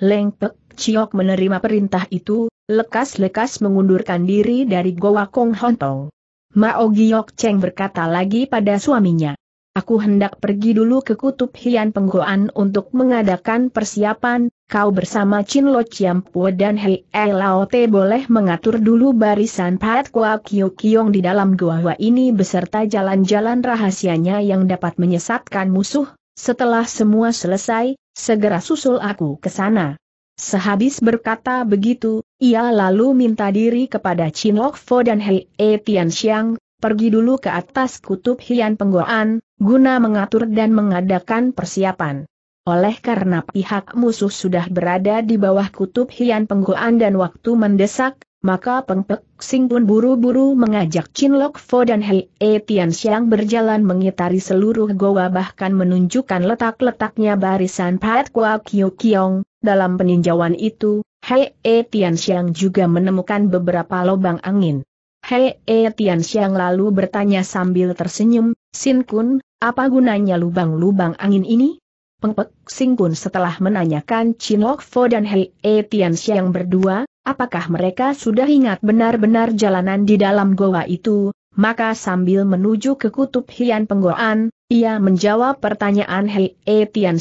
Leng Pek Chiok menerima perintah itu, lekas-lekas mengundurkan diri dari Goa Kong Hontong. Mao Giok Cheng berkata lagi pada suaminya. Aku hendak pergi dulu ke Kutub Hian Penggoan untuk mengadakan persiapan, kau bersama Chin Lo Chiampua dan Hei e Lao Te boleh mengatur dulu barisan Pat Kua Kyo Kiong di dalam gua ini beserta jalan-jalan rahasianya yang dapat menyesatkan musuh, setelah semua selesai, segera susul aku ke sana. Sehabis berkata begitu, ia lalu minta diri kepada Chin Lok Fo dan Hei E Tian Xiang, pergi dulu ke atas kutub Hian Penggoan, guna mengatur dan mengadakan persiapan. Oleh karena pihak musuh sudah berada di bawah kutub hian penggoan dan waktu mendesak, maka Peng Sing pun buru-buru mengajak Chin Lok Fo dan Hei E Tian Xiang berjalan mengitari seluruh goa bahkan menunjukkan letak-letaknya barisan Pat Kwa Kyo Kiong. Dalam peninjauan itu, Hei E Tian Xiang juga menemukan beberapa lubang angin. Hei E Tian Xiang lalu bertanya sambil tersenyum, Sin Kun, apa gunanya lubang-lubang angin ini? Pengpek Singkun setelah menanyakan Chin Lok Fo dan Hei E Tian yang berdua, apakah mereka sudah ingat benar-benar jalanan di dalam goa itu, maka sambil menuju ke kutub hian penggoan, ia menjawab pertanyaan Hei E Tian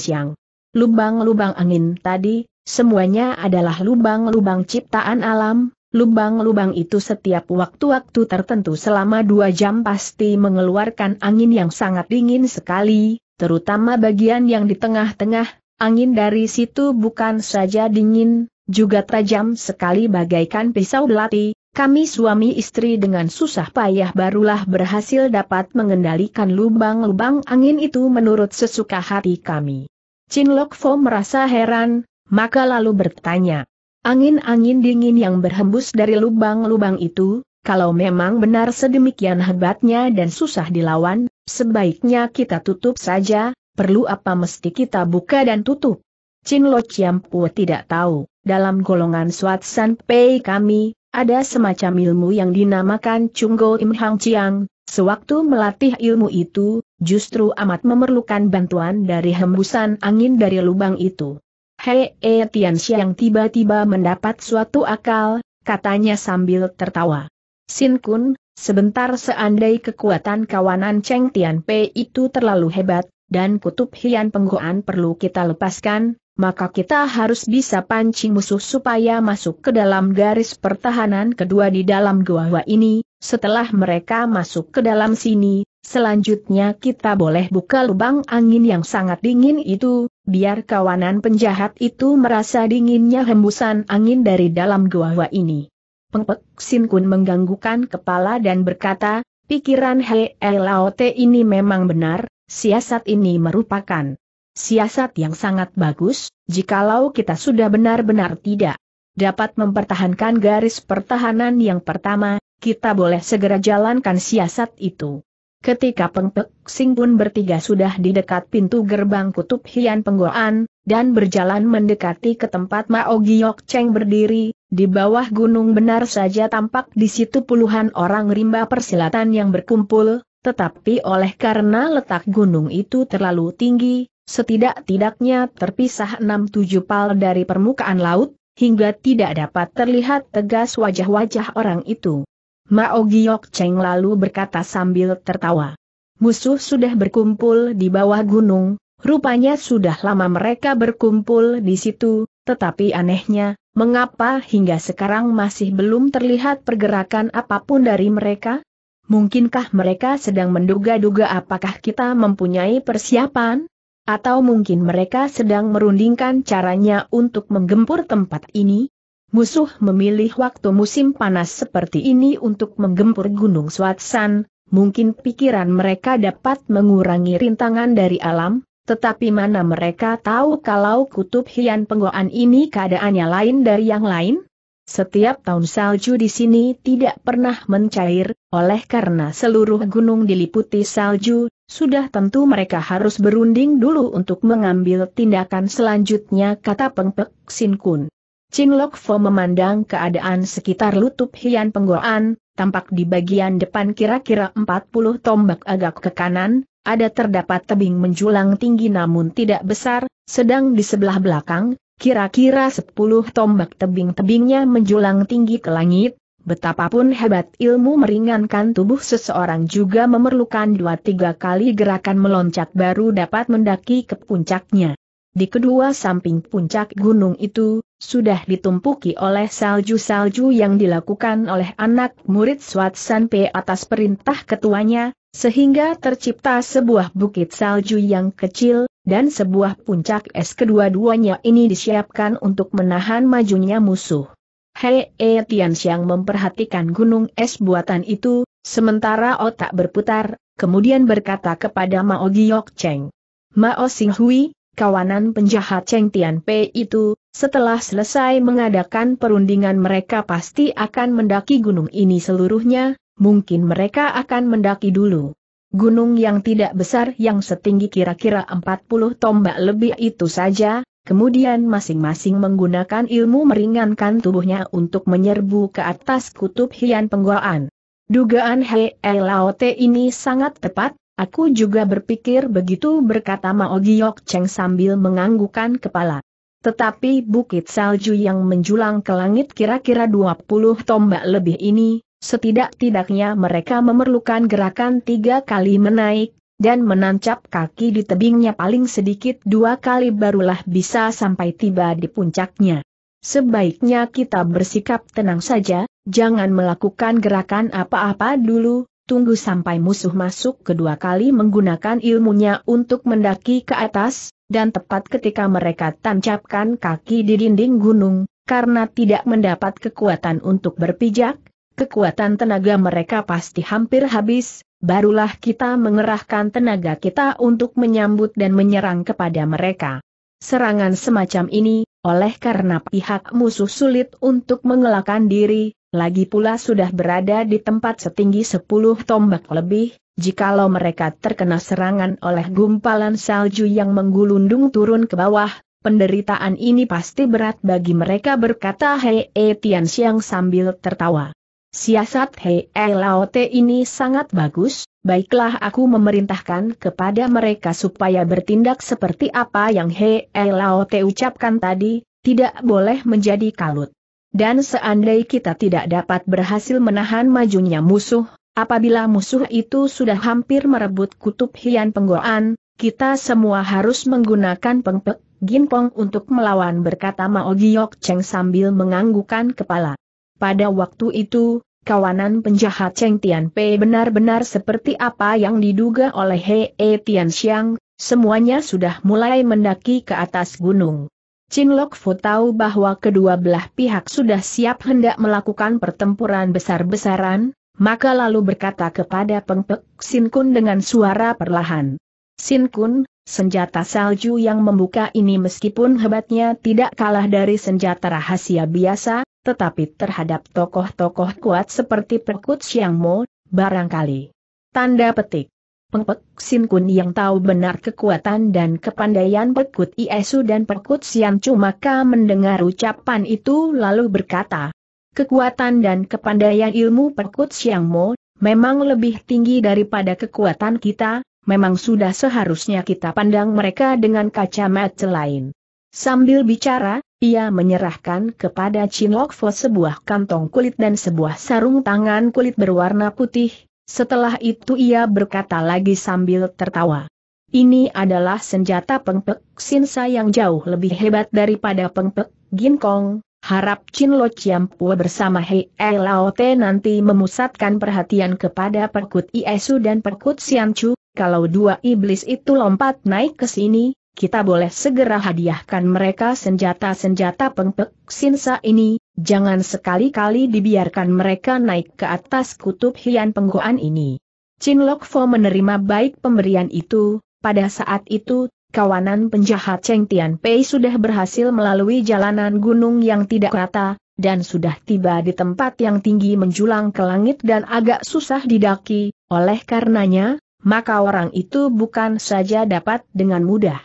Lubang-lubang angin tadi, semuanya adalah lubang-lubang ciptaan alam, Lubang-lubang itu setiap waktu-waktu tertentu selama dua jam pasti mengeluarkan angin yang sangat dingin sekali, terutama bagian yang di tengah-tengah, angin dari situ bukan saja dingin, juga tajam sekali bagaikan pisau belati, kami suami istri dengan susah payah barulah berhasil dapat mengendalikan lubang-lubang angin itu menurut sesuka hati kami. Chin Lok Fo merasa heran, maka lalu bertanya, Angin-angin dingin yang berhembus dari lubang-lubang itu, kalau memang benar sedemikian hebatnya dan susah dilawan, sebaiknya kita tutup saja, perlu apa mesti kita buka dan tutup. Chin Lo Chiampu tidak tahu, dalam golongan swat San Pei kami, ada semacam ilmu yang dinamakan Chunggo Im Hang Chiang, sewaktu melatih ilmu itu, justru amat memerlukan bantuan dari hembusan angin dari lubang itu. Hei E Tian Xiang tiba-tiba mendapat suatu akal, katanya sambil tertawa. Sin Kun, sebentar seandai kekuatan kawanan Cheng Tian Pei itu terlalu hebat, dan kutub hian penggoan perlu kita lepaskan, maka kita harus bisa pancing musuh supaya masuk ke dalam garis pertahanan kedua di dalam gua gua ini, setelah mereka masuk ke dalam sini, Selanjutnya kita boleh buka lubang angin yang sangat dingin itu, biar kawanan penjahat itu merasa dinginnya hembusan angin dari dalam gua gua ini. Pengpek Sin Kun mengganggukan kepala dan berkata, pikiran Hei Laote ini memang benar, siasat ini merupakan siasat yang sangat bagus, jikalau kita sudah benar-benar tidak dapat mempertahankan garis pertahanan yang pertama, kita boleh segera jalankan siasat itu. Ketika Pengpek Sing pun bertiga sudah di dekat pintu gerbang kutub Hian Penggoan, dan berjalan mendekati ke tempat Mao Giok Cheng berdiri, di bawah gunung benar saja tampak di situ puluhan orang rimba persilatan yang berkumpul, tetapi oleh karena letak gunung itu terlalu tinggi, setidak-tidaknya terpisah 6-7 pal dari permukaan laut, hingga tidak dapat terlihat tegas wajah-wajah orang itu. Mao Giok Cheng lalu berkata sambil tertawa. Musuh sudah berkumpul di bawah gunung, rupanya sudah lama mereka berkumpul di situ, tetapi anehnya, mengapa hingga sekarang masih belum terlihat pergerakan apapun dari mereka? Mungkinkah mereka sedang menduga-duga apakah kita mempunyai persiapan? Atau mungkin mereka sedang merundingkan caranya untuk menggempur tempat ini? Musuh memilih waktu musim panas seperti ini untuk menggempur gunung Swatsan, mungkin pikiran mereka dapat mengurangi rintangan dari alam, tetapi mana mereka tahu kalau kutub hian penggoan ini keadaannya lain dari yang lain? Setiap tahun salju di sini tidak pernah mencair, oleh karena seluruh gunung diliputi salju, sudah tentu mereka harus berunding dulu untuk mengambil tindakan selanjutnya kata Pengpek Sin Kun. Chin Lok Fo memandang keadaan sekitar lutup Hian Penggoan, tampak di bagian depan kira-kira 40 tombak agak ke kanan, ada terdapat tebing menjulang tinggi namun tidak besar, sedang di sebelah belakang, kira-kira 10 tombak tebing-tebingnya menjulang tinggi ke langit, Betapapun hebat ilmu meringankan tubuh seseorang juga memerlukan dua tiga kali gerakan meloncat baru dapat mendaki ke puncaknya. Di kedua samping puncak gunung itu, sudah ditumpuki oleh salju-salju yang dilakukan oleh anak murid Swat Sanpe atas perintah ketuanya, sehingga tercipta sebuah bukit salju yang kecil, dan sebuah puncak es kedua-duanya ini disiapkan untuk menahan majunya musuh. Hei E Tian Xiang memperhatikan gunung es buatan itu, sementara otak berputar, kemudian berkata kepada Mao Giok Cheng. Mao Sing Hui, kawanan penjahat Cheng Tian Pei itu, setelah selesai mengadakan perundingan mereka pasti akan mendaki gunung ini seluruhnya, mungkin mereka akan mendaki dulu. Gunung yang tidak besar yang setinggi kira-kira 40 tombak lebih itu saja, kemudian masing-masing menggunakan ilmu meringankan tubuhnya untuk menyerbu ke atas kutub hian penggoaan. Dugaan Hei Lao Te ini sangat tepat, Aku juga berpikir begitu berkata Mao Giok Cheng sambil menganggukan kepala. Tetapi bukit salju yang menjulang ke langit kira-kira 20 tombak lebih ini, setidak-tidaknya mereka memerlukan gerakan tiga kali menaik, dan menancap kaki di tebingnya paling sedikit dua kali barulah bisa sampai tiba di puncaknya. Sebaiknya kita bersikap tenang saja, jangan melakukan gerakan apa-apa dulu, tunggu sampai musuh masuk kedua kali menggunakan ilmunya untuk mendaki ke atas, dan tepat ketika mereka tancapkan kaki di dinding gunung, karena tidak mendapat kekuatan untuk berpijak, kekuatan tenaga mereka pasti hampir habis, barulah kita mengerahkan tenaga kita untuk menyambut dan menyerang kepada mereka. Serangan semacam ini, oleh karena pihak musuh sulit untuk mengelakkan diri, lagi pula sudah berada di tempat setinggi 10 tombak lebih, jikalau mereka terkena serangan oleh gumpalan salju yang menggulundung turun ke bawah, penderitaan ini pasti berat bagi mereka berkata Hei e Tian Xiang sambil tertawa. Siasat Hei e Laote ini sangat bagus, baiklah aku memerintahkan kepada mereka supaya bertindak seperti apa yang Hei e Laote ucapkan tadi, tidak boleh menjadi kalut. Dan seandai kita tidak dapat berhasil menahan majunya musuh, apabila musuh itu sudah hampir merebut kutub hian penggoan, kita semua harus menggunakan pengpek ginpong untuk melawan berkata Mao Giok Cheng sambil menganggukan kepala. Pada waktu itu, kawanan penjahat Cheng Tian Pei benar-benar seperti apa yang diduga oleh He E Tian Xiang, semuanya sudah mulai mendaki ke atas gunung. Chin Lok Fu tahu bahwa kedua belah pihak sudah siap hendak melakukan pertempuran besar-besaran, maka lalu berkata kepada Peng Sin Kun dengan suara perlahan. Sin Kun, senjata salju yang membuka ini meskipun hebatnya tidak kalah dari senjata rahasia biasa, tetapi terhadap tokoh-tokoh kuat seperti Perkut Siang Mo, barangkali. Tanda petik. Pengpek Sin Kun yang tahu benar kekuatan dan kepandaian Pekut Iesu dan Pekut Sian maka mendengar ucapan itu lalu berkata, Kekuatan dan kepandaian ilmu Pekut Siang Mo, memang lebih tinggi daripada kekuatan kita, memang sudah seharusnya kita pandang mereka dengan kacamata lain. Sambil bicara, ia menyerahkan kepada Chin Lok Fo sebuah kantong kulit dan sebuah sarung tangan kulit berwarna putih, setelah itu ia berkata lagi sambil tertawa. Ini adalah senjata pengpek Sinsa yang jauh lebih hebat daripada pengpek Ginkong. Harap Chin Lo Chiampua bersama Hei e Lao Te nanti memusatkan perhatian kepada perkut Iesu dan perkut Chu. Kalau dua iblis itu lompat naik ke sini, kita boleh segera hadiahkan mereka senjata-senjata pengpek sinsa ini, jangan sekali-kali dibiarkan mereka naik ke atas kutub hian penggoan ini. Chin Lok Fo menerima baik pemberian itu, pada saat itu, kawanan penjahat Cheng Tian Pei sudah berhasil melalui jalanan gunung yang tidak rata, dan sudah tiba di tempat yang tinggi menjulang ke langit dan agak susah didaki, oleh karenanya, maka orang itu bukan saja dapat dengan mudah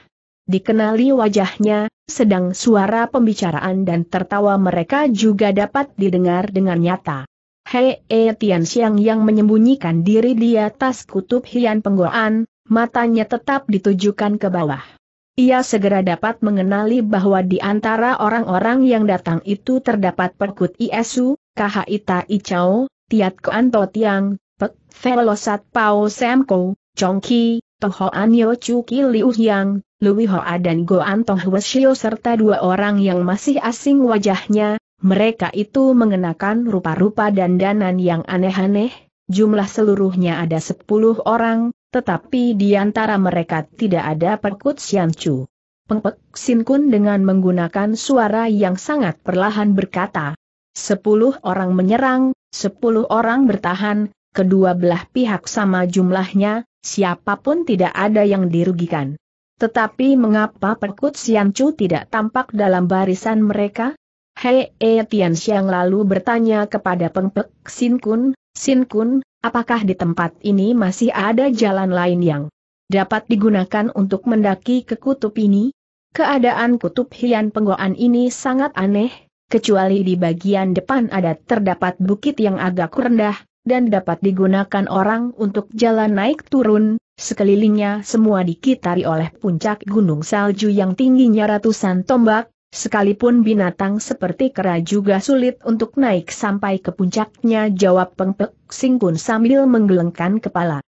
dikenali wajahnya, sedang suara pembicaraan dan tertawa mereka juga dapat didengar dengan nyata. Hei E Tian Xiang yang menyembunyikan diri di atas kutub hian penggoan, matanya tetap ditujukan ke bawah. Ia segera dapat mengenali bahwa di antara orang-orang yang datang itu terdapat Perkut Iesu, Ita Icao, Tiat Koan To Tiang, Pek Velosat Pao Semko, Chongki, an Yo Chuki Liu Hyang, Lui Hoa dan Goan Tong Shio serta dua orang yang masih asing wajahnya, mereka itu mengenakan rupa-rupa dandanan yang aneh-aneh, jumlah seluruhnya ada sepuluh orang, tetapi di antara mereka tidak ada Perkut Chu. Pengpek Kun dengan menggunakan suara yang sangat perlahan berkata, sepuluh orang menyerang, sepuluh orang bertahan, kedua belah pihak sama jumlahnya, siapapun tidak ada yang dirugikan. Tetapi mengapa Perkut Siancu tidak tampak dalam barisan mereka? Hei E Tian Xiang lalu bertanya kepada Pengpek Sin Kun, Sin Kun, apakah di tempat ini masih ada jalan lain yang dapat digunakan untuk mendaki ke kutub ini? Keadaan kutub Hian Penggoan ini sangat aneh, kecuali di bagian depan ada terdapat bukit yang agak rendah, dan dapat digunakan orang untuk jalan naik turun, sekelilingnya semua dikitari oleh puncak gunung salju yang tingginya ratusan tombak, sekalipun binatang seperti kera juga sulit untuk naik sampai ke puncaknya jawab pengpek singkun sambil menggelengkan kepala.